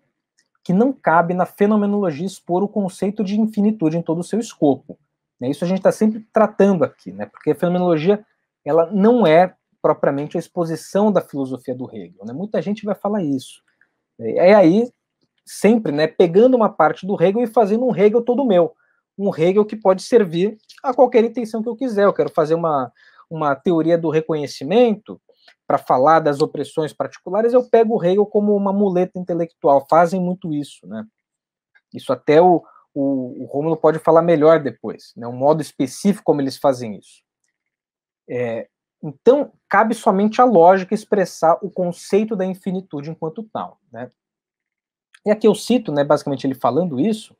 que não cabe na fenomenologia expor o conceito de infinitude em todo o seu escopo. Né? Isso a gente está sempre tratando aqui, né? porque a fenomenologia ela não é propriamente a exposição da filosofia do Hegel. Né? Muita gente vai falar isso. É, é aí sempre, né, pegando uma parte do Hegel e fazendo um Hegel todo meu, um Hegel que pode servir a qualquer intenção que eu quiser. Eu quero fazer uma, uma teoria do reconhecimento para falar das opressões particulares, eu pego o Hegel como uma muleta intelectual. Fazem muito isso, né? Isso até o, o, o Rômulo pode falar melhor depois, né? Um modo específico como eles fazem isso. É, então, cabe somente à lógica expressar o conceito da infinitude enquanto tal, né? E aqui eu cito, né, basicamente ele falando isso,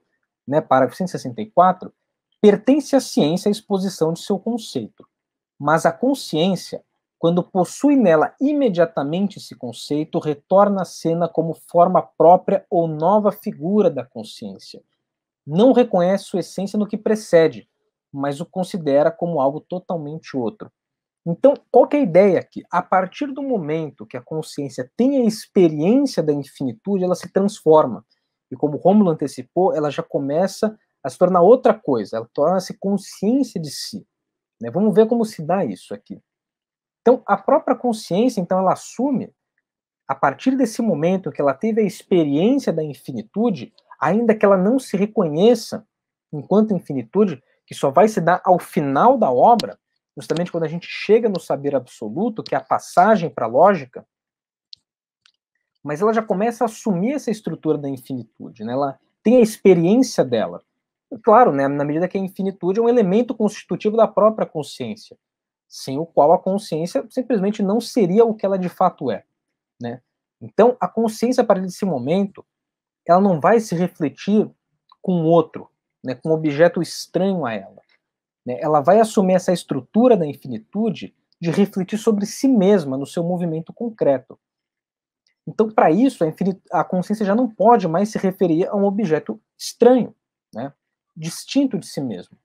né, parágrafo 164, pertence à ciência a exposição de seu conceito, mas a consciência, quando possui nela imediatamente esse conceito, retorna à cena como forma própria ou nova figura da consciência. Não reconhece sua essência no que precede, mas o considera como algo totalmente outro. Então, qual é a ideia aqui? A partir do momento que a consciência tem a experiência da infinitude, ela se transforma. E como Rômulo antecipou, ela já começa a se tornar outra coisa, ela torna-se consciência de si. Né? Vamos ver como se dá isso aqui. Então, a própria consciência, então, ela assume, a partir desse momento que ela teve a experiência da infinitude, ainda que ela não se reconheça enquanto infinitude, que só vai se dar ao final da obra, justamente quando a gente chega no saber absoluto, que é a passagem para a lógica, mas ela já começa a assumir essa estrutura da infinitude, né? ela tem a experiência dela. E claro, né, na medida que a infinitude é um elemento constitutivo da própria consciência, sem o qual a consciência simplesmente não seria o que ela de fato é. Né? Então, a consciência, a partir desse momento, ela não vai se refletir com outro, né, com um objeto estranho a ela. Né? Ela vai assumir essa estrutura da infinitude de refletir sobre si mesma no seu movimento concreto. Então, para isso, a, a, consciência já não pode mais se referir a um objeto estranho, né? distinto de si mesmo.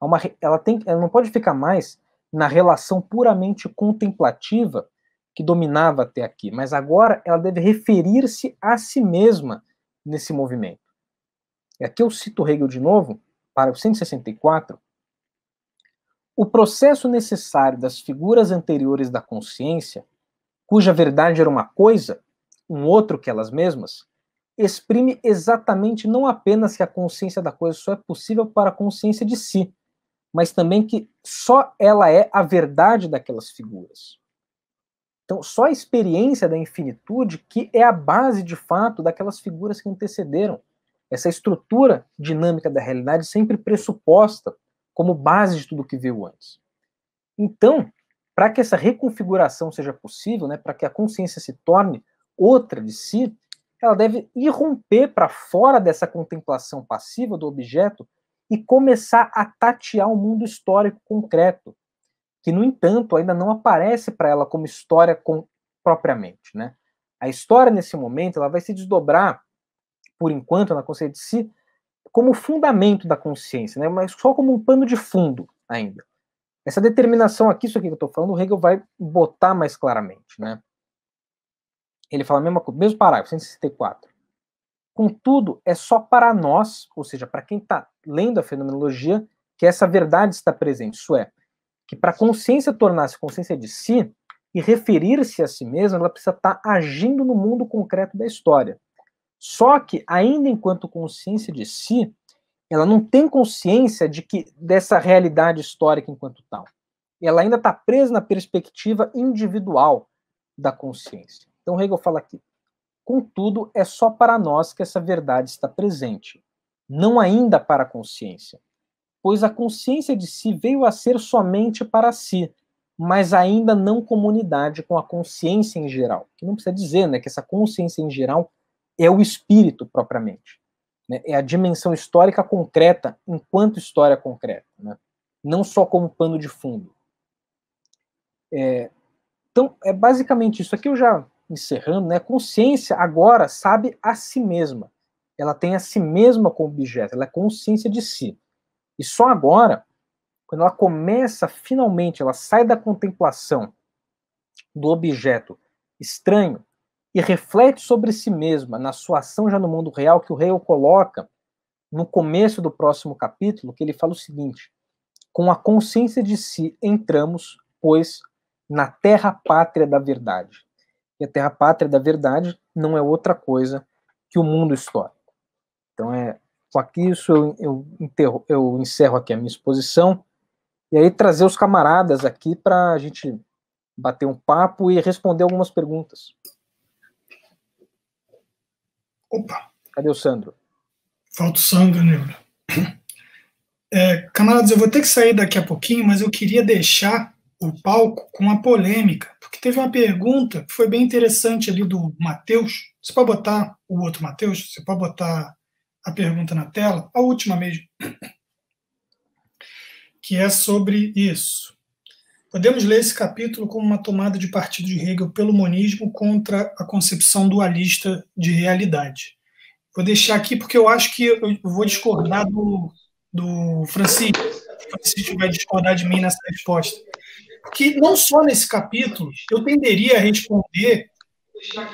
Uma, ela, tem, ela não pode ficar mais na relação puramente contemplativa que dominava até aqui, mas agora ela deve referir-se a si mesma nesse movimento. E aqui eu cito Hegel de novo, para o 164, o processo necessário das figuras anteriores da consciência, cuja verdade era uma coisa, um outro que elas mesmas, exprime exatamente não apenas que a consciência da coisa só é possível para a consciência de si, mas também que só ela é a verdade daquelas figuras. Então, só a experiência da infinitude que é a base de fato daquelas figuras que antecederam. Essa estrutura dinâmica da realidade sempre pressuposta como base de tudo que viu antes. Então, para que essa reconfiguração seja possível, né, para que a consciência se torne outra de si, ela deve irromper para fora dessa contemplação passiva do objeto e começar a tatear o um mundo histórico concreto, que, no entanto, ainda não aparece para ela como história com, propriamente. Né? A história, nesse momento, ela vai se desdobrar, por enquanto, na consciência de si, como fundamento da consciência, né? mas só como um pano de fundo ainda. Essa determinação aqui, isso aqui que eu estou falando, o Hegel vai botar mais claramente. Né? Ele fala a mesma coisa, mesmo parágrafo, 164. Contudo, é só para nós, ou seja, para quem está lendo a fenomenologia, que essa verdade está presente. Isso é, que para a consciência tornar-se consciência de si e referir-se a si mesma, ela precisa estar tá agindo no mundo concreto da história. Só que, ainda enquanto consciência de si, ela não tem consciência de que dessa realidade histórica enquanto tal. Ela ainda está presa na perspectiva individual da consciência. Então, Hegel fala aqui: contudo, é só para nós que essa verdade está presente, não ainda para a consciência, pois a consciência de si veio a ser somente para si, mas ainda não comunidade com a consciência em geral. Que não precisa dizer, né, que essa consciência em geral é o espírito propriamente. Né? É a dimensão histórica concreta enquanto história concreta, né? não só como pano de fundo. É, então, é basicamente isso. Aqui eu já encerrando, né? consciência agora sabe a si mesma. Ela tem a si mesma como objeto, ela é consciência de si. E só agora, quando ela começa finalmente, ela sai da contemplação do objeto estranho e reflete sobre si mesma na sua ação já no mundo real, que o rei o coloca no começo do próximo capítulo, que ele fala o seguinte: com a consciência de si entramos, pois, na terra pátria da verdade. E a terra pátria da verdade não é outra coisa que o mundo histórico. Então é com aqui isso eu, eu, enterro, eu encerro aqui a minha exposição e aí trazer os camaradas aqui para a gente bater um papo e responder algumas perguntas. Opa! Cadê o Sandro? Falta o Sandro, Neuro. Né? É, camaradas, eu vou ter que sair daqui a pouquinho, mas eu queria deixar o palco com a polêmica, porque teve uma pergunta que foi bem interessante ali do Matheus. Você pode botar o outro Matheus? Você pode botar a pergunta na tela? A última mesmo. Que é sobre isso. Podemos ler esse capítulo como uma tomada de partido de Hegel pelo monismo contra a concepção dualista de realidade. Vou deixar aqui porque eu acho que eu vou discordar do, do Francisco. O Francisco vai discordar de mim nessa resposta. Que não só nesse capítulo eu tenderia a responder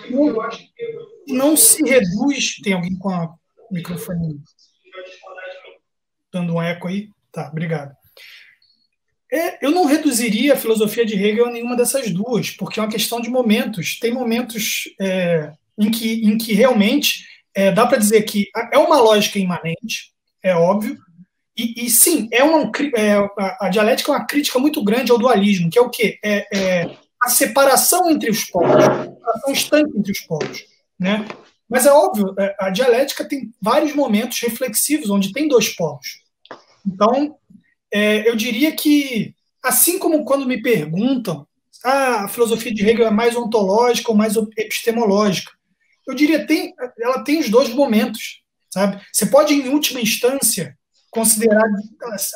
que não se reduz. Tem alguém com a microfone dando um eco aí? Tá, obrigado é, eu não reduziria a filosofia de Hegel a nenhuma dessas duas, porque é uma questão de momentos. Tem momentos é, em, que, em que realmente é, dá para dizer que é uma lógica imanente, é óbvio, e, e sim, é uma, é, a, a, dialética é uma crítica muito grande ao dualismo, que é o quê? É, é a separação entre os povos, a separação entre os povos. Né? Mas é óbvio, é, a dialética tem vários momentos reflexivos onde tem dois povos. Então, é, eu diria que, assim como quando me perguntam ah, a filosofia de Hegel é mais ontológica ou mais epistemológica, eu diria tem, ela tem os dois momentos, sabe? Você pode, em última instância, considerar,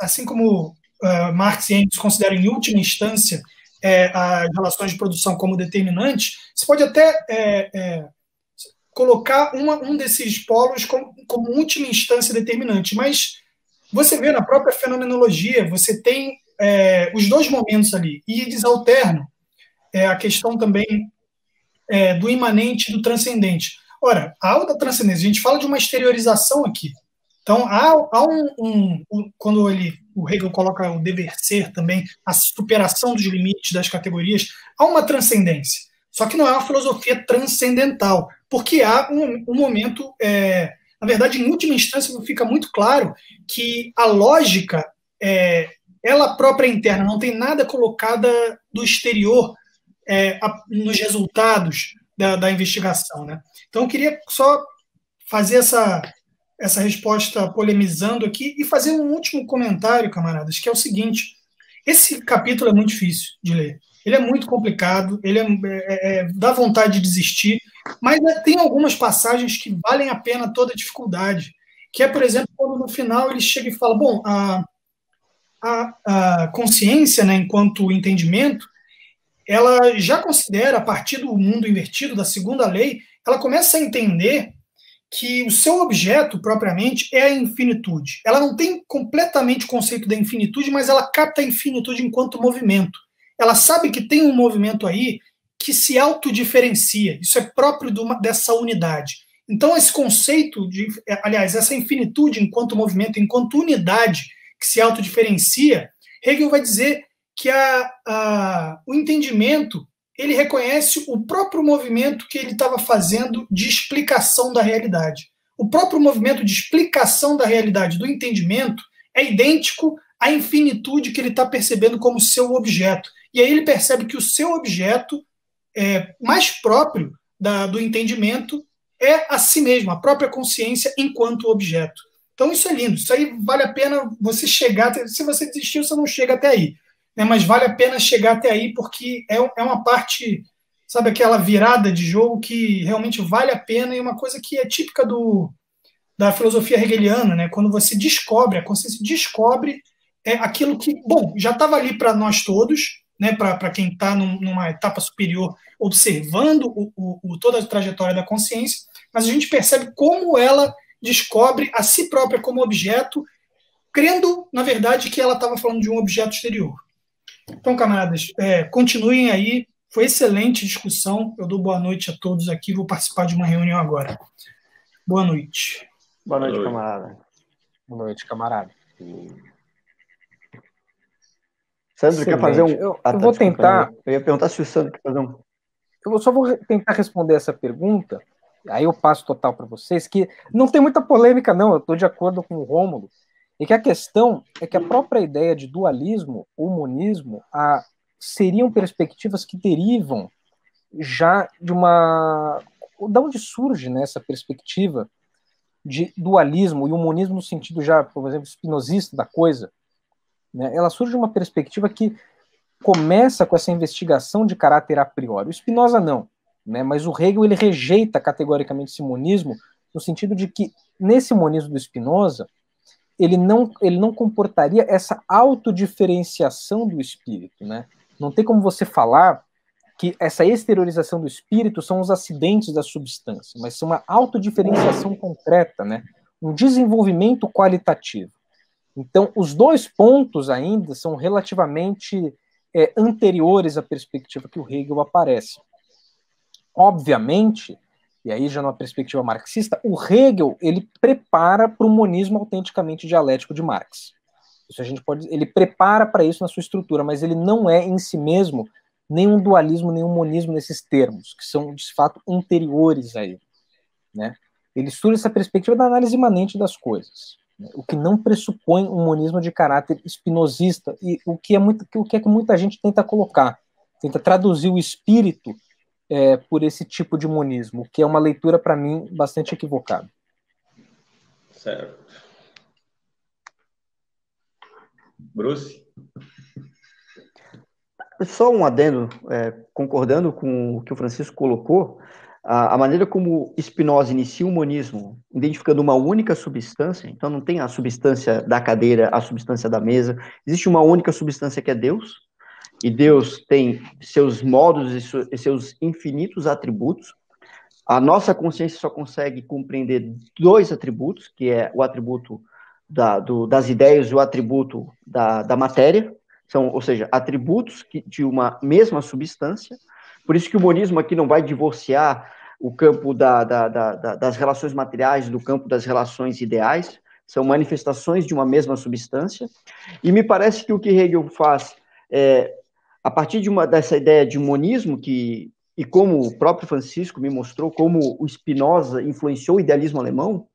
assim como uh, Marx e Engels consideram em última instância é, as relações de produção como determinantes, você pode até é, é, colocar uma, um desses polos como, como última instância determinante, mas você vê na própria fenomenologia, você tem é, os dois momentos ali, e eles alternam é, a questão também é, do imanente e do transcendente. Ora, a aula da transcendência, a gente fala de uma exteriorização aqui. Então, há, há um, um, um, Quando ele, o Hegel coloca o dever ser também, a superação dos limites das categorias, há uma transcendência. Só que não é uma filosofia transcendental, porque há um, um momento é, na verdade, em última instância, fica muito claro que a lógica, é, ela própria interna, não tem nada colocada do exterior é, a, nos resultados da, da, investigação. Né? Então, eu queria só fazer essa, essa resposta polemizando aqui e fazer um último comentário, camaradas, que é o seguinte: esse capítulo é muito difícil de ler. Ele é muito complicado, ele é, é, é dá vontade de desistir, mas né, tem algumas passagens que valem a pena toda a dificuldade. Que é, por exemplo, quando no final ele chega e fala: bom, a, a, a consciência, né, enquanto entendimento, ela já considera, a partir do mundo invertido, da segunda lei, ela começa a entender que o seu objeto, propriamente, é a infinitude. Ela não tem completamente o conceito da infinitude, mas ela capta a infinitude enquanto movimento. Ela sabe que tem um movimento aí que se autodiferencia. Isso é próprio uma, dessa unidade. Então, esse conceito de, é, aliás, essa infinitude enquanto movimento, enquanto unidade que se autodiferencia, Hegel vai dizer que a, a, o entendimento ele reconhece o próprio movimento que ele estava fazendo de explicação da realidade. O próprio movimento de explicação da realidade, do entendimento, é idêntico à infinitude que ele está percebendo como seu objeto. E aí ele percebe que o seu objeto é, mais próprio da, do entendimento é a si mesmo, a própria consciência enquanto objeto. Então isso é lindo, isso aí vale a pena você chegar, se você desistiu, você não chega até aí, né? mas vale a pena chegar até aí porque é, é uma parte, sabe, aquela virada de jogo que realmente vale a pena e é uma coisa que é típica do, da filosofia hegeliana, né? quando você descobre, a consciência descobre é aquilo que, bom, já estava ali para nós todos, né, para quem está num, numa etapa superior, observando o, o, toda a trajetória da consciência, mas a gente percebe como ela descobre a si própria como objeto, crendo, na verdade, que ela estava falando de um objeto exterior. Então, camaradas, é, continuem aí. Foi excelente discussão. Eu dou boa noite a todos aqui. Vou participar de uma reunião agora. Boa noite. Boa noite, boa noite. camarada. Boa noite, camarada. Sandro Excelente. quer fazer um. Eu, ah, tá, eu vou desculpa, tentar. Eu ia perguntar se o Sandro quer fazer um. Eu só vou tentar responder essa pergunta, aí eu passo total para vocês, que não tem muita polêmica, não, eu estou de acordo com o Rômulo. E é que a questão é que a própria ideia de dualismo o monismo a, seriam perspectivas que derivam já de uma. Da onde surge né, essa perspectiva de dualismo e o monismo no sentido já, por exemplo, espinosista da coisa, né, ela surge de uma perspectiva que começa com essa investigação de caráter a priori. O Spinoza não, né, mas o Hegel ele rejeita categoricamente esse monismo no sentido de que nesse monismo do Spinoza ele não, ele não comportaria essa autodiferenciação do espírito, né? Não tem como você falar que essa exteriorização do espírito são os acidentes da substância, mas são uma autodiferenciação concreta, né? Um desenvolvimento qualitativo. Então, os dois pontos ainda são relativamente é, anteriores à perspectiva que o Hegel aparece. Obviamente, e aí já numa perspectiva marxista, o Hegel ele prepara para o monismo autenticamente dialético de Marx. Isso a gente pode, ele prepara para isso na sua estrutura, mas ele não é em si mesmo nenhum dualismo, nenhum monismo nesses termos, que são de fato anteriores a ele, né? Ele estuda essa perspectiva da análise imanente das coisas o que não pressupõe um monismo de caráter espinosista e o que é muito o que é que muita gente tenta colocar tenta traduzir o espírito é, por esse tipo de monismo que é uma leitura para mim bastante equivocada certo Bruce só um adendo é, concordando com o que o Francisco colocou a, maneira como Spinoza inicia o monismo, identificando uma única substância, então não tem a substância da cadeira, a substância da mesa, existe uma única substância que é Deus, e Deus tem seus modos e seus infinitos atributos. A nossa consciência só consegue compreender dois atributos, que é o atributo da, do, das ideias e o atributo da, da matéria, são, ou seja, atributos que, de uma mesma substância, por isso que o monismo aqui não vai divorciar o campo da, da, da, das relações materiais do campo das relações ideais, são manifestações de uma mesma substância, e me parece que o que Hegel faz, é, a partir de uma, dessa ideia de monismo, que, e como o próprio Francisco me mostrou, como o Spinoza influenciou o idealismo alemão,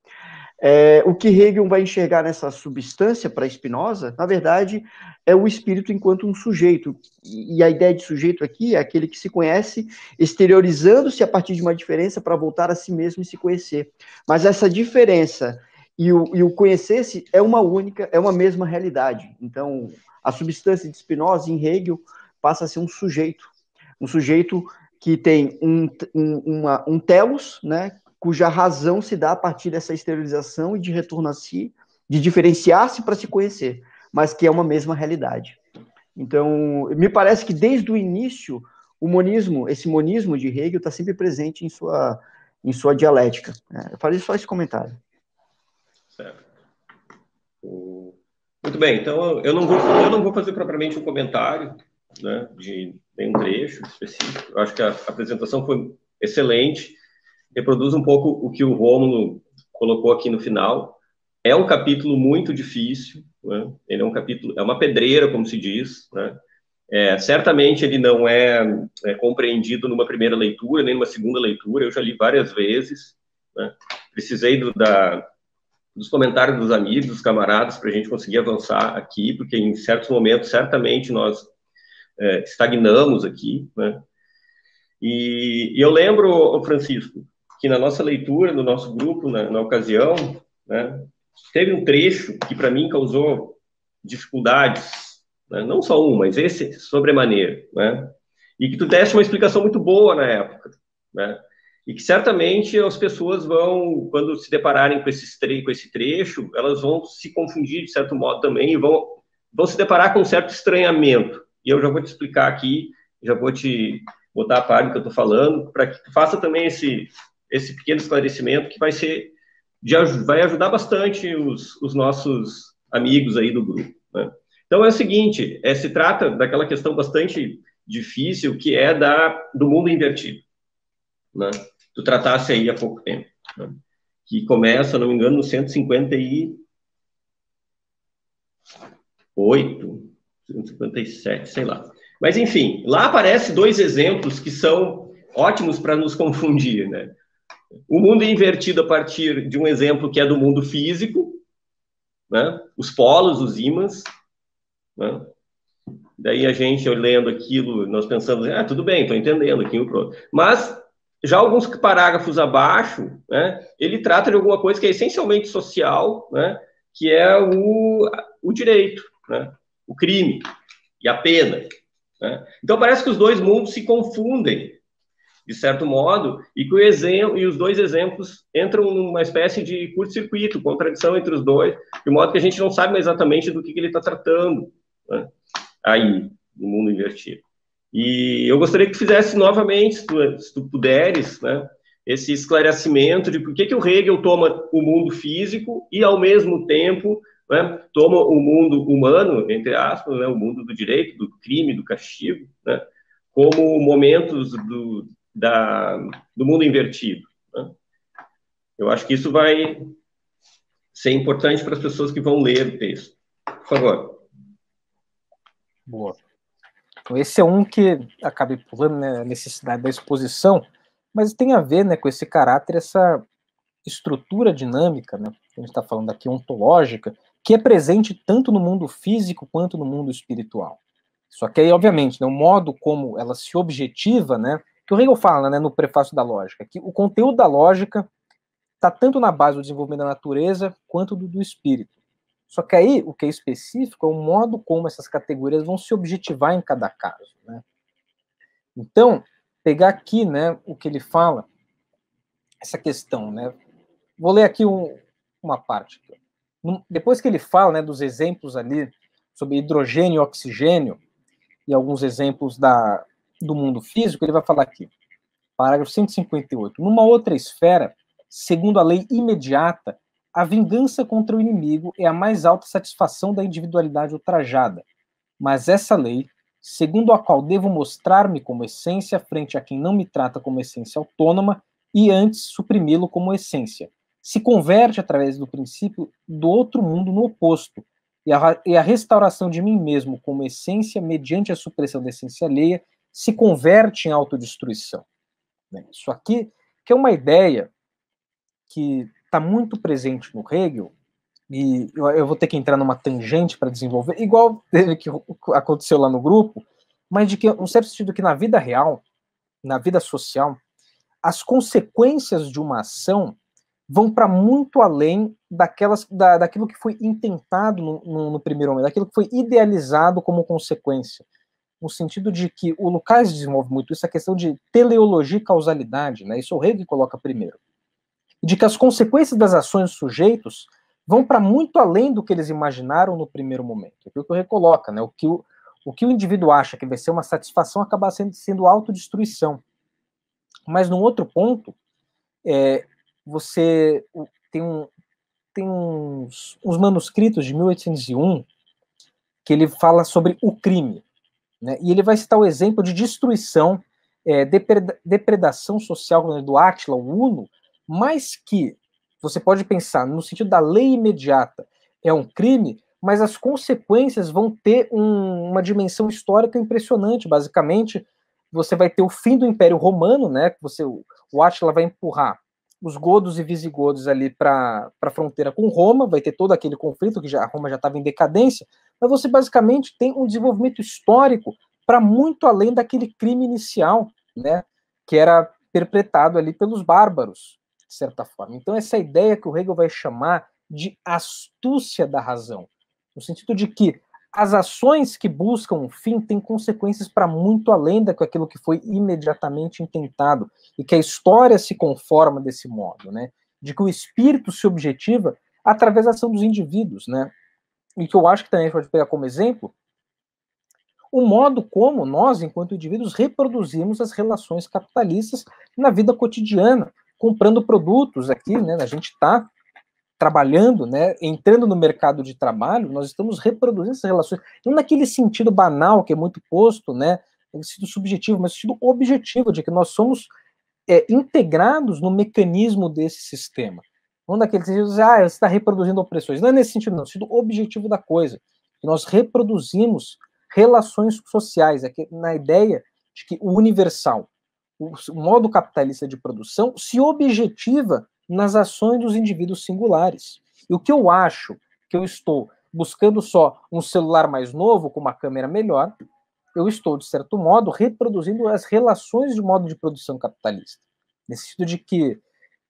é, o que Hegel vai enxergar nessa substância para Spinoza, na verdade, é o espírito enquanto um sujeito. E a ideia de sujeito aqui é aquele que se conhece, exteriorizando-se a partir de uma diferença para voltar a si mesmo e se conhecer. Mas essa diferença e o, e o conhecer-se é uma única, é uma mesma realidade. Então, a substância de Spinoza em Hegel passa a ser um sujeito. Um sujeito que tem um, um, uma, um telos, né, cuja razão se dá a partir dessa esterilização e de retorno a si, de diferenciar-se para se conhecer, mas que é uma mesma realidade. Então, me parece que desde o início, o monismo, esse monismo de Hegel está sempre presente em sua, em sua dialética. Né? Eu falei só esse comentário. Certo. Muito bem, então eu não vou, eu não vou fazer propriamente um comentário né, de nenhum trecho específico. Eu acho que a apresentação foi excelente reproduz um pouco o que o Rômulo colocou aqui no final. É um capítulo muito difícil, né? ele é um capítulo, é uma pedreira, como se diz, né? É, certamente ele não é, é, compreendido numa primeira leitura, nem numa segunda leitura, eu já li várias vezes, né? precisei do, da, dos comentários dos amigos, dos camaradas, para a gente conseguir avançar aqui, porque em certos momentos, certamente, nós é, estagnamos aqui, né? e, e eu lembro, Francisco, que na nossa leitura, no nosso grupo, na, na ocasião, né, teve um trecho que para mim causou dificuldades, né, não só um, mas esse sobremaneira, né, e que tu deste uma explicação muito boa na época, né, e que certamente as pessoas vão, quando se depararem com, esse tre com esse trecho, elas vão se confundir de certo modo também e vão, vão se deparar com um certo estranhamento. E eu já vou te explicar aqui, já vou te botar a parte que eu estou falando, para que tu faça também esse, esse pequeno esclarecimento que vai ser de, vai ajudar bastante os, os nossos amigos aí do grupo. Né? Então é o seguinte, é, se trata daquela questão bastante difícil que é da do mundo invertido, né? Tu tratasse aí há pouco tempo, né? que começa, não me engano, no 158, 157, sei lá. Mas enfim, lá aparece dois exemplos que são ótimos para nos confundir, né? O mundo é invertido a partir de um exemplo que é do mundo físico, né? os polos, os ímãs. Né? Daí a gente, olhando aquilo, nós pensamos, ah, tudo bem, estou entendendo aqui. o Mas, já alguns parágrafos abaixo, né, ele trata de alguma coisa que é essencialmente social, né, que é o, o direito, né, o crime e a pena. Né? Então, parece que os dois mundos se confundem de certo modo, e que o exemplo, e os dois exemplos entram numa espécie de curto-circuito, contradição entre os dois, de modo que a gente não sabe exatamente do que, que ele está tratando né? aí, no mundo invertido. E eu gostaria que fizesse novamente, se tu, se tu puderes, né, esse esclarecimento de por que, que o Hegel toma o mundo físico e, ao mesmo tempo, né, toma o mundo humano, entre aspas, né, o mundo do direito, do crime, do castigo, né, como momentos do, da, do mundo invertido. Né? Eu acho que isso vai ser importante para as pessoas que vão ler o texto. Por favor. Boa. Então, esse é um que acabei pulando né, a necessidade da exposição, mas tem a ver né, com esse caráter, essa estrutura dinâmica, né, que a gente está falando aqui, ontológica, que é presente tanto no mundo físico quanto no mundo espiritual. Só que aí, obviamente, né, o modo como ela se objetiva, né, que o Hegel fala né, no prefácio da lógica, que o conteúdo da lógica está tanto na base do desenvolvimento da natureza quanto do, do espírito. Só que aí o que é específico é o modo como essas categorias vão se objetivar em cada caso. Né? Então, pegar aqui né, o que ele fala, essa questão. Né? Vou ler aqui um, uma parte. Depois que ele fala né, dos exemplos ali sobre hidrogênio e oxigênio, e alguns exemplos da, do mundo físico, ele vai falar aqui, parágrafo 158. Numa outra esfera, segundo a lei imediata, a vingança contra o inimigo é a mais alta satisfação da individualidade ultrajada. Mas essa lei, segundo a qual devo mostrar-me como essência frente a quem não me trata como essência autônoma e antes suprimi-lo como essência, se converte através do princípio do outro mundo no oposto, e a, restauração de mim mesmo como essência mediante a supressão da essência alheia se converte em autodestruição. Né? Isso aqui que é uma ideia que está muito presente no Hegel, e eu, eu, vou ter que entrar numa tangente para desenvolver, igual teve que aconteceu lá no grupo, mas de que, um certo sentido, que na vida real, na vida social, as consequências de uma ação vão para muito além daquelas, da, daquilo que foi intentado no, no, no primeiro momento, daquilo que foi idealizado como consequência no sentido de que o Lucas desenvolve muito isso, a questão de teleologia e causalidade, né? isso é o Hegel coloca primeiro, de que as consequências das ações dos sujeitos vão para muito além do que eles imaginaram no primeiro momento. É aquilo que o Hegel coloca, né? o, que o, o que o indivíduo acha que vai ser uma satisfação acaba sendo, sendo autodestruição. Mas num outro ponto, é, você tem, um, tem uns, uns manuscritos de 1801 que ele fala sobre o crime. Né? E ele vai citar o exemplo de destruição, é, depredação social do Átila, o Uno, mas que você pode pensar no sentido da lei imediata é um crime, mas as consequências vão ter um, uma dimensão histórica impressionante. Basicamente, você vai ter o fim do Império Romano, né? Você, o Átila vai empurrar os godos e visigodos ali para a fronteira com Roma, vai ter todo aquele conflito que já, Roma já estava em decadência, mas você basicamente tem um desenvolvimento histórico para muito além daquele crime inicial, né, que era perpetrado ali pelos bárbaros, de certa forma. Então essa ideia que o Hegel vai chamar de astúcia da razão, no sentido de que as ações que buscam um fim têm consequências para muito além daquilo que foi imediatamente intentado e que a história se conforma desse modo, né? De que o espírito se objetiva através da ação dos indivíduos, né? E que eu acho que também pode pegar como exemplo o modo como nós, enquanto indivíduos, reproduzimos as relações capitalistas na vida cotidiana, comprando produtos aqui, né? A gente está trabalhando, né, entrando no mercado de trabalho, nós estamos reproduzindo essas relações, não naquele sentido banal que é muito posto, né, no sentido subjetivo, mas no sentido objetivo, de que nós somos é, integrados no mecanismo desse sistema. Não naquele sentido de, ah, você está reproduzindo opressões. Não é nesse sentido, não, no sentido objetivo da coisa. Nós reproduzimos relações sociais, é na ideia de que o universal, o modo capitalista de produção, se objetiva nas ações dos indivíduos singulares. E o que eu acho que eu estou buscando só um celular mais novo, com uma câmera melhor, eu estou, de certo modo, reproduzindo as relações de modo de produção capitalista. Nesse sentido de que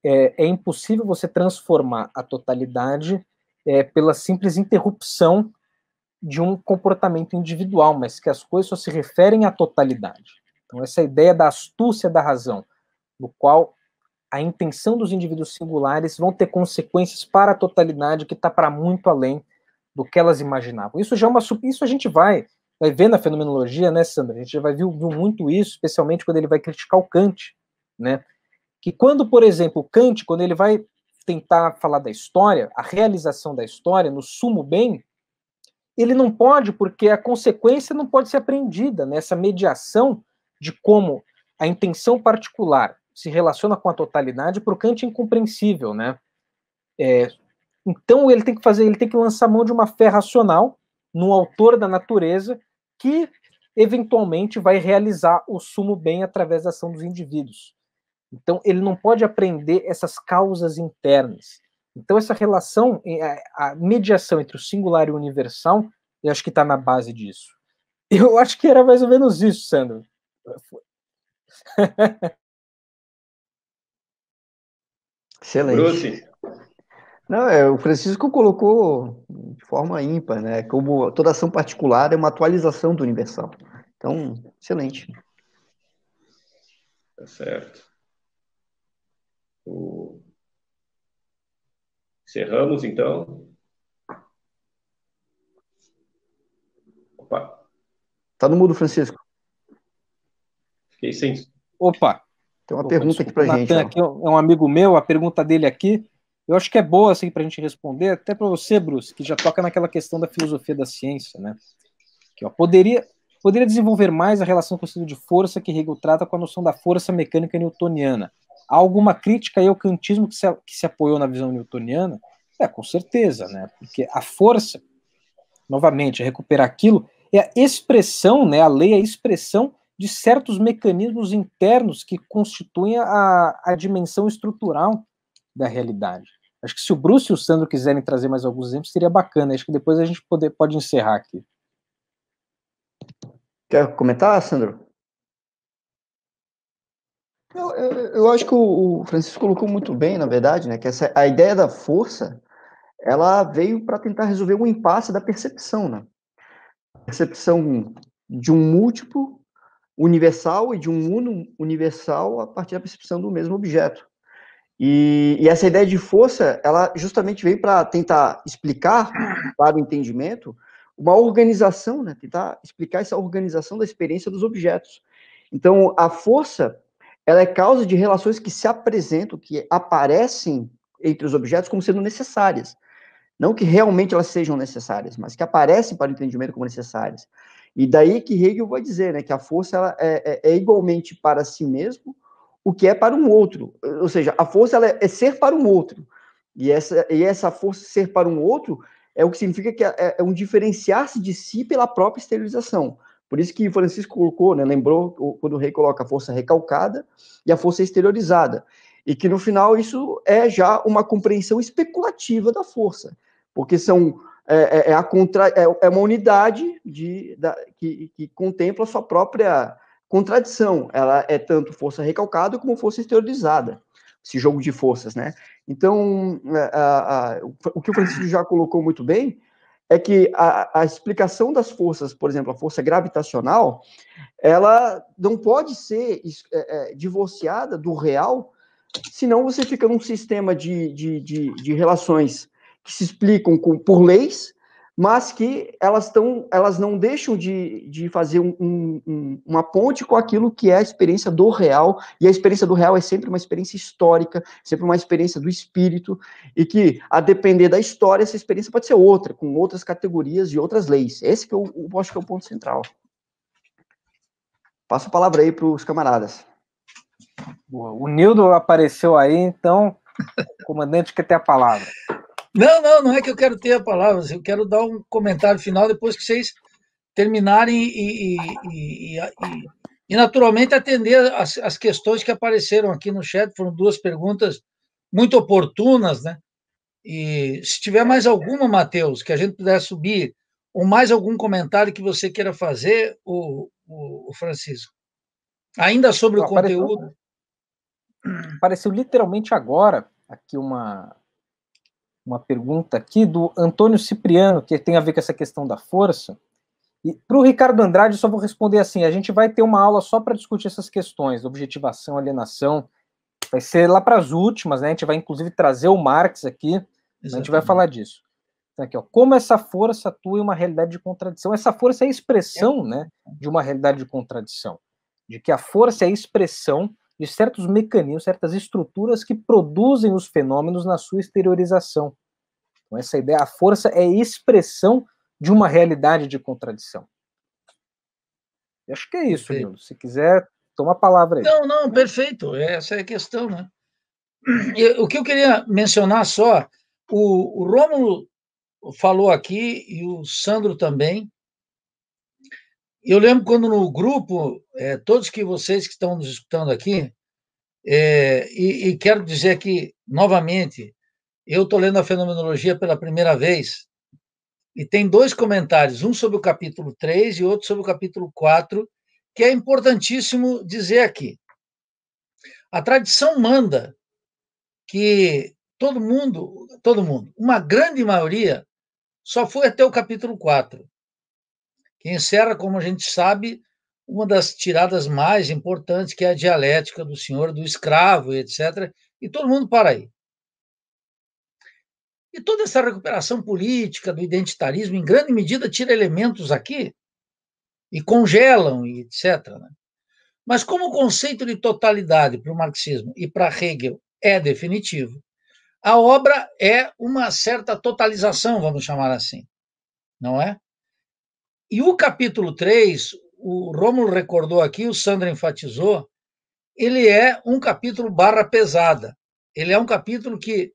é, é impossível você transformar a totalidade é, pela simples interrupção de um comportamento individual, mas que as coisas só se referem à totalidade. Então, essa é ideia da astúcia da razão, no qual a intenção dos indivíduos singulares vão ter consequências para a totalidade que está para muito além do que elas imaginavam. Isso já é uma isso a gente vai vai ver na fenomenologia, né, Sandra? A gente já vai viu, viu muito isso, especialmente quando ele vai criticar o Kant, né? Que quando, por exemplo, Kant, quando ele vai tentar falar da história, a realização da história no sumo bem, ele não pode, porque a consequência não pode ser aprendida nessa né? mediação de como a intenção particular se relaciona com a totalidade, para o Kant é incompreensível, né? É, então ele tem que fazer, ele tem que lançar mão de uma fé racional no autor da natureza que eventualmente vai realizar o sumo bem através da ação dos indivíduos. Então ele não pode aprender essas causas internas. Então essa relação, é, a mediação entre o singular e o universal, eu acho que está na base disso. Eu acho que era mais ou menos isso, Sandro. Excelente. Bruce. Não, é, o Francisco colocou de forma ímpar, né? Como toda ação particular é uma atualização do universal. Então, excelente. Tá certo. O... Encerramos, então. Opa. Tá no mudo, Francisco. Fiquei sem. Opa, tem uma Pô, pergunta desculpa, aqui para gente. Aqui é um amigo meu, a pergunta dele aqui, eu acho que é boa assim, para a gente responder, até para você, Bruce, que já toca naquela questão da filosofia da ciência. Né? Que, ó, poderia, poderia desenvolver mais a relação com o sentido de força que Hegel trata com a noção da força mecânica newtoniana. Há alguma crítica aí ao kantismo que se, que se apoiou na visão newtoniana? É, com certeza, né? Porque a força, novamente, é recuperar aquilo, é a expressão, né? A lei é a expressão de certos mecanismos internos que constituem a, a dimensão estrutural da realidade. Acho que se o Bruce e o Sandro quiserem trazer mais alguns exemplos, seria bacana. Acho que depois a gente pode pode encerrar aqui. Quer comentar, Sandro? Eu, eu, eu acho que o, Francisco colocou muito bem, na verdade, né, que essa, a ideia da força ela veio para tentar resolver o um impasse da percepção. Né? A percepção de um múltiplo universal e de um uno universal a partir da percepção do mesmo objeto. E, e essa ideia de força, ela justamente vem para tentar explicar para o entendimento uma organização, né? tentar explicar essa organização da experiência dos objetos. Então, a força, ela é causa de relações que se apresentam, que aparecem entre os objetos como sendo necessárias. Não que realmente elas sejam necessárias, mas que aparecem para o entendimento como necessárias. E daí que Hegel vai dizer, né, que a força ela é, é, é igualmente para si mesmo o que é para um outro. Ou seja, a força ela é, é ser para um outro. E essa, e essa força ser para um outro é o que significa que é, é, é um diferenciar-se de si pela própria exteriorização. Por isso que Francisco colocou, né, lembrou quando o rei coloca a força recalcada e a força exteriorizada. E que no final isso é já uma compreensão especulativa da força, porque são é, é, é, a contra, é, é, uma unidade de, da, que, que contempla sua própria contradição. Ela é tanto força recalcada como força exteriorizada, esse jogo de forças, né? Então, é, a, a, o que o Francisco já colocou muito bem é que a, a, explicação das forças, por exemplo, a força gravitacional, ela não pode ser é, divorciada do real, senão você fica num sistema de, de, de, de relações que se explicam com, por leis, mas que elas, tão, elas não deixam de, de fazer um, um, uma ponte com aquilo que é a experiência do real, e a experiência do real é sempre uma experiência histórica, sempre uma experiência do espírito, e que, a depender da história, essa experiência pode ser outra, com outras categorias e outras leis. Esse que eu, é eu acho que é o ponto central. Passo a palavra aí para os camaradas. Boa. O Nildo apareceu aí, então, comandante quer ter a palavra. Não, não, não é que eu quero ter a palavra, eu quero dar um comentário final depois que vocês terminarem e, e, e, e naturalmente, atender as, as, questões que apareceram aqui no chat. Foram duas perguntas muito oportunas, né? E se tiver mais alguma, Matheus, que a gente puder subir, ou mais algum comentário que você queira fazer, o, o, o Francisco. Ainda sobre o apareceu, conteúdo. Apareceu literalmente agora aqui uma, uma pergunta aqui do Antônio Cipriano, que tem a ver com essa questão da força. E para o Ricardo Andrade, só vou responder assim: a gente vai ter uma aula só para discutir essas questões, objetivação, alienação. Vai ser lá para as últimas, né? A gente vai inclusive trazer o Marx aqui. A gente vai falar disso. Então, aqui, ó, como essa força atua em uma realidade de contradição. Essa força é a expressão é. né, de uma realidade de contradição. De que a força é a expressão de certos mecanismos, certas estruturas que produzem os fenômenos na sua exteriorização. Então, essa ideia, a força é expressão de uma realidade de contradição. Eu acho que é isso, Nilo. Se quiser, toma a palavra aí. Não, não, perfeito. Essa é a questão, né? o que eu queria mencionar só, o, Rômulo falou aqui e o Sandro também. Eu lembro quando no grupo, é, todos que vocês que estão nos escutando aqui, é, e, e, quero dizer aqui novamente, eu estou lendo a Fenomenologia pela primeira vez e tem dois comentários, um sobre o capítulo 3 e outro sobre o capítulo 4, que é importantíssimo dizer aqui. A tradição manda que todo mundo, todo mundo, uma grande maioria só foi até o capítulo 4, que encerra, como a gente sabe, uma das tiradas mais importantes, que é a dialética do senhor, do escravo, etc. E todo mundo para aí. E toda essa recuperação política do identitarismo, em grande medida, tira elementos aqui e congelam, e etc. Né? Mas como o conceito de totalidade para o marxismo e para Hegel é definitivo, a obra é uma certa totalização, vamos chamar assim, não é? E o capítulo 3, o Rômulo recordou aqui, o Sandra enfatizou, ele é um capítulo barra pesada. Ele é um capítulo que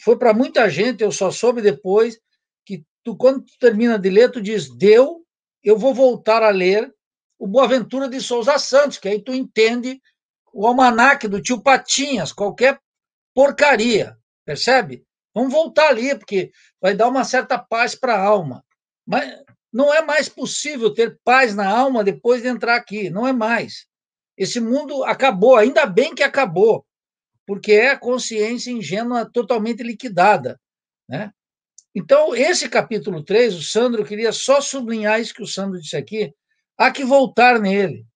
foi para muita gente, eu só soube depois, que tu, quando tu termina de ler, tu diz, deu, eu vou voltar a ler o Boaventura de Souza Santos, que aí tu entende o almanaque do tio Patinhas, qualquer porcaria, percebe? Vamos voltar ali, porque vai dar uma certa paz para a alma. Mas não é mais possível ter paz na alma depois de entrar aqui, não é mais. Esse mundo acabou, ainda bem que acabou porque é a consciência ingênua totalmente liquidada. Né? Então, esse capítulo 3, o Sandro queria só sublinhar isso que o Sandro disse aqui, há que voltar nele.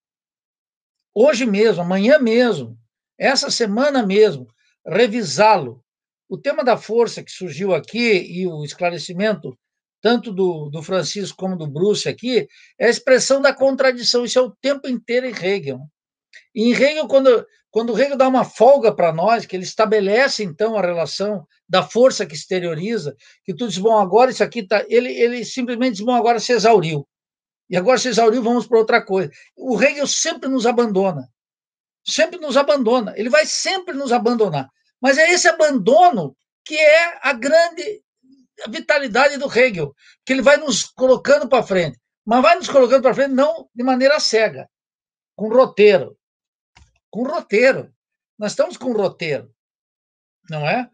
Hoje mesmo, amanhã mesmo, essa semana mesmo, revisá-lo. O tema da força que surgiu aqui e o esclarecimento tanto do, do Francisco como do Bruce aqui, é a expressão da contradição. Isso é o tempo inteiro em Hegel. E em Hegel, quando, quando Hegel dá uma folga para nós, que ele estabelece, então, a relação da força que exterioriza, que tu diz, bom, agora isso aqui está... Ele, ele simplesmente diz, bom, agora se exauriu. E agora se exauriu, vamos para outra coisa. O Hegel sempre nos abandona. Sempre nos abandona. Ele vai sempre nos abandonar. Mas é esse abandono que é a grande vitalidade do Hegel, que ele vai nos colocando para frente. Mas vai nos colocando para frente não de maneira cega, com roteiro, com roteiro. Nós estamos com roteiro, não é?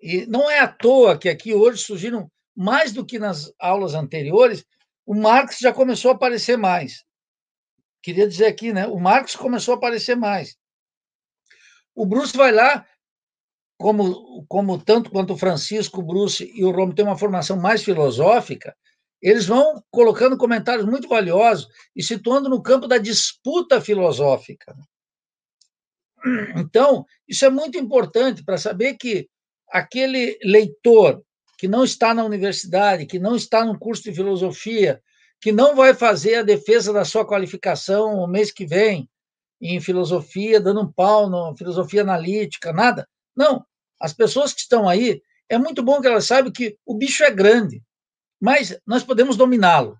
E não é à toa que aqui hoje surgiram, mais do que nas aulas anteriores, o Marx já começou a aparecer mais. Queria dizer aqui, né? O Marx começou a aparecer mais. O Bruce vai lá, como, como tanto quanto o Francisco, o Bruce e o Romo têm uma formação mais filosófica, eles vão colocando comentários muito valiosos e situando no campo da disputa filosófica. Então, isso é muito importante para saber que aquele leitor que não está na universidade, que não está no curso de filosofia, que não vai fazer a defesa da sua qualificação o mês que vem em filosofia, dando um pau na filosofia analítica, nada. Não, as pessoas que estão aí, é muito bom que elas saibam que o bicho é grande, mas nós podemos dominá-lo.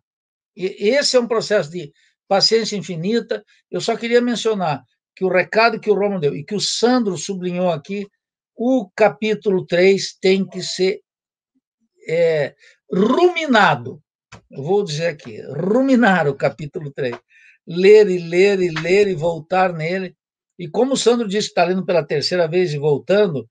E esse é um processo de paciência infinita. Eu só queria mencionar que o recado que o Romulo deu e que o Sandro sublinhou aqui, o capítulo 3 tem que ser é, ruminado. Eu vou dizer aqui, ruminar o capítulo 3. Ler e ler e ler e voltar nele. E como o Sandro disse que está lendo pela terceira vez e voltando,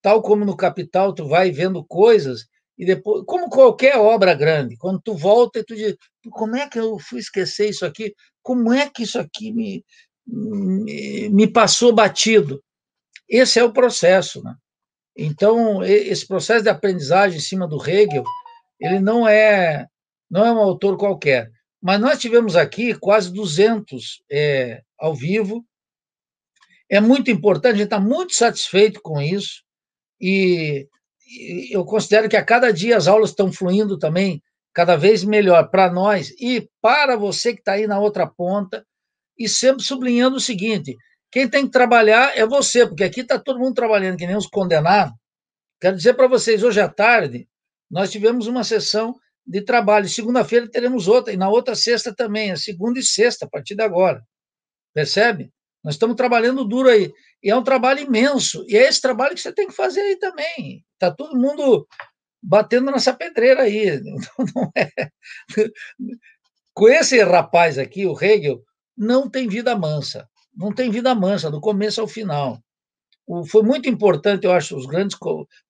tal como no Capital, tu vai vendo coisas e depois, como qualquer obra grande, quando tu volta e tu diz, como é que eu fui esquecer isso aqui? Como é que isso aqui me, me passou batido. Esse é o processo. Né? Então, esse processo de aprendizagem em cima do Hegel, ele não é, não é um autor qualquer. Mas nós tivemos aqui quase 200 é, ao vivo. É muito importante, a gente está muito satisfeito com isso. E, e eu considero que a cada dia as aulas estão fluindo também cada vez melhor para nós e para você que está aí na outra ponta, e sempre sublinhando o seguinte: quem tem que trabalhar é você, porque aqui está todo mundo trabalhando que nem os condenados. Quero dizer para vocês, hoje à tarde, nós tivemos uma sessão de trabalho. Segunda-feira teremos outra, e na outra sexta também, a segunda e sexta, a partir de agora. Percebe? Nós estamos trabalhando duro aí. E é um trabalho imenso. E é esse trabalho que você tem que fazer aí também. Está todo mundo batendo nessa pedreira aí. Não, não é. Com esse rapaz aqui, o Hegel, não tem vida mansa. Não tem vida mansa, do começo ao final. O, foi muito importante, eu acho, os grandes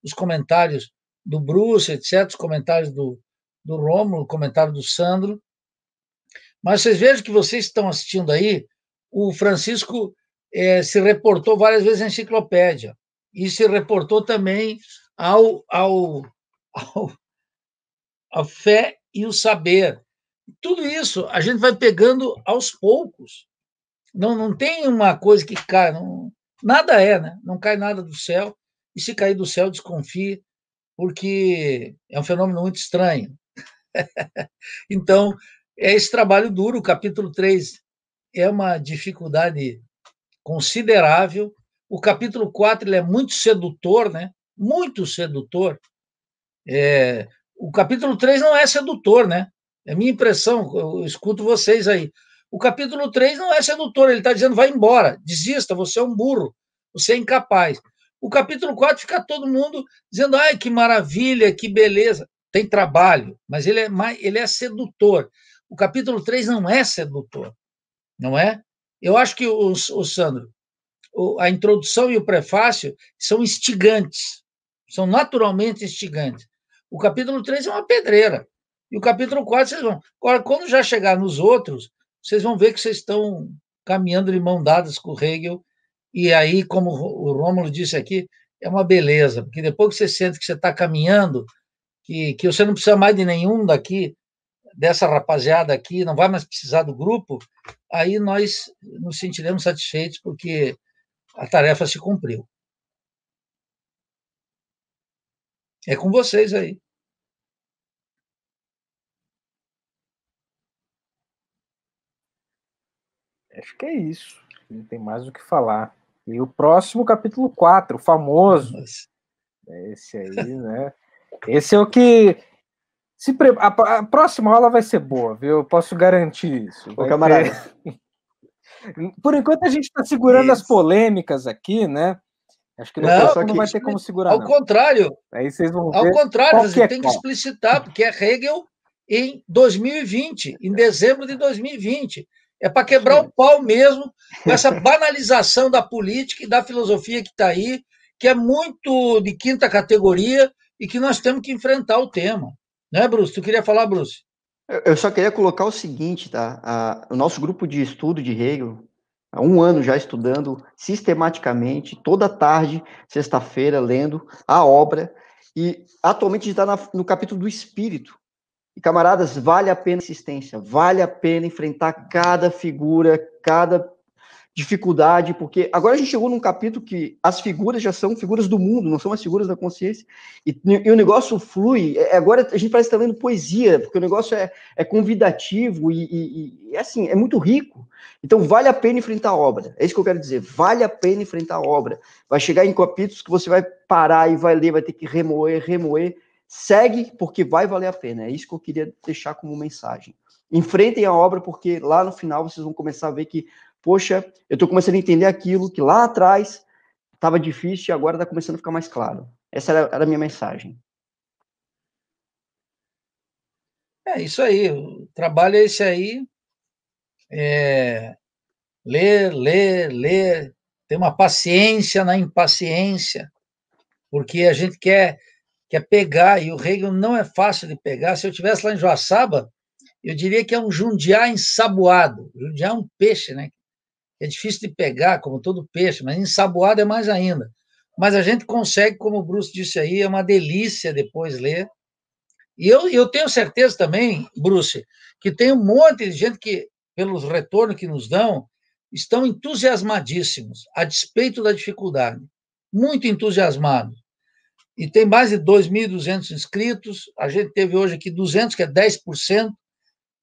os comentários do Bruce, etc., os comentários do, do Rômulo, o comentário do Sandro. Mas vocês vejam que vocês estão assistindo aí, o Francisco é, se reportou várias vezes à enciclopédia e se reportou também ao, ao, ao a fé e o saber. Tudo isso a gente vai pegando aos poucos. Não, não tem uma coisa que cai, não, nada é, né? Não cai nada do céu. E se cair do céu, desconfie, porque é um fenômeno muito estranho. então, é esse trabalho duro, o capítulo 3 é uma dificuldade considerável. O capítulo 4 ele é muito sedutor, né? Muito sedutor. É, o capítulo 3 não é sedutor, né? É minha impressão, eu escuto vocês aí. O capítulo 3 não é sedutor, ele está dizendo: vai embora, desista, você é um burro, você é incapaz. O capítulo 4 fica todo mundo dizendo: ai, que maravilha, que beleza. Tem trabalho, mas ele é, mais, ele é sedutor. O capítulo 3 não é sedutor, não é? Eu acho que, o, o Sandro, a introdução e o prefácio são instigantes, são naturalmente instigantes. O capítulo 3 é uma pedreira. E o capítulo 4 vocês vão. Agora, quando já chegar nos outros, vocês vão ver que vocês estão caminhando de mão dadas com o Hegel. E aí, como o Rômulo disse aqui, é uma beleza, porque depois que você sente que você está caminhando, que, que você não precisa mais de nenhum daqui, dessa rapaziada aqui, não vai mais precisar do grupo, aí nós nos sentiremos satisfeitos porque a tarefa se cumpriu. É com vocês aí. Acho que é isso. Não tem mais o que falar. E o próximo, capítulo 4, o famoso. Nossa. É esse aí, né? Esse é o que. Se pre... a, próxima aula vai ser boa, viu? Eu posso garantir isso. Ô, camarada. Ter... Por enquanto a gente está segurando isso. as polêmicas aqui, né? Acho que não, que... vai ter como segurar. Ao não. contrário. Aí vocês vão Ao contrário, você é tem qual. que explicitar, porque é Hegel em 2020, em dezembro de 2020. É para quebrar o pau mesmo com essa banalização da política e da filosofia que está aí, que é muito de quinta categoria e que nós temos que enfrentar o tema. Né, Bruce? Tu queria falar, Bruce? Eu só queria colocar o seguinte, tá? o nosso grupo de estudo de Hegel, há um ano já estudando sistematicamente, toda tarde, sexta-feira, lendo a obra, e atualmente está no capítulo do espírito. E camaradas, vale a pena assistência, vale a pena enfrentar cada figura, cada dificuldade, porque agora a gente chegou num capítulo que as figuras já são figuras do mundo, não são as figuras da consciência, e, e o negócio flui, é, é agora a gente parece estar tá lendo poesia, porque o negócio é, é convidativo e, e, e, assim, é muito rico, então vale a pena enfrentar a obra, é isso que eu quero dizer, vale a pena enfrentar a obra, vai chegar em capítulos que você vai parar e vai ler, vai ter que remoer, remoer, Segue porque vai valer a pena. É isso que eu queria deixar como mensagem. Enfrentem a obra porque lá no final vocês vão começar a ver que, poxa, eu estou começando a entender aquilo que lá atrás estava difícil e agora está começando a ficar mais claro. Essa era, era a minha mensagem. É isso aí. O trabalho é esse aí. É... Ler, ler, ler. Ter uma paciência na impaciência, porque a gente quer que é pegar, e o Hegel não é fácil de pegar. Se eu tivesse lá em Joaçaba, eu diria que é um jundiá ensaboado. Jundiá é um peixe, né? É difícil de pegar, como todo peixe, mas ensaboado é mais ainda. Mas a gente consegue, como o Bruce disse aí, é uma delícia depois ler. E eu, eu tenho certeza também, Bruce, que tem um monte de gente que, pelos retornos que nos dão, estão entusiasmadíssimos, a despeito da dificuldade. Muito entusiasmados e tem mais de 2.200 inscritos. A gente teve hoje aqui 200, que é 10%,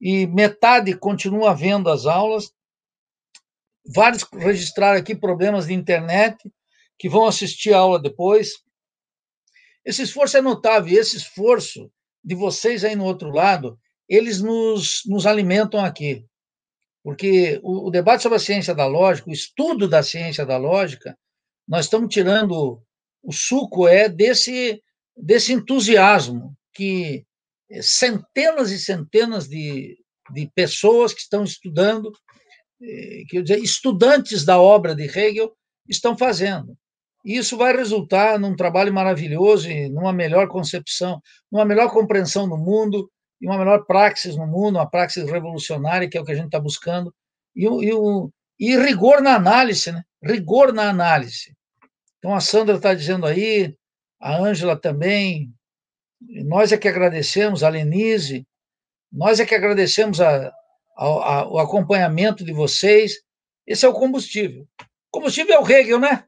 e metade continua vendo as aulas. Vários registraram aqui problemas de internet, que vão assistir a aula depois. Esse esforço é notável, esse esforço de vocês aí no outro lado, eles nos, nos alimentam aqui. Porque o, o debate sobre a ciência da lógica, o estudo da ciência da lógica, nós estamos tirando o suco é desse, desse entusiasmo que eh, centenas e centenas de, de pessoas que estão estudando, eu eh, dizer, estudantes da obra de Hegel, estão fazendo. E isso vai resultar num trabalho maravilhoso e numa melhor concepção, numa melhor compreensão do mundo e uma melhor praxis no mundo, uma praxis revolucionária, que é o que a gente está buscando, e, e, e rigor na análise, né? rigor na análise. Então, a Sandra está dizendo aí, a Ângela também, nós é que agradecemos, a Lenise, nós é que agradecemos a, a, a, o acompanhamento de vocês. Esse é o combustível. O combustível é o Hegel, né?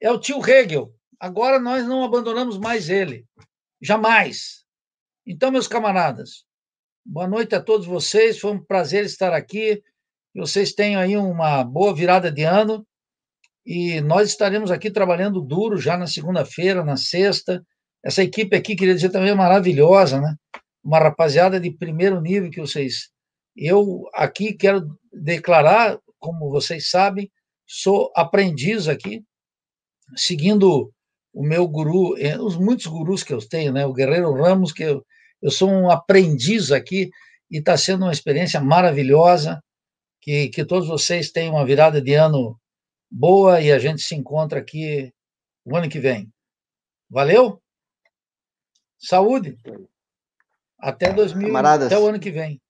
É o tio Hegel. Agora nós não abandonamos mais ele. Jamais. Então, meus camaradas, boa noite a todos vocês. Foi um prazer estar aqui. vocês tenham aí uma boa virada de ano e nós estaremos aqui trabalhando duro já na segunda-feira, na sexta. Essa equipe aqui, queria dizer, também é maravilhosa, né? Uma rapaziada de primeiro nível que vocês. Eu aqui quero declarar, como vocês sabem, sou aprendiz aqui, seguindo o meu guru, eh, os muitos gurus que eu tenho, né? O Guerreiro Ramos, que eu, eu sou um aprendiz aqui e está sendo uma experiência maravilhosa. Que, que todos vocês tenham uma virada de ano boa e a gente se encontra aqui no ano que vem. Valeu? Saúde! Até 2000, Camaradas. até o ano que vem.